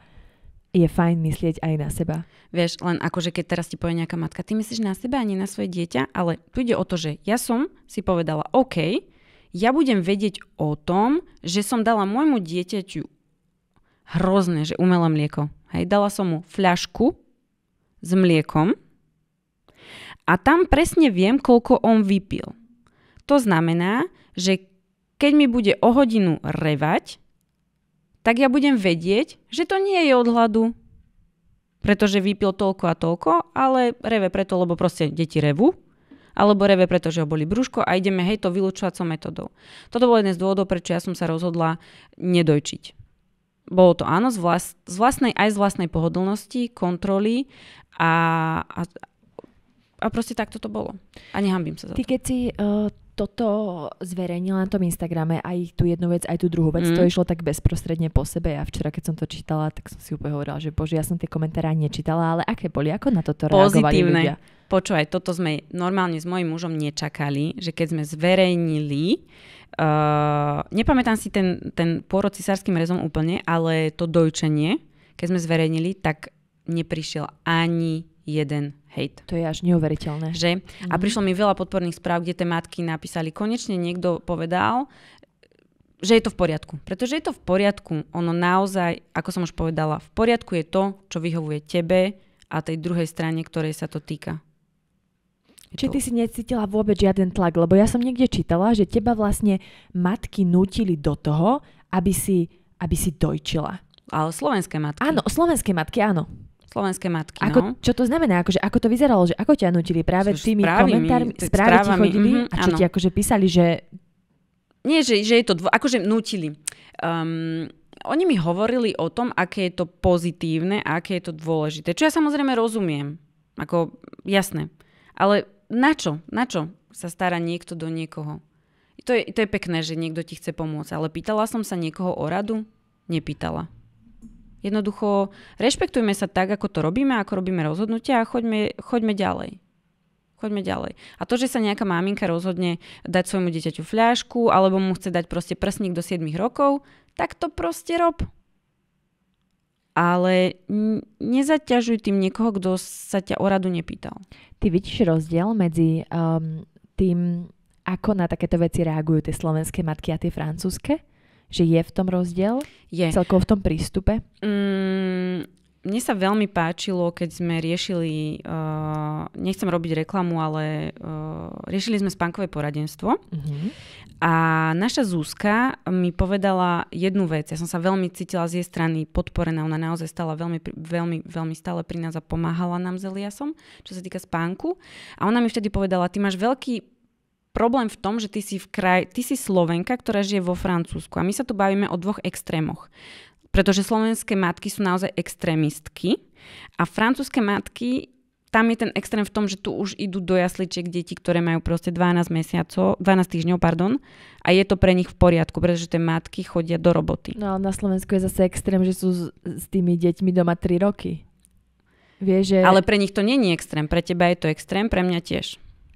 je fajn myslieť aj na seba. Vieš, len akože keď teraz ti povie nejaká matka, ty myslíš na seba a nie na svoje dieťa, ale tu ide o to, že ja som si povedala, OK, ja budem vedieť o tom, že som dala môjmu dieťaťu hrozné, že umelé mlieko. Hej, dala som mu fľašku s mliekom a tam presne viem, koľko on vypil. To znamená, že keď mi bude o hodinu revať, tak ja budem vedieť, že to nie je od hladu, pretože vypil toľko a toľko, ale reve preto, lebo proste deti revu, alebo reve preto, že ho boli brúško a ideme hej to vylúčovacou metodou. Toto bol jeden z dôvodov, prečo ja som sa rozhodla nedojčiť. Bolo to áno, z, vlast, z vlastnej aj z vlastnej pohodlnosti, kontroly a, a, a proste takto to bolo. A nehambím sa za Ty, to. Ty keď si uh, toto zverejnila na tom Instagrame aj tú jednu vec, aj tú druhú vec. Mm. To išlo tak bezprostredne po sebe. Ja včera, keď som to čítala, tak som si úplne hovorila, že bože, ja som tie komentáre nečítala, ale aké boli? Ako na toto Pozitívne. reagovali ľudia? Počúvaj, toto sme normálne s mojim mužom nečakali, že keď sme zverejnili, uh, nepamätám si ten, ten pôrod cisárským rezom úplne, ale to dojčenie, keď sme zverejnili, tak neprišiel ani jeden hejt. To je až neuveriteľné. Že? mm A mhm. prišlo mi veľa podporných správ, kde tie matky napísali, konečne niekto povedal, že je to v poriadku. Pretože je to v poriadku. Ono naozaj, ako som už povedala, v poriadku je to, čo vyhovuje tebe a tej druhej strane, ktorej sa to týka. Či ty si necítila vôbec žiaden tlak, lebo ja som niekde čítala, že teba vlastne matky nutili do toho, aby si, aby si dojčila. Ale slovenské matky. Áno, slovenské matky, áno. Slovenské matky, ako, no. Čo to znamená? Akože, ako to vyzeralo? Že ako ťa nutili práve Což tými správami, komentármi? Správy ti chodili? Mm-hmm, a čo áno. ti akože písali, že... Nie, že, že je to... Dvo, akože nutili. Um, oni mi hovorili o tom, aké je to pozitívne a aké je to dôležité. Čo ja samozrejme rozumiem. Ako, jasné. Ale na čo? Na čo sa stará niekto do niekoho? To je, to je pekné, že niekto ti chce pomôcť, ale pýtala som sa niekoho o radu? Nepýtala. Jednoducho rešpektujme sa tak, ako to robíme, ako robíme rozhodnutia a choďme, choďme ďalej. Choďme ďalej. A to, že sa nejaká maminka rozhodne dať svojmu dieťaťu fľašku alebo mu chce dať proste prsník do 7 rokov, tak to proste rob. Ale nezaťažuj tým niekoho, kto sa ťa o radu nepýtal. Ty vidíš rozdiel medzi um, tým, ako na takéto veci reagujú tie slovenské matky a tie francúzske? že je v tom rozdiel? Je. Celkovo v tom prístupe? Mm, mne sa veľmi páčilo, keď sme riešili, uh, nechcem robiť reklamu, ale uh, riešili sme spánkové poradenstvo. Mm-hmm. A naša Zuzka mi povedala jednu vec. Ja som sa veľmi cítila z jej strany podporená. Ona naozaj stala veľmi, veľmi, veľmi stále pri nás a pomáhala nám s Eliasom, čo sa týka spánku. A ona mi vtedy povedala, ty máš veľký problém v tom, že ty si, v kraj, ty si Slovenka, ktorá žije vo Francúzsku a my sa tu bavíme o dvoch extrémoch. Pretože slovenské matky sú naozaj extrémistky a francúzske matky, tam je ten extrém v tom, že tu už idú do jasličiek deti, ktoré majú proste 12 mesiacov, 12 týždňov, pardon, a je to pre nich v poriadku, pretože tie matky chodia do roboty. No ale na Slovensku je zase extrém, že sú s, s tými deťmi doma 3 roky. Vie, že... Ale pre nich to není extrém, pre teba je to extrém, pre mňa tiež.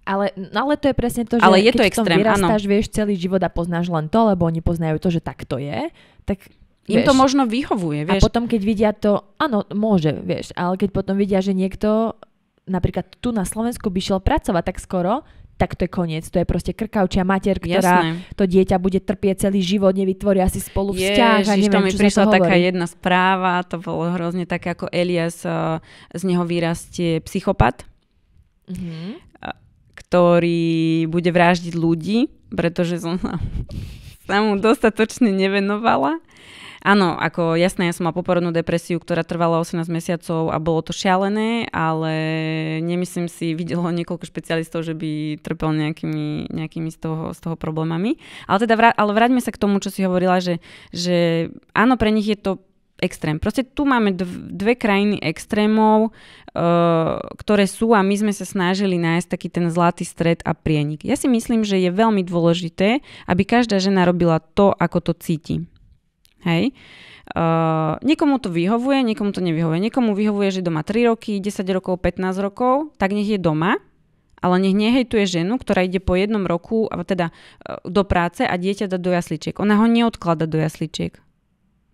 Ale, no ale to je presne to, že ale je keď to extrém, vyrastáš, áno. vieš celý život a poznáš len to, lebo oni poznajú to, že tak to je, tak im vieš, to možno vyhovuje, vieš. A potom, keď vidia to, áno, môže, vieš, ale keď potom vidia, že niekto napríklad tu na Slovensku by šiel pracovať tak skoro, tak to je koniec. To je proste krkavčia mater, ktorá Jasné. to dieťa bude trpieť celý život, nevytvorí asi spolu vzťah. Ježiš, to mi prišla to taká jedna správa, to bolo hrozne také, ako Elias, eh, z neho vyrastie psychopat. Mm-hmm ktorý bude vraždiť ľudí, pretože som sa, mu dostatočne nevenovala. Áno, ako jasné, ja som mala poporodnú depresiu, ktorá trvala 18 mesiacov a bolo to šialené, ale nemyslím si, videlo niekoľko špecialistov, že by trpel nejakými, nejakými z, toho, z toho problémami. Ale teda, ale vráťme sa k tomu, čo si hovorila, že, že áno, pre nich je to extrém. Proste tu máme dv- dve krajiny extrémov, e, ktoré sú a my sme sa snažili nájsť taký ten zlatý stred a prienik. Ja si myslím, že je veľmi dôležité, aby každá žena robila to, ako to cíti. Hej. Uh, niekomu to vyhovuje, niekomu to nevyhovuje. Niekomu vyhovuje, že doma 3 roky, 10 rokov, 15 rokov, tak nech je doma, ale nech nehejtuje ženu, ktorá ide po jednom roku teda e, do práce a dieťa dá do jasličiek. Ona ho neodklada do jasličiek.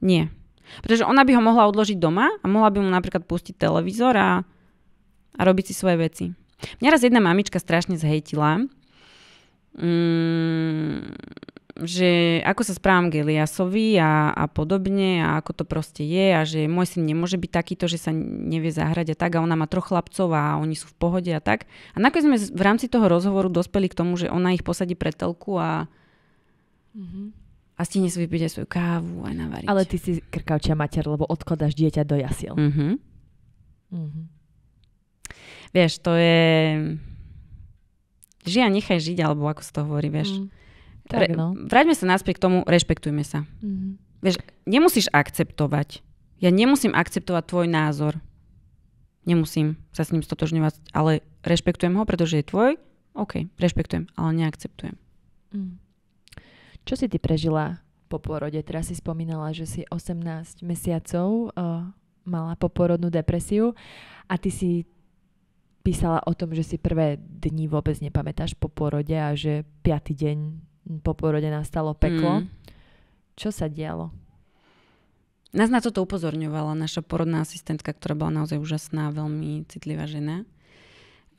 Nie, pretože ona by ho mohla odložiť doma a mohla by mu napríklad pustiť televízor a, a robiť si svoje veci. Mňa raz jedna mamička strašne zhejtila, mm, že ako sa správam k Eliasovi a, a podobne a ako to proste je a že môj syn nemôže byť takýto, že sa nevie zahrať a tak a ona má troch chlapcov a oni sú v pohode a tak. A nakoniec sme v rámci toho rozhovoru dospeli k tomu, že ona ich posadí pre telku a, mm-hmm a stihne si vypiť aj svoju kávu a navariť. Ale ty si krkavčia mater, lebo odkladáš dieťa do jasiel. Mm-hmm. Mhm. Mm-hmm. Vieš, to je... Žia nechaj žiť, alebo ako sa to hovorí, vieš. Mm. Tak, no. Re- vráťme sa náspäť k tomu, rešpektujme sa. Mm-hmm. Vieš, nemusíš akceptovať. Ja nemusím akceptovať tvoj názor. Nemusím sa s ním stotožňovať, ale rešpektujem ho, pretože je tvoj. OK, rešpektujem, ale neakceptujem. Mm. Čo si ty prežila po porode? Teraz si spomínala, že si 18 mesiacov uh, mala poporodnú depresiu a ty si písala o tom, že si prvé dni vôbec nepamätáš po porode a že piatý deň po porode nastalo peklo. Mm. Čo sa dialo? Nás na to upozorňovala naša porodná asistentka, ktorá bola naozaj úžasná, veľmi citlivá žena,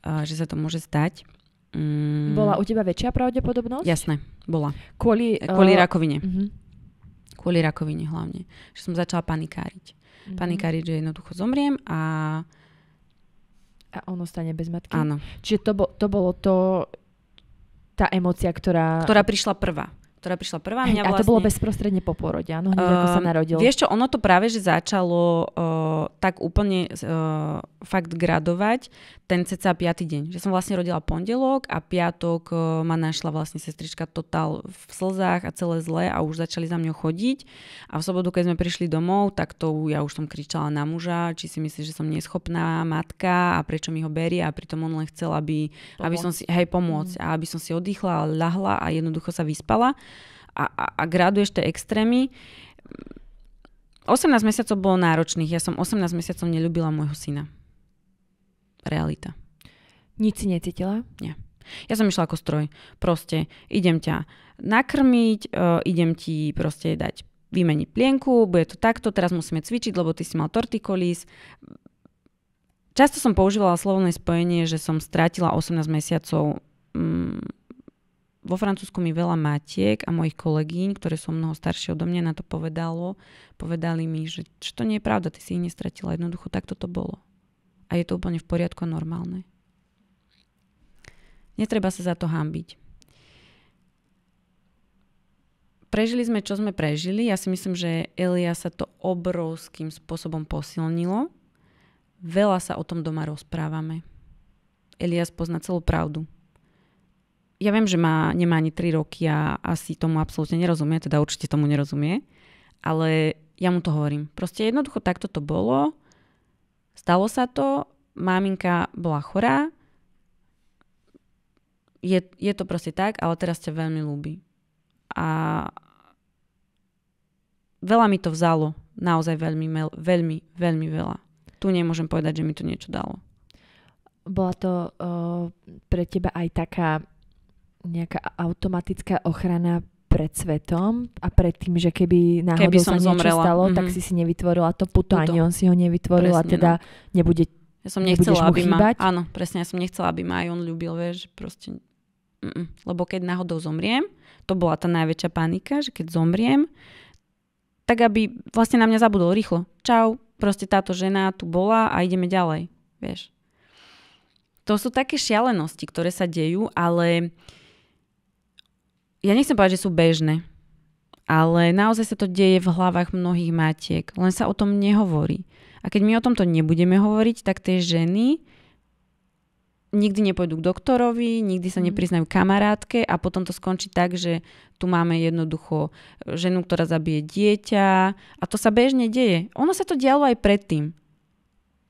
eh, že sa to môže stať. Mm. Bola u teba väčšia pravdepodobnosť? Jasné, bola. Kvôli, eh, Kvôli eh, rakovine. Uh-huh. Kvôli rakovine hlavne. Že som začala panikáriť. Uh-huh. Panikáriť, že jednoducho zomriem a... A ono stane bez matky? Áno. Čiže to, bo, to bolo to, tá emocia, ktorá... Ktorá prišla prvá ktorá prišla prvá. Mňa vlastne, a to bolo vlastne- bezprostredne po porode, áno, hneď uh, ako sa ehm, narodil. Vieš čo, ono to práve, že začalo uh, tak úplne uh, fakt gradovať ten ceca 5. deň. Že som vlastne rodila pondelok a piatok uh, ma našla vlastne sestrička totál v slzách a celé zle a už začali za mňou chodiť. A v sobotu, keď sme prišli domov, tak to ja už som kričala na muža, či si myslíš, že som neschopná matka a prečo mi ho berie a pritom on len chcel, aby, aby som si, hej, pomôcť mm. a aby som si oddychla, ľahla a jednoducho sa vyspala a, a, a graduješ tie extrémy. 18 mesiacov bolo náročných. Ja som 18 mesiacov neľubila môjho syna. Realita. Nič si necítila? Nie. Ja som išla ako stroj. Proste idem ťa nakrmiť, uh, idem ti proste dať vymeniť plienku, bude to takto, teraz musíme cvičiť, lebo ty si mal tortikolis. Často som používala slovné spojenie, že som strátila 18 mesiacov mm, vo Francúzsku mi veľa matiek a mojich kolegyň, ktoré sú mnoho staršie odo mňa, na to povedalo, povedali mi, že čo to nie je pravda, ty si ich nestratila, jednoducho takto to bolo. A je to úplne v poriadku a normálne. Netreba sa za to hambiť. Prežili sme, čo sme prežili. Ja si myslím, že Elia sa to obrovským spôsobom posilnilo. Veľa sa o tom doma rozprávame. Elias pozná celú pravdu ja viem, že má, nemá ani 3 roky a asi tomu absolútne nerozumie, teda určite tomu nerozumie, ale ja mu to hovorím. Proste jednoducho takto to bolo, stalo sa to, maminka bola chorá, je, je to proste tak, ale teraz ťa veľmi ľúbi. A veľa mi to vzalo, naozaj veľmi, veľmi, veľmi veľa. Tu nemôžem povedať, že mi to niečo dalo. Bola to uh, pre teba aj taká nejaká automatická ochrana pred svetom a pred tým, že keby náhodou keby som sa niečo zomrela. stalo, mm-hmm. tak mhm. si si nevytvorila to puto, puto. ani on si ho nevytvoril Presne, a teda no. nebude ja som nechcela, aby chýbať. ma, áno, presne, ja som nechcela, aby ma aj on ľúbil, vieš, proste, mm, lebo keď náhodou zomriem, to bola tá najväčšia panika, že keď zomriem, tak aby vlastne na mňa zabudol rýchlo. Čau, proste táto žena tu bola a ideme ďalej, vieš. To sú také šialenosti, ktoré sa dejú, ale uh, ja nechcem povedať, že sú bežné, ale naozaj sa to deje v hlavách mnohých matiek, len sa o tom nehovorí. A keď my o tomto nebudeme hovoriť, tak tie ženy nikdy nepôjdu k doktorovi, nikdy sa mhm. nepriznajú kamarátke a potom to skončí tak, že tu máme jednoducho ženu, ktorá zabije dieťa a to sa bežne deje. Ono sa to dialo aj predtým.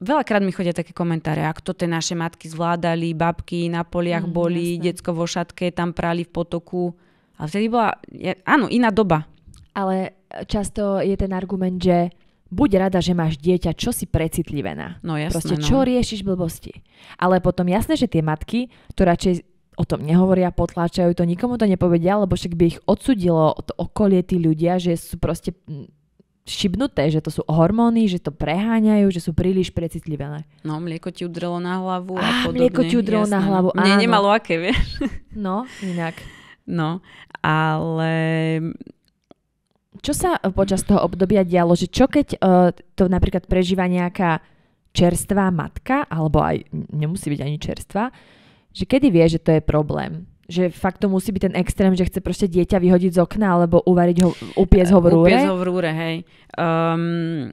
Veľakrát mi chodia také komentáre, ak to tie naše matky zvládali, babky na poliach mm, boli, jasné. detsko vo šatke, tam prali v potoku. Ale vtedy bola, je, áno, iná doba. Ale často je ten argument, že buď rada, že máš dieťa, čo si precitlivená. No jasné. Proste, no. čo riešiš blbosti. Ale potom jasné, že tie matky to radšej o tom nehovoria, potláčajú to, nikomu to nepovedia, lebo však by ich odsudilo to okolie tí ľudia, že sú proste šibnuté, že to sú hormóny, že to preháňajú, že sú príliš precitlivené. No, mlieko ti udrelo na hlavu a, a podobne. mlieko ti udrelo jasné. na no. hlavu, áno. Mne nemalo aké, vieš. No, inak. No, ale čo sa e, počas toho obdobia dialo, že čo keď uh, to napríklad prežíva nejaká čerstvá matka, alebo aj nemusí byť ani čerstvá, že kedy vie, že to je problém? Že fakt to musí byť ten extrém, že chce proste dieťa vyhodiť z okna alebo uvariť ho, upiec ho v rúre? Upiec ho v rúre, hej. Um,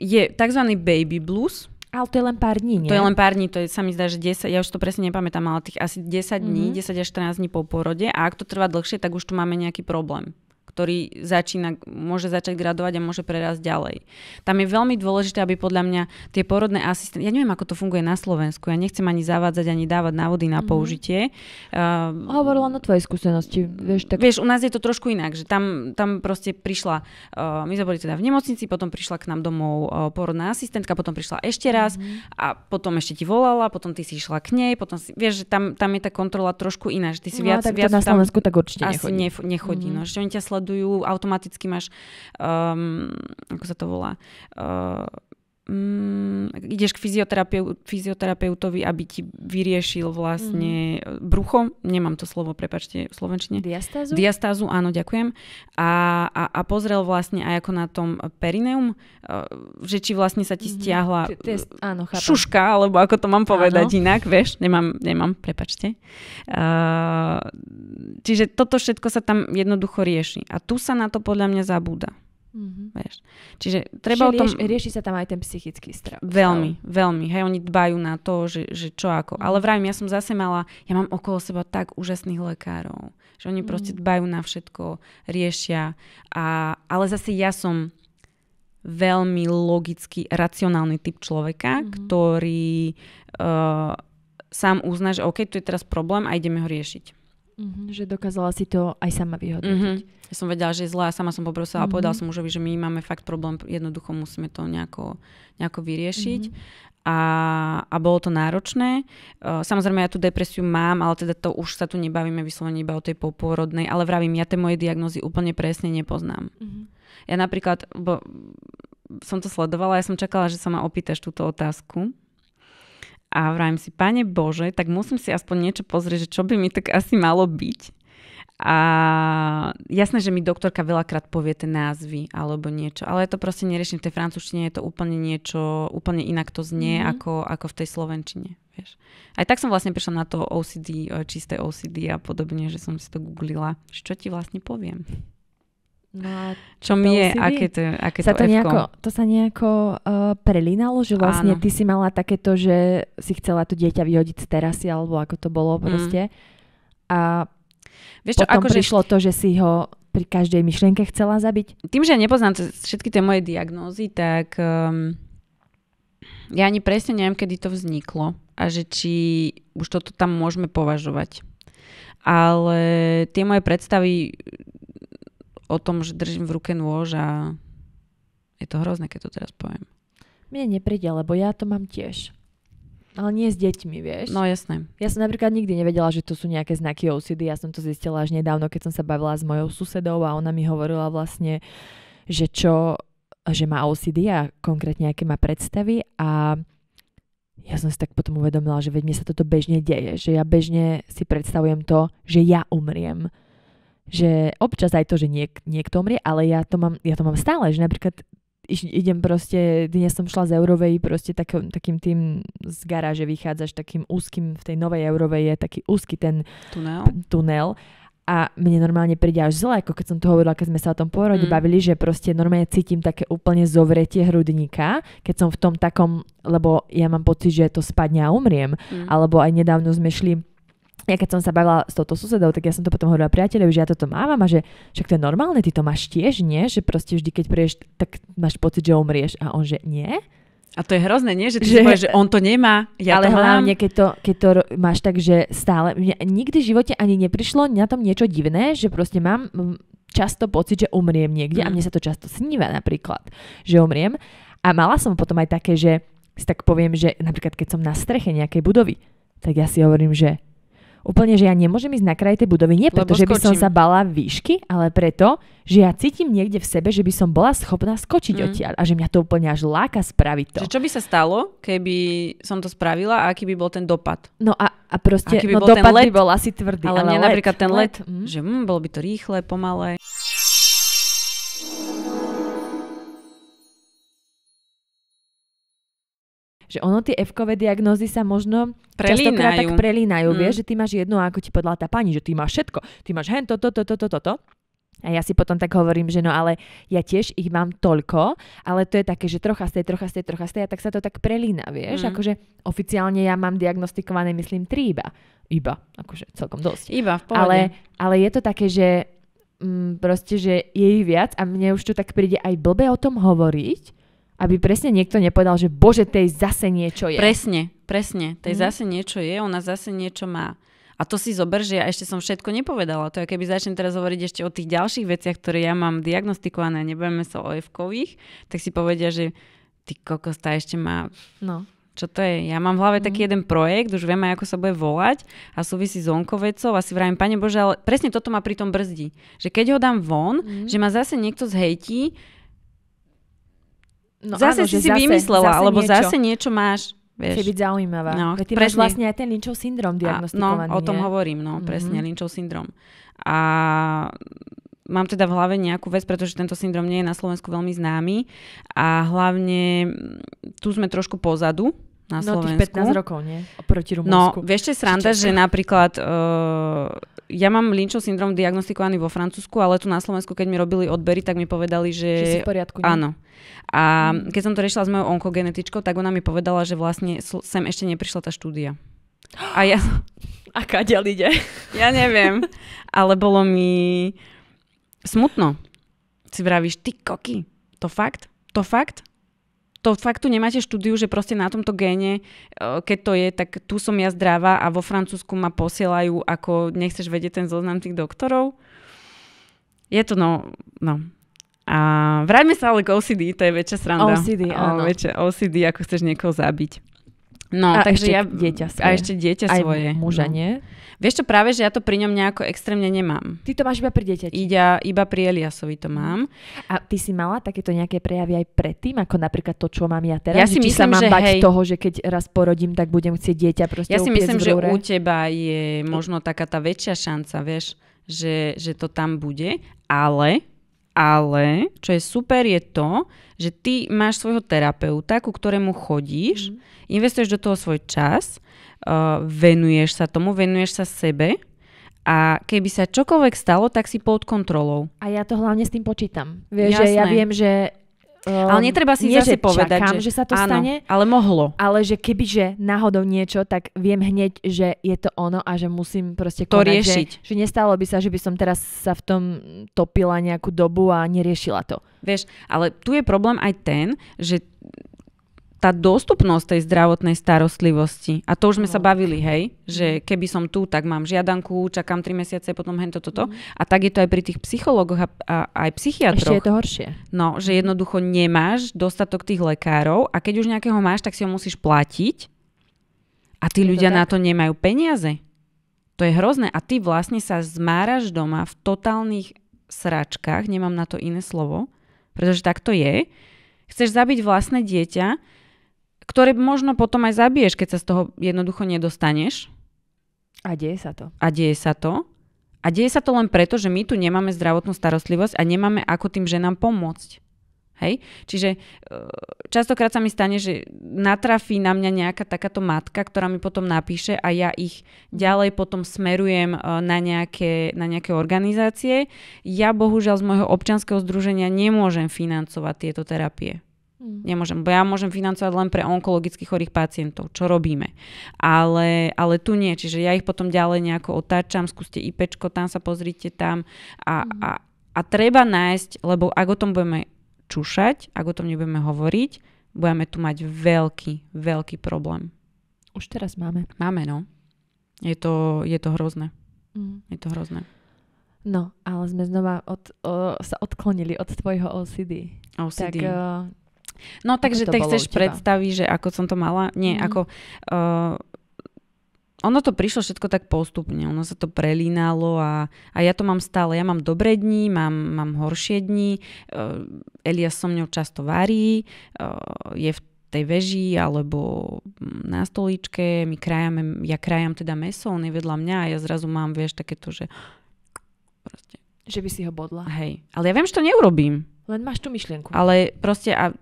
je tzv. baby blues, ale to je len pár dní, nie? To je len pár dní, to je, sa mi zdá, že 10, ja už to presne nepamätám, ale tých asi 10 dní, mm-hmm. 10 až 14 dní po porode a ak to trvá dlhšie, tak už tu máme nejaký problém ktorý začína, môže začať gradovať a môže prerásť ďalej. Tam je veľmi dôležité, aby podľa mňa tie porodné asistenty, ja neviem, ako to funguje na Slovensku, ja nechcem ani zavádzať, ani dávať návody na mhm. použitie. Mm-hmm. Uh, Hovorila na tvojej skúsenosti. Vieš, tak... vieš, u nás je to trošku inak, že tam, tam proste prišla, uh, my sme boli teda v nemocnici, potom prišla k nám domov uh, porodná asistentka, potom prišla ešte raz mm-hmm. a potom ešte ti volala, potom ty si išla k nej, potom si, vieš, že tam, tam je tá kontrola trošku iná, že ty si no, viac, tak viac na Slovensku tak určite asi nechodí. Nef- nechodí mm-hmm. no, že oni ťa sledujú neexplodujú, automaticky máš, um, ako sa to volá, uh, mm, ideš k fyzioterapeu, fyzioterapeutovi, aby ti vyriešil vlastne mm-hmm. brucho, nemám to slovo, prepačte, v slovenčine. Diastázu? Diastázu, áno, ďakujem. A, a, a pozrel vlastne aj ako na tom perineum, e, že či vlastne sa ti mm-hmm. stiahla e, áno, šuška, alebo ako to mám povedať áno. inak, vieš, nemám, nemám, prepačte. Uh, čiže toto všetko sa tam jednoducho rieši. A tu sa na to podľa mňa zabúda. Mm-hmm. Vieš. Čiže treba Čiže o tom... Rieš, rieši sa tam aj ten psychický strach. Veľmi, veľmi. Hej, oni dbajú na to, že, že čo ako. Mm-hmm. Ale vravím, ja som zase mala, ja mám okolo seba tak úžasných lekárov, že oni mm-hmm. proste dbajú na všetko, riešia. A, ale zase ja som veľmi logický, racionálny typ človeka, mm-hmm. ktorý uh, sám uzná, že OK, tu je teraz problém a ideme ho riešiť. Mm-hmm, že dokázala si to aj sama vyhodnotiť. Mm-hmm. Ja som vedela, že je zlá, sama som poprosila mm-hmm. a mhm. povedala som mužovi, že my máme fakt problém, jednoducho musíme to nejako, nejako vyriešiť. Mm-hmm. A, a bolo to náročné. Uh, samozrejme, ja tú depresiu mám, ale teda to už sa tu nebavíme vyslovene iba o tej popôrodnej, ale vravím, ja tie moje diagnózy úplne presne nepoznám. Mm-hmm. Ja napríklad, bo, som to sledovala, ja som čakala, že sa ma opýtaš túto otázku a vrajím si, Pane Bože, tak musím si aspoň niečo pozrieť, že čo by mi tak asi malo byť. A jasné, že mi doktorka veľakrát povie tie názvy alebo niečo, ale to proste neriešim. V tej francúzštine je to úplne niečo, úplne inak to znie mm-hmm. ako, ako v tej slovenčine. Vieš. Aj tak som vlastne prišla na to OCD, e, čisté OCD a podobne, že som si to googlila, čo ti vlastne poviem. No a čo mi je, aké to, aké sa to, to nejako, to sa nejako uh, prelínalo, že vlastne Áno. ty si mala takéto, že si chcela tu dieťa vyhodiť z terasy, alebo ako to bolo mhm. proste. Mm. A Vieš čo, potom ako, prišlo to, že si ho pri každej myšlienke chcela zabiť? Tým, že ja nepoznám to, všetky tie moje diagnózy, tak um, ja ani presne neviem, kedy to vzniklo a že či už toto tam môžeme považovať. Ale tie moje predstavy o tom, že držím v ruke nôž a je to hrozné, keď to teraz poviem. Mne nepríde, lebo ja to mám tiež. Ale nie s deťmi, vieš? No jasné. Ja som napríklad nikdy nevedela, že to sú nejaké znaky OCD. Ja som to zistila až nedávno, keď som sa bavila s mojou susedou a ona mi hovorila vlastne, že čo, že má OCD a konkrétne aké má predstavy a ja som si tak potom uvedomila, že veď mne sa toto bežne deje, že ja bežne si predstavujem to, že ja umriem že občas aj to, že niek- niekto umrie, ale ja to, mám, ja to mám stále, že napríklad idem proste, dnes som šla z Eurovej proste tak, takým tým z garáže vychádzaš takým úzkým, v tej novej Eurovej je taký úzky ten tunel. P- tunel a mne normálne príde až zle, ako keď som to hovorila, keď sme sa o tom pôrode mm. bavili, že proste normálne cítim také úplne zovretie hrudníka, keď som v tom takom, lebo ja mám pocit, že to spadne a umriem. Mm. Alebo aj nedávno sme šli ja keď som sa bavila s touto susedou, tak ja som to potom hovorila priateľovi, že ja toto mávam a že však to je normálne, ty to máš tiež, nie? Že proste vždy, keď prieš, tak máš pocit, že umrieš. A on, že nie. A to je hrozné, nie? Že ty že, si povieš, že on to nemá, ja Ale to hlavne, keď to, keď to máš tak, že stále... Mňa nikdy v živote ani neprišlo na tom niečo divné, že proste mám často pocit, že umriem niekde mm. a mne sa to často sníva napríklad, že umriem. A mala som potom aj také, že si tak poviem, že napríklad keď som na streche nejakej budovy, tak ja si hovorím, že úplne, že ja nemôžem ísť na kraj tej budovy. Nie preto, že by som sa bala výšky, ale preto, že ja cítim niekde v sebe, že by som bola schopná skočiť mm. odtiaľ a že mňa to úplne až láka spraviť to. Že čo by sa stalo, keby som to spravila a aký by bol ten dopad? No a, a proste, aký by no dopad ten let, by bol asi tvrdý. Ale, ale mne let, napríklad ten let, let mm. že hm, bolo by to rýchle, pomalé. že ono tie F-kové diagnózy sa možno prelínajú. tak prelínajú, mm. vieš, že ty máš jedno, ako ti podľa tá pani, že ty máš všetko, ty máš hen toto, toto, toto, toto. A ja si potom tak hovorím, že no ale ja tiež ich mám toľko, ale to je také, že trocha stej, trocha ste, trocha stej a tak sa to tak prelína, vieš. Mm. Akože oficiálne ja mám diagnostikované, myslím, tri iba. Iba, akože celkom dosť. Iba, v Ale, ale je to také, že mm, proste, že je ich viac a mne už to tak príde aj blbe o tom hovoriť, aby presne niekto nepovedal, že bože, tej zase niečo je. Presne, presne, tej mm. zase niečo je, ona zase niečo má. A to si zober, že ja ešte som všetko nepovedala. To je, keby začnem teraz hovoriť ešte o tých ďalších veciach, ktoré ja mám diagnostikované a nebudeme sa o kových tak si povedia, že ty kokos, tá ešte má... No. Čo to je? Ja mám v hlave mm. taký mhm. jeden projekt, už viem aj, ako sa bude volať a súvisí s onkovecov a si vravím, pane Bože, ale presne toto ma pri tom brzdí. Že keď ho dám von, mm. že ma zase niekto zhejtí, No zase áno, si si zase, vymyslela, zase alebo niečo. zase niečo máš. Vieš. Chce byť zaujímavá. No, Veď ty presne. máš vlastne aj ten Lynchov syndrom no, diagnostikovaný. No, o tom nie? hovorím, no, presne, mm-hmm. Lynchov syndrom. A mám teda v hlave nejakú vec, pretože tento syndrom nie je na Slovensku veľmi známy a hlavne tu sme trošku pozadu, na no, Slovensku. No 15 rokov, nie? Proti Rumúnsku. No, vieš, čo sranda, že napríklad uh, ja mám Lynchov syndrom diagnostikovaný vo Francúzsku, ale tu na Slovensku, keď mi robili odbery, tak mi povedali, že... Že si v poriadku, nie? Áno. A mm. keď som to riešila s mojou onkogenetičkou, tak ona mi povedala, že vlastne sem ešte neprišla tá štúdia. A ja... A kadeľ ide? Ja neviem. Ale bolo mi smutno. Si vravíš, ty koky, to fakt? To fakt? to fakt nemáte štúdiu, že proste na tomto géne, e, keď to je, tak tu som ja zdravá a vo Francúzsku ma posielajú, ako nechceš vedieť ten zoznam tých doktorov. Je to no, no. A vráťme sa ale k OCD, to je väčšia sranda. OCD, áno. O, väčšia OCD, ako chceš niekoho zabiť. No, a takže ešte ja, dieťa svoje. A ešte dieťa Aj svoje. muža, no. nie? Vieš čo, práve, že ja to pri ňom nejako extrémne nemám. Ty to máš iba pri dieťa. Ja iba pri Eliasovi to mám. A ty si mala takéto nejaké prejavy aj predtým, ako napríklad to, čo mám ja teraz? Ja si že, myslím, sa mám že bať hej, toho, že keď raz porodím, tak budem chcieť dieťa proste Ja si myslím, že u teba je možno taká tá väčšia šanca, vieš, že, že to tam bude, ale ale čo je super je to, že ty máš svojho terapeuta, ku ktorému chodíš, mm. investuješ do toho svoj čas, uh, venuješ sa tomu, venuješ sa sebe a keby sa čokoľvek stalo, tak si pod kontrolou. A ja to hlavne s tým počítam. Vieš, Jasné. že ja viem, že Um, ale netreba si nie, zase že povedať, čakám, že, že sa to áno, stane. ale mohlo. Ale že keby, že náhodou niečo, tak viem hneď, že je to ono a že musím proste to konať, riešiť. Že, že nestalo by sa, že by som teraz sa v tom topila nejakú dobu a neriešila to. Vieš, ale tu je problém aj ten, že tá dostupnosť tej zdravotnej starostlivosti. A to už sme no. sa bavili, hej, mhm. že keby som tu, tak mám žiadanku, čakám tri mesiace, potom hen toto. Mm. A tak je to aj pri tých psychologoch a, a aj psychiatroch. Ešte je to horšie. No, že jednoducho nemáš dostatok tých lekárov a keď už nejakého máš, tak si ho musíš platiť. A tí je ľudia to tak? na to nemajú peniaze. To je hrozné. A ty vlastne sa zmáraš doma v totálnych sračkách, nemám na to iné slovo, pretože tak to je. Chceš zabiť vlastné dieťa, ktoré možno potom aj zabiješ, keď sa z toho jednoducho nedostaneš. A deje sa to. A deje sa to. A deje sa to len preto, že my tu nemáme zdravotnú starostlivosť a nemáme ako tým ženám pomôcť. Hej? Čiže e, častokrát sa mi stane, že natrafí na mňa nejaká takáto matka, ktorá mi potom napíše a ja ich ďalej potom smerujem e, na nejaké, na nejaké organizácie. Ja bohužiaľ z môjho občanského združenia nemôžem financovať tieto terapie. Mm. Nemôžem, bo ja môžem financovať len pre onkologicky chorých pacientov, čo robíme. Ale, ale tu nie, čiže ja ich potom ďalej nejako otáčam, skúste IPčko, tam sa pozrite tam a, mm-hmm. a, a treba nájsť, lebo ak o tom budeme čušať, ak o tom nebudeme hovoriť, budeme tu mať veľký, veľký problém. Už teraz máme. Máme, no. Je to, je to hrozné. Mm. Je to hrozné. No, ale sme znova od, o, sa odklonili od tvojho OCD. OCD. Tak, No takže tak chceš predstaviť, že ako som to mala? Nie, mm. ako... Uh, ono to prišlo všetko tak postupne, ono sa to prelínalo a, a ja to mám stále. Ja mám dobré dni, mám, mám horšie dni, uh, Elias so mňou často varí, uh, je v tej veži alebo na stoličke, my krajame, ja krajam teda meso, on je vedľa mňa a ja zrazu mám, vieš, takéto, že proste. Že by si ho bodla. Hej, ale ja viem, že to neurobím. Len máš tú myšlienku. Ale proste a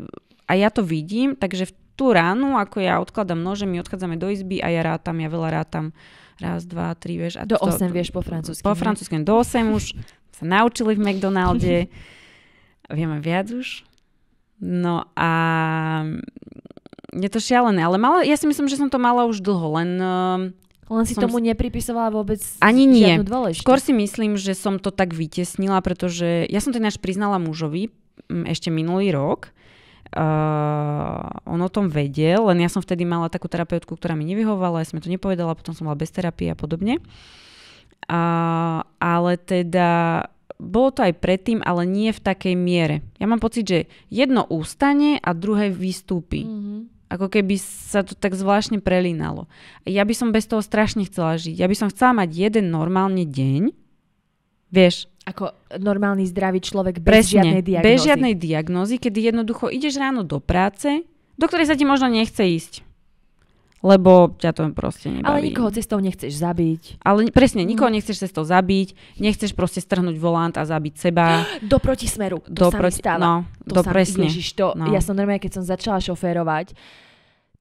a ja to vidím, takže v tú ránu, ako ja odkladám nože, my odchádzame do izby a ja rátam, ja veľa rátam. Raz, dva, tri, vieš. A do to, 8 to, vieš po francúzsky. Po francúzsky, do 8 už. Sa naučili v McDonalde. Vieme viac už. No a je to šialené, ale mala, ja si myslím, že som to mala už dlho, len... Ehm, len si tomu nepripisovala vôbec ani nie. Skôr si myslím, že som to tak vytesnila, pretože ja som to ináč priznala mužovi mm, ešte minulý rok, Uh, on o tom vedel, len ja som vtedy mala takú terapeutku, ktorá mi nevyhovala, ja som to nepovedala, potom som mala bez terapie a podobne. Uh, ale teda bolo to aj predtým, ale nie v takej miere. Ja mám pocit, že jedno ústane a druhé vystúpi. Mm-hmm ako keby sa to tak zvláštne prelínalo. Ja by som bez toho strašne chcela žiť. Ja by som chcela mať jeden normálny deň, Vieš, ako normálny zdravý človek bez Presne, žiadnej diagnózy. Bez žiadnej diagnózy, kedy jednoducho ideš ráno do práce, do ktorej sa ti možno nechce ísť. Lebo ťa to proste nebaví. Ale nikoho cestou nechceš zabiť. Ale presne, mm. nikoho nechceš cestou zabiť, nechceš proste strhnúť volant a zabiť seba. Do protismeru, to do sa proti, mi stáva. No, to do sa, presne. Ježiš, to, no. ja som normálne, keď som začala šoférovať,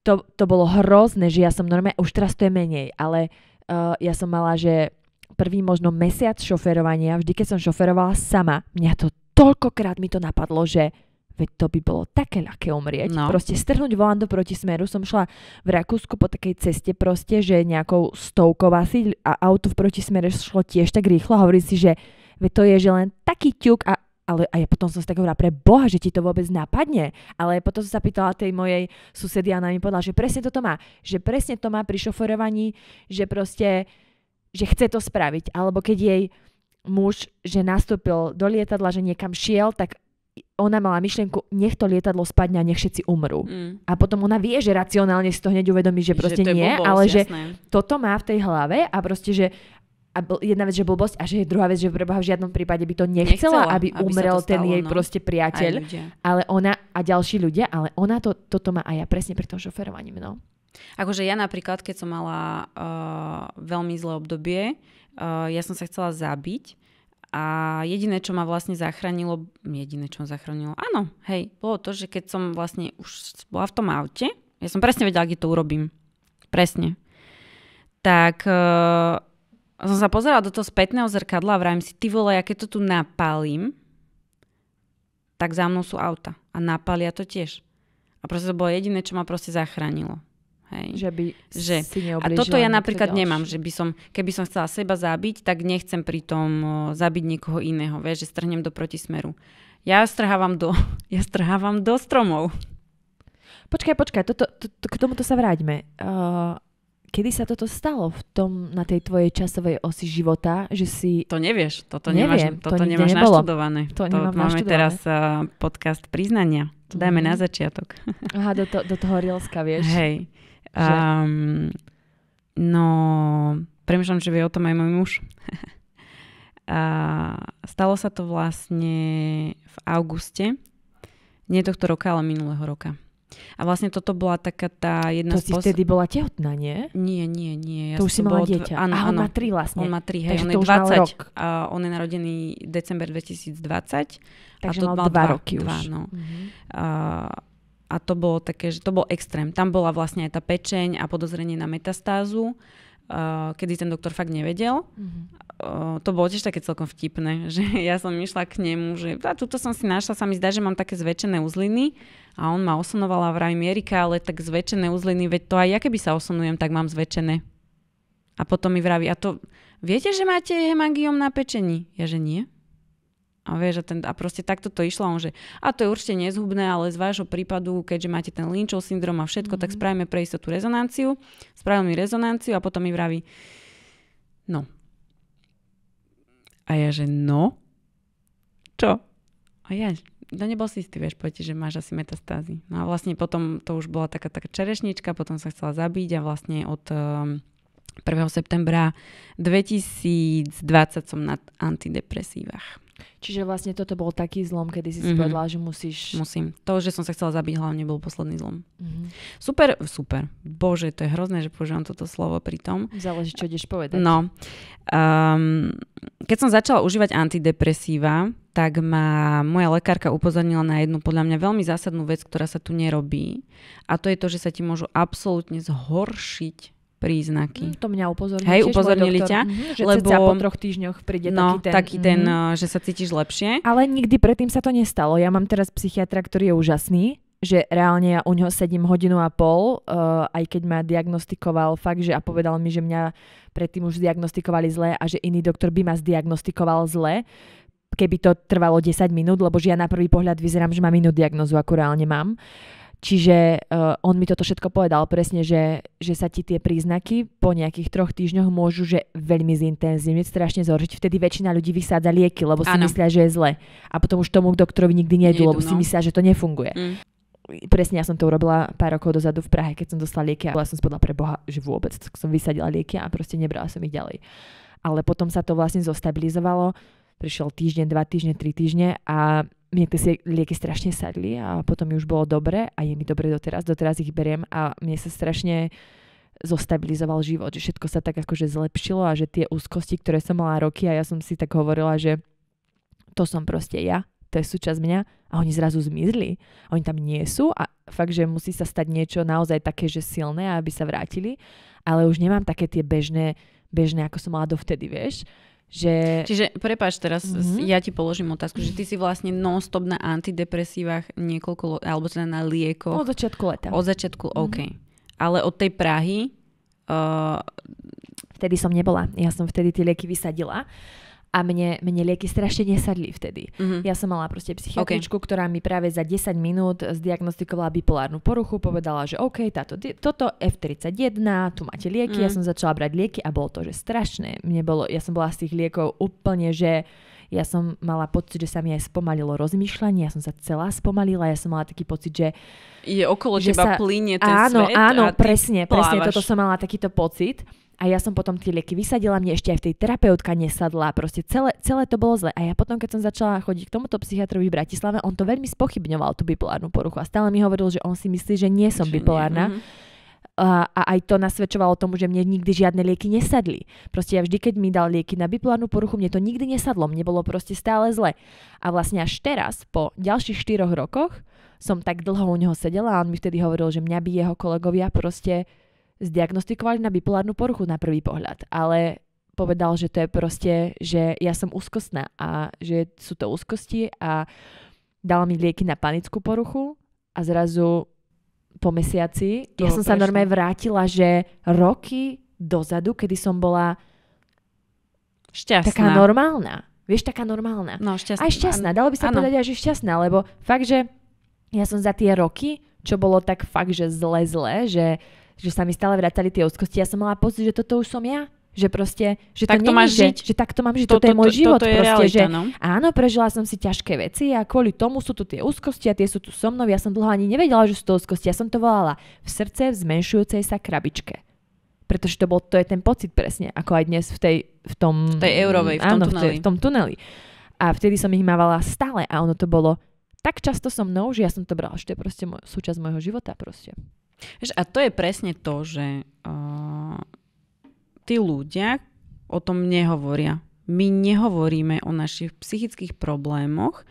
to, to bolo hrozné, že ja som normálne, už teraz to je menej, ale uh, ja som mala, že prvý možno mesiac šoferovania, vždy keď som šoferovala sama, mňa to toľkokrát mi to napadlo, že veď to by bolo také ľahké umrieť. No. Proste strhnúť volant do protismeru. Som šla v Rakúsku po takej ceste proste, že nejakou stovkou asi a auto v protismere šlo tiež tak rýchlo hovorím si, že veď to je že len taký ťuk a ale a ja potom som si tak hovorila, pre Boha, že ti to vôbec napadne. Ale potom som sa pýtala tej mojej susedy a ona mi povedala, že presne toto má. Že presne to má pri šoferovaní, že proste že chce to spraviť, alebo keď jej muž, že nastúpil do lietadla, že niekam šiel, tak ona mala myšlienku, nech to lietadlo spadne a nech všetci umrú. Mm. A potom ona vie, že racionálne si to hneď uvedomí, že proste že nie, blbosť, ale jasné. že toto má v tej hlave a proste, že a jedna vec, že blbosť a že je druhá vec, že v žiadnom prípade by to nechcela, nechcela aby, aby umrel stalo, ten jej no. proste priateľ, ale ona a ďalší ľudia, ale ona to, toto má aj ja presne pri tom šoferovaní, no. Akože ja napríklad, keď som mala uh, veľmi zlé obdobie, uh, ja som sa chcela zabiť a jediné, čo ma vlastne zachránilo, jediné, čo ma zachránilo, áno, hej, bolo to, že keď som vlastne už bola v tom aute, ja som presne vedela, kde to urobím. Presne. Tak uh, som sa pozerala do toho spätného zrkadla a vrajím si, ty vole, ja keď to tu napálim, tak za mnou sú auta. A napália to tiež. A proste to bolo jediné, čo ma proste zachránilo. Hej. Že by že, si A toto ja napríklad ďalšie. nemám, že by som, keby som chcela seba zabiť, tak nechcem pritom zabiť niekoho iného, vieš, že strhnem do protismeru. Ja strhávam do, ja strhávam do stromov. Počkaj, počkaj, toto, to, to, k tomuto sa vráťme. Uh, kedy sa toto stalo v tom, na tej tvojej časovej osi života, že si... To nevieš, toto Neviem, nemáš, toto to nemáš nebolo. naštudované. To, to máme naštudované. teraz uh, podcast priznania. To dajme mm. na mhm. začiatok. Aha, do, to, do toho Rielska, vieš. Hej. Um, no, premyšľam, že vie o tom aj môj muž. A stalo sa to vlastne v auguste. Nie tohto roka, ale minulého roka. A vlastne toto bola taká tá jedna to z... To si vtedy bola tehotná, nie? Nie, nie, nie. Ja to už si mala dieťa. Dv... Áno, A on áno. má tri vlastne. On má tri, hej. Takže on je 20. Rok. A on je narodený december 2020. Takže a to mal dva, dva roky dva, už. No. Mm-hmm. Uh, a to bolo také, že to bol extrém. Tam bola vlastne aj tá pečeň a podozrenie na metastázu, uh, kedy ten doktor fakt nevedel. Mm-hmm. Uh, to bolo tiež také celkom vtipné, že ja som išla k nemu, že a tuto som si našla, sa mi zdá, že mám také zväčšené uzliny a on ma osunoval a vravím, Erika, ale tak zväčšené uzliny, veď to aj ja keby sa osunujem, tak mám zväčšené. A potom mi vraví, a to, viete, že máte hemangiom na pečení? Ja, že nie. A, vieš, a, ten, a proste takto to išlo. On, že, a to je určite nezhubné, ale z vášho prípadu, keďže máte ten Lynchov syndrom a všetko, mm-hmm. tak mhm. spravíme pre istotu rezonanciu. Spravil mi rezonanciu a potom mi vraví, no. A ja, že no. Čo? A ja, no nebol si istý, vieš, poďte, že máš asi metastázy. No a vlastne potom to už bola taká, taká čerešnička, potom sa chcela zabiť a vlastne od... Um, ehm, 1. septembra 2020 som na antidepresívach. Čiže vlastne toto bol taký zlom, kedy si mm-hmm. si mhm. povedala, že musíš... Musím. To, že som sa chcela zabiť, hlavne bol posledný zlom. Mm-hmm. Super, super. Bože, to je hrozné, že používam toto slovo pri tom. Záleží, čo ideš povedať. No. Um, keď som začala užívať antidepresíva, tak ma moja lekárka upozornila na jednu podľa mňa veľmi zásadnú vec, ktorá sa tu nerobí. A to je to, že sa ti môžu absolútne zhoršiť príznaky. Mm, to mňa upozornili. Hej, upozornili ťa. Mm-hmm, že lebo po troch týždňoch príde no, taký ten... taký ten, mm-hmm. že sa cítiš lepšie. Ale nikdy predtým sa to nestalo. Ja mám teraz psychiatra, ktorý je úžasný, že reálne ja u ňoho sedím hodinu a pol, uh, aj keď ma diagnostikoval fakt, že a povedal mi, že mňa predtým už diagnostikovali zle a že iný doktor by ma zdiagnostikoval zle, keby to trvalo 10 minút, lebo že ja na prvý pohľad vyzerám, že mám inú diagnozu, ako reálne mám. Uh, Čiže uh, on mi toto všetko povedal presne, že, že sa ti tie príznaky po nejakých troch týždňoch môžu že veľmi zintenzívne, strašne zhoršiť. Vtedy väčšina ľudí vysádza lieky, lebo si ano. myslia, že je zle. A potom už tomu doktorovi nikdy nejdu, lebo no. si myslia, že to nefunguje. Mm. Presne ja som to urobila pár rokov dozadu v Prahe, keď som dostala lieky a bola som spodla pre Boha, že vôbec tak som vysadila lieky a proste nebrala som ich ďalej. Ale potom sa to vlastne zostabilizovalo, prišiel týždeň, dva týždne, tri týždne a mne si lieky strašne sadli a potom mi už bolo dobre a je mi dobre doteraz, doteraz ich beriem a mne sa strašne zostabilizoval život, že všetko sa tak akože zlepšilo a že tie úzkosti, ktoré som mala roky a ja som si tak hovorila, že to som proste ja, to je súčasť mňa a oni zrazu zmizli. Oni tam nie sú a fakt, že musí sa stať niečo naozaj také, že silné, aby sa vrátili, ale už nemám také tie bežné, bežné, ako som mala dovtedy, vieš že... Čiže, prepáč teraz, mm-hmm. ja ti položím otázku, že ty si vlastne non-stop na antidepresívach niekoľko, alebo teda na lieko. Od začiatku leta. Od začiatku, mm-hmm. OK. Ale od tej Prahy... Uh... Vtedy som nebola. Ja som vtedy tie lieky vysadila a mne, mne lieky strašne nesadli vtedy. Mm-hmm. Ja som mala proste psychiatričku, okay. ktorá mi práve za 10 minút zdiagnostikovala bipolárnu poruchu, povedala, že OK, táto, toto F31, tu máte lieky, mm. ja mhm. som začala brať lieky a bolo to, že strašné. Mne bolo, ja som bola z tých liekov úplne, že ja som mala pocit, že sa mi aj spomalilo rozmýšľanie, ja som sa celá spomalila, ja som mala taký pocit, že... Je okolo že teba sa, ten áno, svet Áno, áno, presne, plávaš. presne, toto som mala takýto pocit. A ja som potom tie lieky vysadila, mne ešte aj v tej terapeutka nesadla, proste celé, celé to bolo zle. A ja potom, keď som začala chodiť k tomuto psychiatrovi v Bratislave, on to veľmi spochybňoval, tú bipolárnu poruchu. A stále mi hovoril, že on si myslí, že nie som bipolárna. Mhm. a, a aj to nasvedčovalo tomu, že mne nikdy žiadne lieky nesadli. Proste ja vždy, keď mi dal lieky na bipolárnu poruchu, mne to nikdy nesadlo, mne bolo proste stále zle. A vlastne až teraz, po ďalších štyroch rokoch, som tak dlho u neho sedela a on mi vtedy hovoril, že mňa by jeho kolegovia proste zdiagnostikovali na bipolárnu poruchu na prvý pohľad, ale povedal, že to je proste, že ja som úzkostná a že sú to úzkosti a dala mi lieky na panickú poruchu a zrazu po mesiaci, to ja som prešlo. sa normálne vrátila, že roky dozadu, kedy som bola šťastná. taká normálna. Vieš, taká normálna. No, šťastná. Aj šťastná, dalo by sa ano. povedať, že šťastná, lebo fakt, že ja som za tie roky, čo bolo tak fakt, že zle, zle, že že sa mi stále vracali tie úzkosti. Ja som mala pocit, že toto už som ja že proste, že tak to, to máš žiť. Že, že takto mám žiť, toto, toto je môj život. Toto je proste, realita, že, no? Áno, prežila som si ťažké veci a kvôli tomu sú tu tie úzkosti a tie sú tu so mnou. Ja som dlho ani nevedela, že sú to úzkosti. Ja som to volala v srdce v zmenšujúcej sa krabičke. Pretože to, bol, to je ten pocit presne, ako aj dnes v, tej, v tom... V tej eurovej, v tom áno, tuneli. V, tej, v tom tuneli. A vtedy som ich mávala stále a ono to bolo tak často so mnou, že ja som to brala, že to je proste môj, súčasť môjho života proste. A to je presne to, že uh, tí ľudia o tom nehovoria. My nehovoríme o našich psychických problémoch,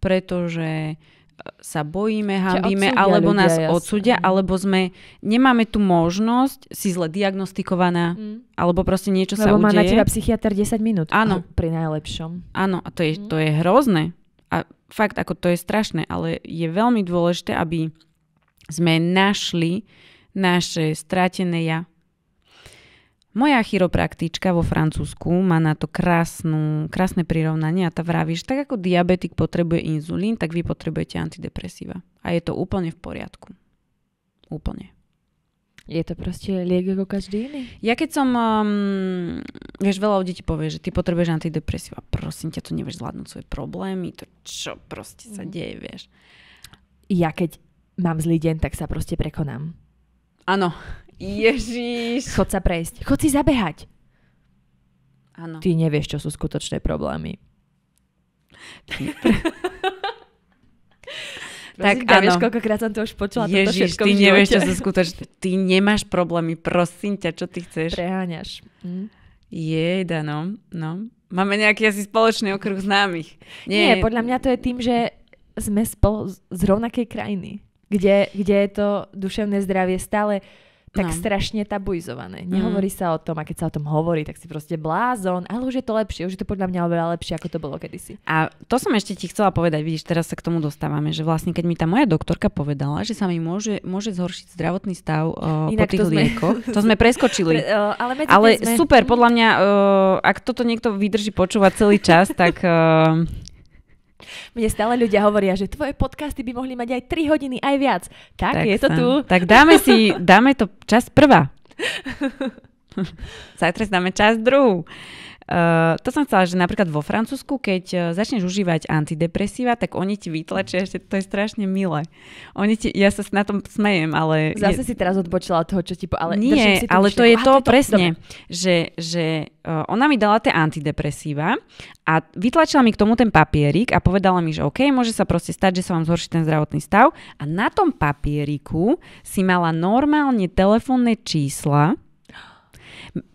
pretože eh, sa bojíme, hambíme, alebo ľudia, nás jasne. odsudia, mhm. alebo sme, nemáme tu možnosť, si zle diagnostikovaná, mm. alebo proste niečo Lebo sa udeje. Lebo má na teba psychiatr 10 minút. Áno. Pri najlepšom. Áno, a to je, mm. to je hrozné. A fakt, ako to je strašné, ale je veľmi dôležité, aby sme našli naše stratené ja. Moja chiropraktička vo Francúzsku má na to krásnu, krásne prirovnanie a tá vraví, že tak ako diabetik potrebuje inzulín, tak vy potrebujete antidepresíva. A je to úplne v poriadku. Úplne. Je to proste liek ako každý iný? Ja keď som, um, vieš, veľa ľudí ti povie, že ty potrebuješ antidepresíva. Prosím ťa, tu nevieš zvládnuť svoje problémy, to čo proste sa mhm. deje, vieš. Ja keď mám zlý deň, tak sa proste prekonám. Áno. Ježiš. Chod sa prejsť. Chod si zabehať. Áno. Ty nevieš, čo sú skutočné problémy. tak ťa, vieš, koľkokrát som to už počula. Ježiš, ty nevieš, čo sú skutočné. Ty nemáš problémy, prosím ťa, čo ty chceš. Preháňaš. Hm? Jejda, no, no. Máme nejaký asi spoločný okruh známych. Nie. Nie, podľa mňa to je tým, že sme spolu z rovnakej krajiny kde, kde je to duševné zdravie stále tak no. strašne tabuizované. Mhm. Nehovorí mm. sa o tom a keď sa o tom hovorí, tak si proste blázon, ale už je to lepšie, už je to podľa mňa oveľa lepšie, ako to bolo kedysi. A to som ešte ti chcela povedať, vidíš, teraz sa k tomu dostávame, že vlastne keď mi tá moja doktorka povedala, že sa mi môže, môže zhoršiť zdravotný stav uh, Inak po tých to liekoch, sme... to sme preskočili. Pre, uh, ale ale sme... super, podľa mňa, uh, ak toto niekto vydrží počúvať celý čas, tak... Uh, mne stále ľudia hovoria, že tvoje podcasty by mohli mať aj 3 hodiny, aj viac. Tak, tak je to to tu. Tak dáme si, dáme to čas prvá. Zajtra si dáme čas druhú. Eh, to som chcela, že napríklad vo Francúzsku, keď eh, začneš užívať antidepresíva, tak oni ti vytlačia, ešte to je strašne milé. Oni ti, ja sa na tom smejem, ale... Zase je, si teraz odbočila od toho, čo ti po, ale Nie, si ale to je to, to presne, to, že, že uh, ona mi dala tie antidepresíva a vytlačila mi k tomu ten papierik a povedala mi, že OK, môže sa proste stať, že sa vám zhorší ten zdravotný stav a na tom papieriku si mala normálne telefónne čísla,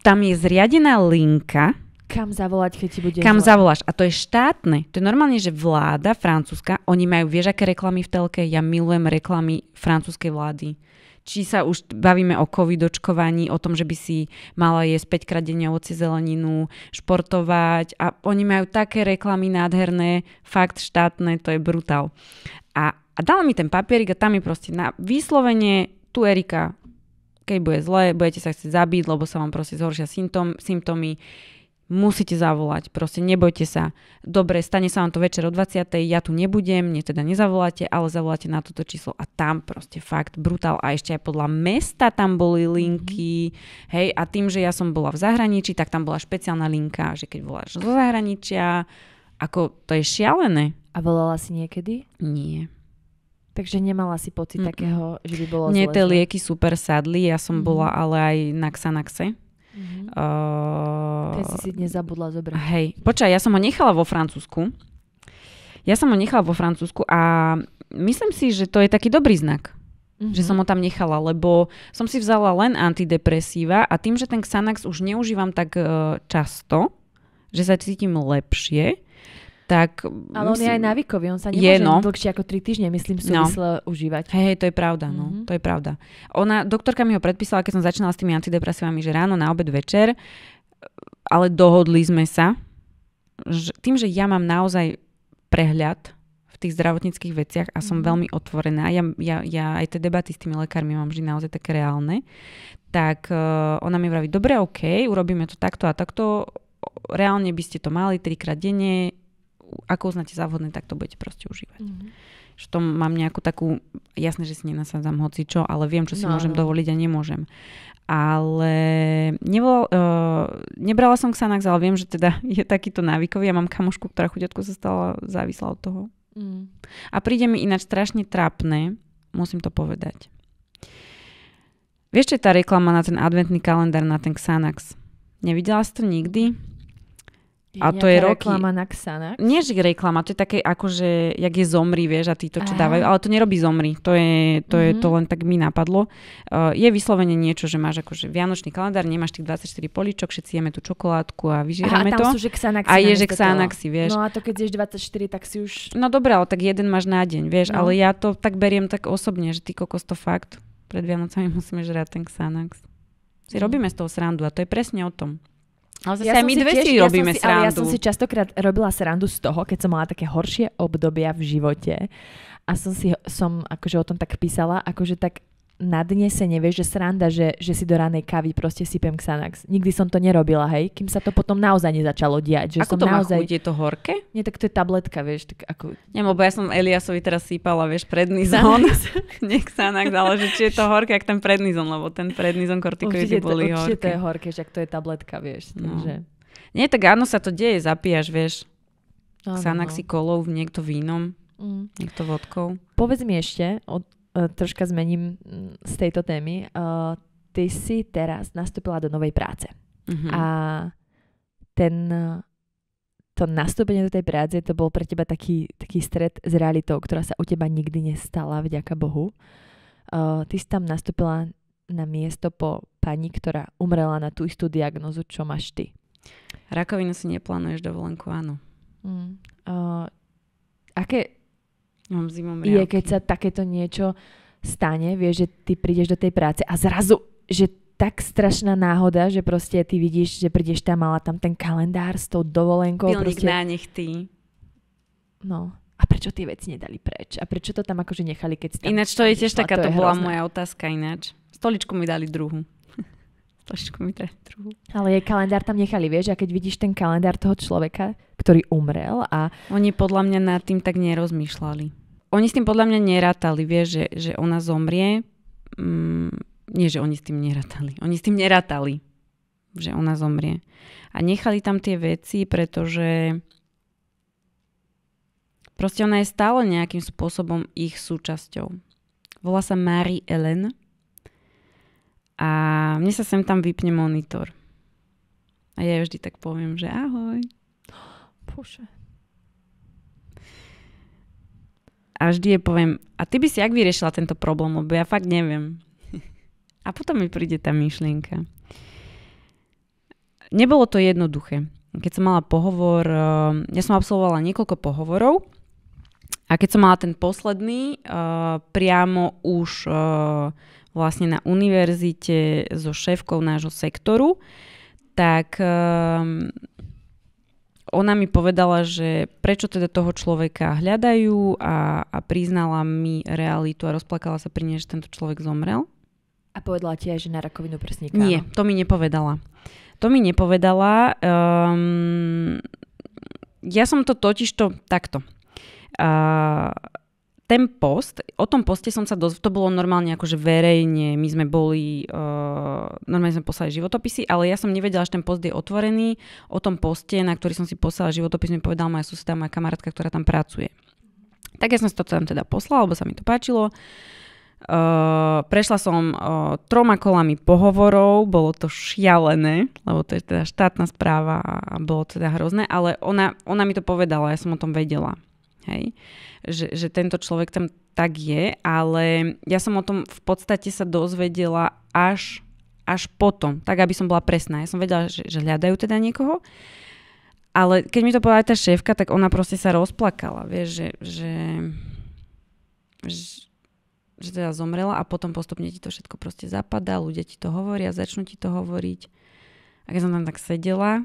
tam je zriadená linka, kam zavolať, keď ti bude Kam zle? zavoláš. A to je štátne. To je normálne, že vláda francúzska, oni majú, vieš, aké reklamy v telke? Ja milujem reklamy francúzskej vlády. Či sa už bavíme o covidočkovaní, o tom, že by si mala jesť 5 krát denne ovoci zeleninu, športovať a oni majú také reklamy nádherné, fakt štátne, to je brutál. A, a dala mi ten papierik a tam mi proste na vyslovene tu Erika, keď bude zle, budete sa chcieť zabiť, lebo sa vám proste zhoršia symptómy, symptómy, musíte zavolať, proste nebojte sa. Dobre, stane sa vám to večer o 20. Ja tu nebudem, mne teda nezavoláte, ale zavoláte na toto číslo a tam proste fakt brutál. A ešte aj podľa mesta tam boli mhm. linky, mm-hmm. hej, a tým, že ja som bola v zahraničí, tak tam bola špeciálna linka, že keď voláš zo zahraničia, ako to je šialené. A volala si niekedy? Nie. Takže nemala si pocit mm hmm takého, že by bolo Mne tie lieky super sadli, ja som mm-hmm. bola mhm. ale aj na Xanaxe Mm-hmm. Uh, eh, Keď si si dnes zabudla zobrať. Hej, počkaj, ja som ho nechala vo Francúzsku. Ja som ho nechala vo Francúzsku a myslím si, že to je taký dobrý znak. Mm-hmm. Že mhm. som ho tam nechala, lebo som si vzala len antidepresíva a tým, že ten Xanax už neužívam tak uh, často, že sa cítim lepšie, tak... Ale on je aj návykový, on sa nemôže je, no. dlhšie ako 3 týždne, myslím, no. súvisle no. užívať. Hej, hey, to je pravda, no, mm-hmm. to je pravda. Ona, doktorka mi ho predpísala, keď som začínala s tými antidepresívami, že ráno, na obed, večer, ale dohodli sme sa, že tým, že ja mám naozaj prehľad v tých zdravotníckých veciach a som mm-hmm. veľmi otvorená, ja, ja, ja aj tie debaty s tými lekármi mám vždy naozaj také reálne, tak uh, ona mi vraví, dobre, OK, urobíme to takto a takto, reálne by ste to mali trikrát denne, ako uznáte za vhodné, tak to budete proste užívať. Mm-hmm. Že tom mám nejakú takú, jasné, že si nenasadzam hoci čo, ale viem, čo si no, môžem no. dovoliť a nemôžem. Ale nebol, uh, e, nebrala som Xanax, ale viem, že teda je takýto návykový. Ja mám kamošku, ktorá chudiatko sa stala závislá od toho. Mm. A príde mi ináč strašne trápne, musím to povedať. Vieš, čo je tá reklama na ten adventný kalendár, na ten Xanax? Nevidela si to nikdy? a to je roky. reklama na Xanax? Nie, že reklama, to je také ako, že jak je zomri, vieš, a tí to, čo Aha. dávajú, ale to nerobí zomri, to je, to, mm-hmm. je, mhm. to len tak mi napadlo. Uh, je vyslovene niečo, že máš akože vianočný kalendár, nemáš tých 24 poličok, všetci jeme tú čokoládku a vyžierame to. Sú, že Xanaxi a je, že Xanaxi, vieš. No a to keď ješ 24, tak si už... No dobre, ale tak jeden máš na deň, vieš, no. ale ja to tak beriem tak osobne, že ty kokos to fakt, pred Vianocami musíme žrať ten Xanax. Si mm. robíme z toho srandu a to je presne o tom. Ale zase ja my dve si robíme ja srandu. Ale ja som si častokrát robila srandu z toho, keď som mala také horšie obdobia v živote a som si som akože o tom tak písala, akože tak na se vieš, že sranda, že, že si do ranej kávy proste sypem Xanax. Nikdy som to nerobila, hej, kým sa to potom naozaj nezačalo diať. Že ako som to má chuť, je to horké? Nie, tak to je tabletka, vieš. Tak ako... Nie, lebo ja som Eliasovi teraz sypala, vieš, prednizón. Nie Xanax, ale že či je to horké, ak ten prednizón, lebo ten prednizón kortikoidy boli to, určite horké. to je horké, že ak to je tabletka, vieš. No. Takže... Nie, tak áno, sa to deje, zapíjaš, vieš. Xanaxi kolou no. kolov, niekto vínom. Mm. Niekto vodkou. Povedz mi ešte, od, Eh, troška zmením mm, z tejto témy. Uh, ty si teraz nastúpila do novej práce. Mm-hmm. A ten, to nastúpenie do tej práce, to bol pre teba taký, taký stred s realitou, ktorá sa u teba nikdy nestala, vďaka Bohu. Uh, ty si tam nastúpila na miesto po pani, ktorá umrela na tú istú diagnozu, čo máš ty. Rakovinu si neplánuješ dovolenku, áno. Mm. Uh, aké Mám zimom riavky. je, keď sa takéto niečo stane, vieš, že ty prídeš do tej práce a zrazu, že tak strašná náhoda, že proste ty vidíš, že prídeš tam, mala tam ten kalendár s tou dovolenkou. Pilník proste... na nech ty. No. A prečo tie veci nedali preč? A prečo to tam akože nechali, keď... Tam ináč to je tiež taká, to, to bola moja otázka ináč. Stoličku mi dali druhú trošičku mi trhu. Ale je kalendár tam nechali, vieš, a keď vidíš ten kalendár toho človeka, ktorý umrel a... Oni podľa mňa nad tým tak nerozmýšľali. Oni s tým podľa mňa nerátali, vieš, že, že ona zomrie. Mm, nie, že oni s tým nerátali. Oni s tým nerátali, že ona zomrie. A nechali tam tie veci, pretože proste ona je stále nejakým spôsobom ich súčasťou. Volá sa Mary Ellen a mne sa sem tam vypne monitor. A ja vždy tak poviem, že ahoj. Bože. A vždy je poviem, a ty by si jak vyriešila tento problém, lebo ja fakt neviem. A potom mi príde tá myšlienka. Nebolo to jednoduché. Keď som mala pohovor, eh, ja som absolvovala niekoľko pohovorov a keď som mala ten posledný, eh, priamo už eh, vlastne na univerzite so šéfkou nášho sektoru, tak um, ona mi povedala, že prečo teda toho človeka hľadajú a, a priznala mi realitu a rozplakala sa pri nej, že tento človek zomrel. A povedala ti aj, že na rakovinu prsníka? Nie, to mi nepovedala. To mi nepovedala. Um, ja som to totižto takto. Uh, ten post, o tom poste som sa dozvedela, to bolo normálne akože verejne, my sme boli, uh, normálne sme poslali životopisy, ale ja som nevedela, že ten post je otvorený. O tom poste, na ktorý som si poslala životopis, mi povedala moja suseda, moja kamarátka, ktorá tam pracuje. Tak ja som si to tam teda poslala, lebo sa mi to páčilo. Uh, prešla som uh, troma kolami pohovorov, bolo to šialené, lebo to je teda štátna správa a bolo teda hrozné, ale ona, ona mi to povedala, ja som o tom vedela. Hej? Že, že tento človek tam tak je, ale ja som o tom v podstate sa dozvedela až, až potom, tak aby som bola presná. Ja som vedela, že, že hľadajú teda niekoho, ale keď mi to povedala tá šéfka, tak ona proste sa rozplakala, vieš, že, že, že, že teda zomrela a potom postupne ti to všetko proste zapadá, ľudia ti to hovoria, začnú ti to hovoriť. A keď som tam tak sedela,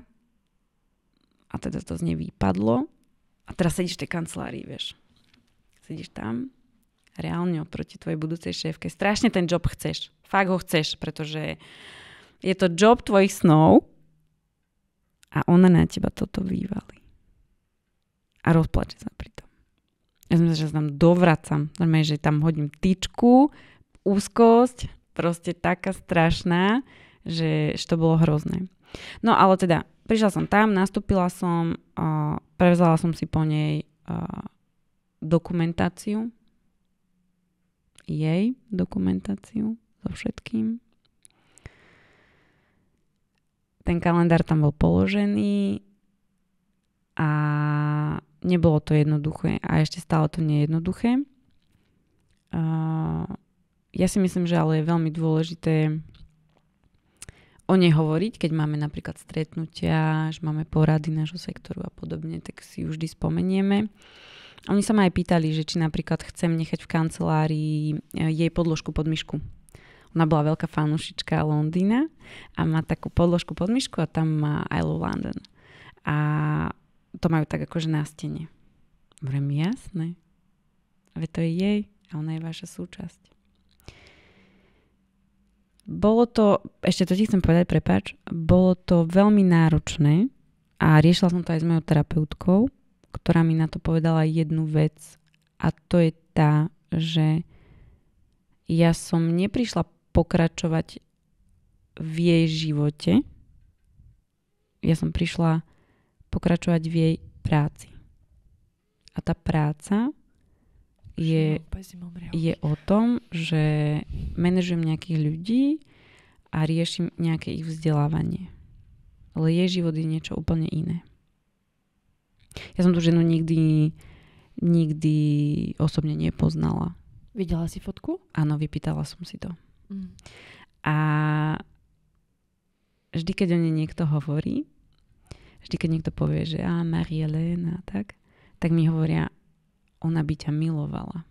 a teda to z nej vypadlo, a teraz sedíš v tej kancelárii, vieš. Sedíš tam, reálne oproti tvojej budúcej šéfke. Strašne ten job chceš. Fakt ho chceš, pretože je to job tvojich snov a ona na teba toto vývali. A rozplače sa pri tom. Ja som že sa tam dovracam. Normálne, že tam hodím tyčku, úzkosť, proste taká strašná, že, že to bolo hrozné. No ale teda, prišla som tam, nastúpila som, uh, prevzala som si po nej uh, dokumentáciu, jej dokumentáciu so všetkým. Ten kalendár tam bol položený a nebolo to jednoduché a ešte stále to nie je jednoduché. Uh, ja si myslím, že ale je veľmi dôležité o nej hovoriť, keď máme napríklad stretnutia, že máme porady nášho sektoru a podobne, tak si ju vždy spomenieme. Oni sa ma aj pýtali, že či napríklad chcem nechať v kancelárii e, jej podložku pod myšku. Ona bola veľká fanúšička Londýna a má takú podložku pod myšku a tam má I love London. A to majú tak akože na stene. Vrem, jasné. Veď to je jej a ona je vaša súčasť. Bolo to, ešte to ti chcem povedať, prepač, bolo to veľmi náročné a riešila som to aj s mojou terapeutkou, ktorá mi na to povedala jednu vec a to je tá, že ja som neprišla pokračovať v jej živote, ja som prišla pokračovať v jej práci. A tá práca je, je o tom, že manažujem nejakých ľudí a riešim nejaké ich vzdelávanie. Ale jej život je niečo úplne iné. Ja som tú ženu nikdy, nikdy osobne nepoznala. Videla si fotku? Áno, vypýtala som si to. Mm. A vždy, keď o nej niekto hovorí, vždy, keď niekto povie, že a Marie Lena, tak, tak mi hovoria, ona by ťa milovala.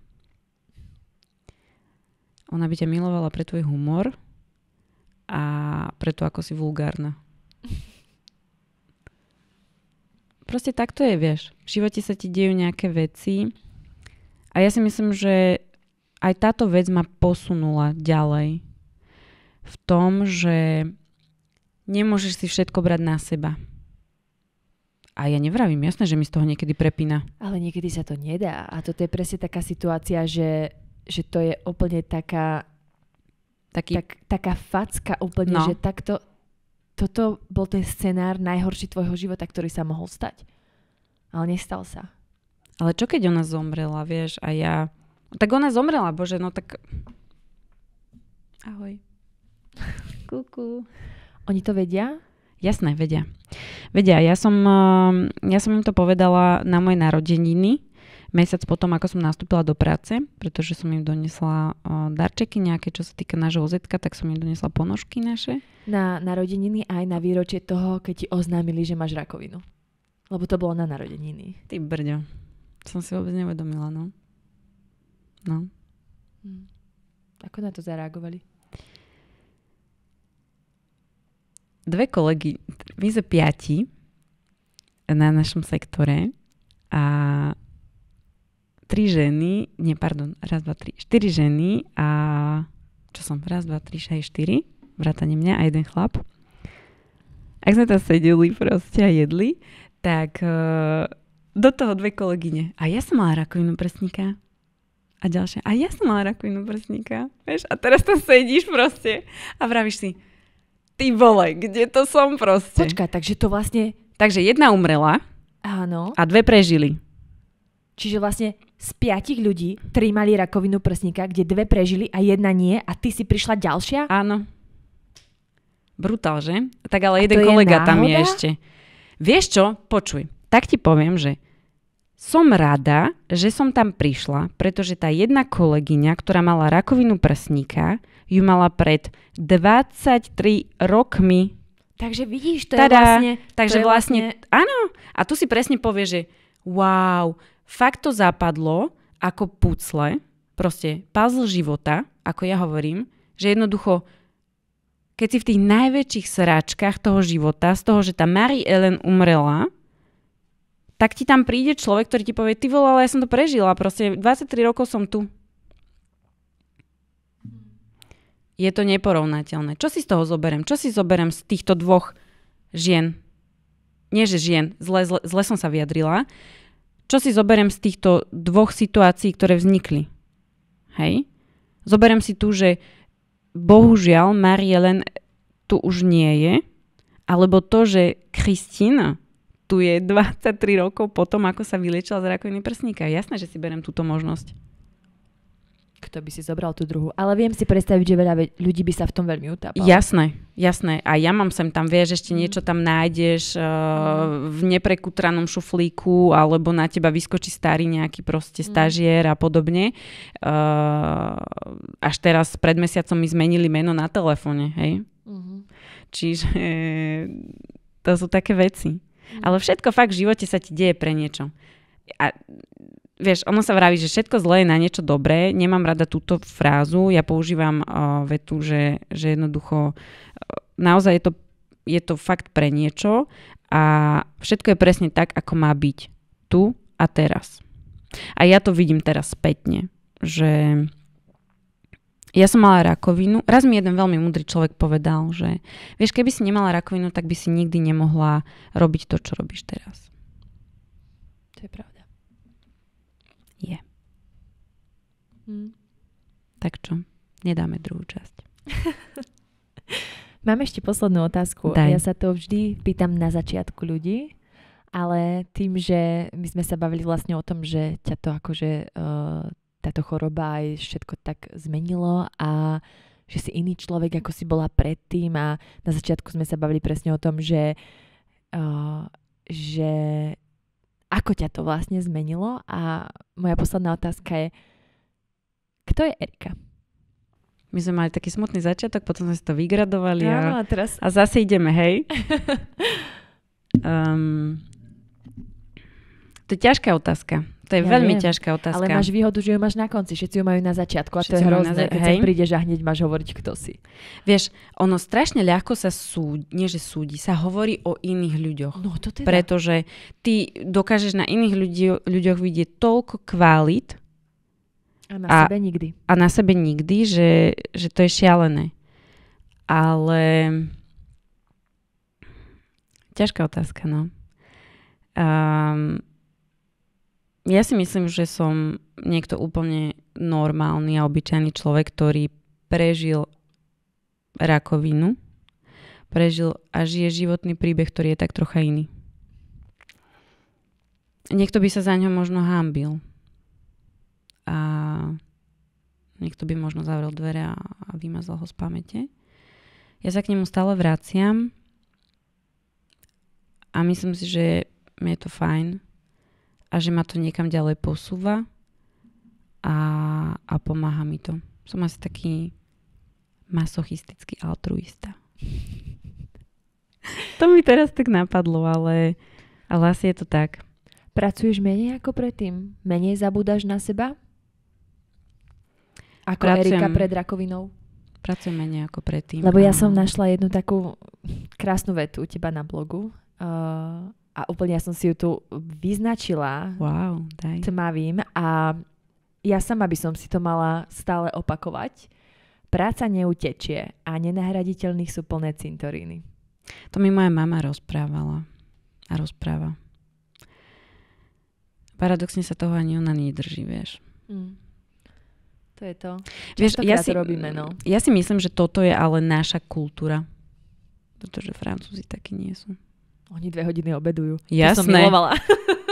Ona by ťa milovala pre tvoj humor a pre to, ako si vulgárna. Proste takto je, vieš. V živote sa ti dejú nejaké veci a ja si myslím, že aj táto vec ma posunula ďalej v tom, že nemôžeš si všetko brať na seba a ja nevravím, jasné, že mi z toho niekedy prepína. Ale niekedy sa to nedá. A toto je presne taká situácia, že, že to je úplne taká Taký... tak, taká facka úplne, no. že takto toto bol ten scenár najhorší tvojho života, ktorý sa mohol stať. Ale nestal sa. Ale čo keď ona zomrela, vieš, a ja... Tak ona zomrela, bože, no tak... Ahoj. Kuku. Oni to vedia? Jasné, vedia. Vedia, ja som, ehm, ja som im to povedala na moje narodeniny, mesiac potom, ako som nastúpila do práce, pretože som im donesla ehm, darčeky nejaké, čo sa týka nášho OZ, tak som im donesla ponožky naše. Na narodeniny aj na výročie toho, keď ti oznámili, že máš rakovinu. Lebo to bolo na narodeniny. Ty brďo. Som si vôbec nevedomila, no. No. Hm. Ako na to zareagovali? dve kolegy, my sme piati na našom sektore a tri ženy, nie, pardon, raz, dva, tri, štyri ženy a čo som, raz, dva, tri, šaj, štyri, vrátane mňa a jeden chlap. Ak sme tam sedeli proste a jedli, tak e, do toho dve kolegyne. A ja som mala rakovinu prsníka. A ďalšia, a ja som mala rakovinu prsníka. Vieš, a teraz tam sedíš proste a vravíš si, Ty vole, kde to som proste? Počkaj, takže to vlastne... Takže jedna umrela. Áno. A dve prežili. Čiže vlastne z piatich ľudí tri mali rakovinu prsníka, kde dve prežili a jedna nie a ty si prišla ďalšia? Áno. Brutál, že? Tak ale a jeden kolega je tam je ešte. Vieš čo? Počuj. Tak ti poviem, že som rada, že som tam prišla, pretože tá jedna kolegyňa, ktorá mala rakovinu prsníka, ju mala pred 23 rokmi. Takže vidíš, to Tadá, je vlastne... Takže je vlastne, vlastne... Áno. A tu si presne povie, že wow, fakt to zapadlo ako pucle, proste puzzle života, ako ja hovorím, že jednoducho keď si v tých najväčších sračkách toho života, z toho, že tá Mary Ellen umrela, tak ti tam príde človek, ktorý ti povie, ty vole, ale ja som to prežila, proste 23 rokov som tu. Je to neporovnateľné. Čo si z toho zoberiem? Čo si zoberiem z týchto dvoch žien? Nie, že žien, zle, zle, zle som sa vyjadrila. Čo si zoberiem z týchto dvoch situácií, ktoré vznikli? Hej? Zoberiem si tu, že bohužiaľ Marielen tu už nie je, alebo to, že Kristina neexistuje 23 rokov po tom, ako sa vyliečila z rakoviny prsníka. Jasné, že si berem túto možnosť. Kto by si zobral tú druhú? Ale viem si predstaviť, že veľa ľudí by sa v tom veľmi utápalo. Jasné, jasné. A ja mám sem tam, vieš, ešte niečo mhm. tam nájdeš uh, v neprekutranom šuflíku, alebo na teba vyskočí starý nejaký proste mhm. stažier a podobne. Uh, až teraz pred mesiacom mi zmenili meno na telefóne, hej? Uh-huh. Čiže eh, to sú také veci. Mhm. Ale všetko fakt v živote sa ti deje pre niečo. A vieš, ono sa vraví, že všetko zlé je na niečo dobré. Nemám rada túto frázu. Ja používam uh, vetu, že, že jednoducho uh, naozaj je to, je to fakt pre niečo a všetko je presne tak, ako má byť. Tu a teraz. A ja to vidím teraz spätne, že ja som mala rakovinu. Raz mi jeden veľmi múdry človek povedal, že vieš, keby si nemala rakovinu, tak by si nikdy nemohla robiť to, čo robíš teraz. To je pravda. Je. Hm. Tak čo? Nedáme druhú časť. Mám ešte poslednú otázku. Daj. Ja sa to vždy pýtam na začiatku ľudí, ale tým, že my sme sa bavili vlastne o tom, že ťa to akože uh, táto choroba aj všetko tak zmenilo a že si iný človek, ako si bola predtým a na začiatku sme sa bavili presne o tom, že, uh, že ako ťa to vlastne zmenilo a moja posledná otázka je, kto je Erika? My sme mali taký smutný začiatok, potom sme si to vygradovali ja, a, teraz... a zase ideme, hej? um, to je ťažká otázka. To je ja veľmi viem. ťažká otázka. Ale máš výhodu, že ju máš na konci, všetci ju majú na začiatku a všetci to je hrozné, za... keď sa prídeš a hneď máš hovoriť, kto si. Vieš, ono strašne ľahko sa súdi, nie že súdi, sa hovorí o iných ľuďoch. No to teda. Pretože ty dokážeš na iných ľudí, ľuďoch vidieť toľko kvalit. A na a, sebe nikdy. A na sebe nikdy, že, že to je šialené. Ale... Ťažká otázka, no. Um, ja si myslím, že som niekto úplne normálny a obyčajný človek, ktorý prežil rakovinu, prežil a žije životný príbeh, ktorý je tak trocha iný. Niekto by sa za ňo možno hámbil. A niekto by možno zavrel dvere a, a vymazal ho z pamäte. Ja sa k nemu stále vraciam a myslím si, že je to fajn a že ma to niekam ďalej posúva a, a pomáha mi to. Som asi taký masochistický altruista. to mi teraz tak napadlo, ale, ale asi je to tak. Pracuješ menej ako predtým? Menej zabúdaš na seba? Ako Pracujem. Erika pred rakovinou? Pracujem menej ako predtým. Lebo ja som našla jednu takú krásnu vetu u teba na blogu. Uh, a úplne ja som si ju tu vyznačila wow, daj. tmavým a ja sama by som si to mala stále opakovať. Práca neutečie a nenahraditeľných sú plné cintoríny. To mi moja mama rozprávala a rozpráva. Paradoxne sa toho ani ona nedrží, vieš. Mm. To je to. Vieš, ja teda si, robíme, no. ja si myslím, že toto je ale naša kultúra. Pretože Francúzi takí nie sú. Oni dve hodiny obedujú. Jasné. To som milovala.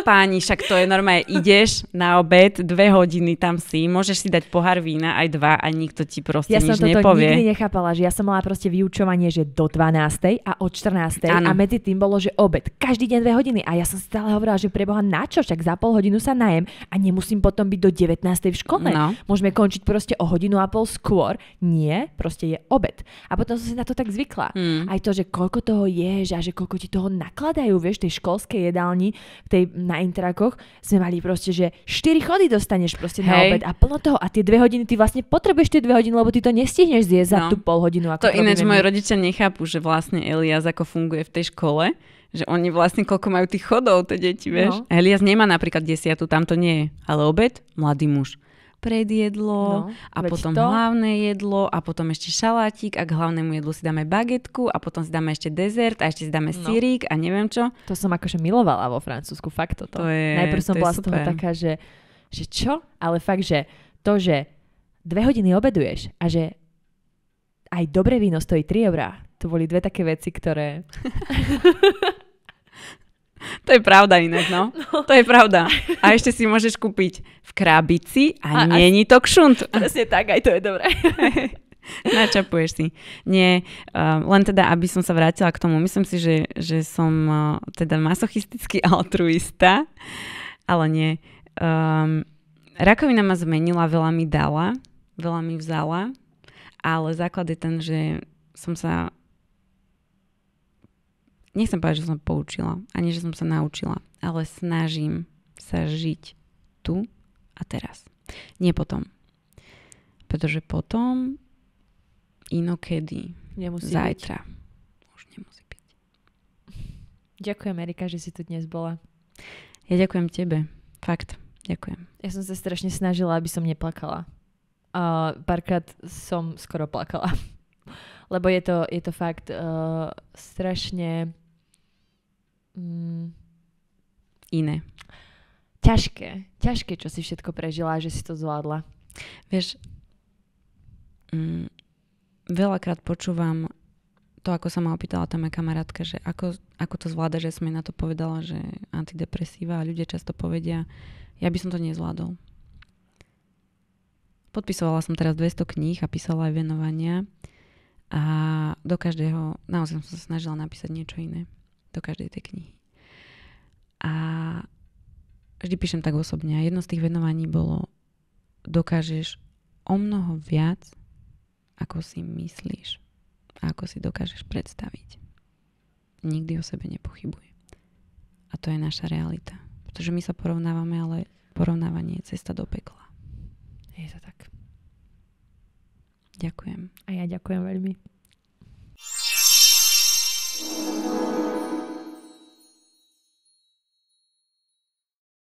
Páni, však to je normálne, ideš na obed, dve hodiny tam si, môžeš si dať pohár vína aj dva a nikto ti proste ja nič nepovie. Ja som toto nikdy nechápala, že ja som mala proste vyučovanie, že do 12. a od 14. Ano. a medzi tým bolo, že obed. Každý deň dve hodiny a ja som stále hovorila, že preboha na čo, však za pol hodinu sa najem a nemusím potom byť do 19. v škole. No. Môžeme končiť proste o hodinu a pol skôr. Nie, proste je obed. A potom som si na to tak zvykla. Hmm. Aj to, že koľko toho ješ a že koľko ti toho nakladajú, vieš, tej školskej jedálni, tej mm, na intrakoch sme mali proste, že 4 chody dostaneš proste Hej. na obed a plno toho a tie 2 hodiny, ty vlastne potrebuješ tie 2 hodiny, lebo ty to nestihneš zjesť no. za tú pol hodinu. Ako to ináč moje rodičia nechápu, že vlastne Elias ako funguje v tej škole, že oni vlastne koľko majú tých chodov, tie deti, vieš. No. Elias nemá napríklad desiatu, tam to nie je, ale obed, mladý muž predjedlo no, a potom to... hlavné jedlo a potom ešte šalátik a k hlavnému jedlu si dáme bagetku a potom si dáme ešte dezert a ešte si dáme no. sírik a neviem čo. To som akože milovala vo Francúzsku, fakt toto. To je, Najprv som to bola z toho taká, že, že čo? Ale fakt, že to, že dve hodiny obeduješ a že aj dobré víno stojí 3 eurá. To boli dve také veci, ktoré... To je pravda inak, no. no. To je pravda. A ešte si môžeš kúpiť v krabici a, a není to kšunt. Presne tak, aj to je dobré. Načapuješ si. Nie, uh, len teda, aby som sa vrátila k tomu. Myslím si, že, že som uh, teda masochistický altruista, ale nie. Um, rakovina ma zmenila, veľa mi dala, veľa mi vzala, ale základ je ten, že som sa nechcem povedať, že som poučila, ani že som sa naučila, ale snažím sa žiť tu a teraz. Nie potom. Pretože potom inokedy. Nemusí Zajtra. Byť. Už nemusí byť. Ďakujem, Erika, že si tu dnes bola. Ja ďakujem tebe. Fakt. Ďakujem. Ja som sa strašne snažila, aby som neplakala. A uh, párkrát som skoro plakala. Lebo je to, je to fakt uh, strašne mm, iné. Ťažké, ťažké, čo si všetko prežila, že si to zvládla. Vieš, mm, veľakrát počúvam to, ako sa ma opýtala tá moja kamarátka, že ako, ako to zvláda, že som jej na to povedala, že antidepresíva a ľudia často povedia, ja by som to nezvládol. Podpisovala som teraz 200 kníh a písala aj venovania a do každého, naozaj som sa snažila napísať niečo iné do každej tej knihy. A vždy píšem tak osobne. A jedno z tých venovaní bolo dokážeš o mnoho viac, ako si myslíš a ako si dokážeš predstaviť. Nikdy o sebe nepochybuj. A to je naša realita. Pretože my sa porovnávame, ale porovnávanie je cesta do pekla. Je to tak. Ďakujem. A ja ďakujem veľmi.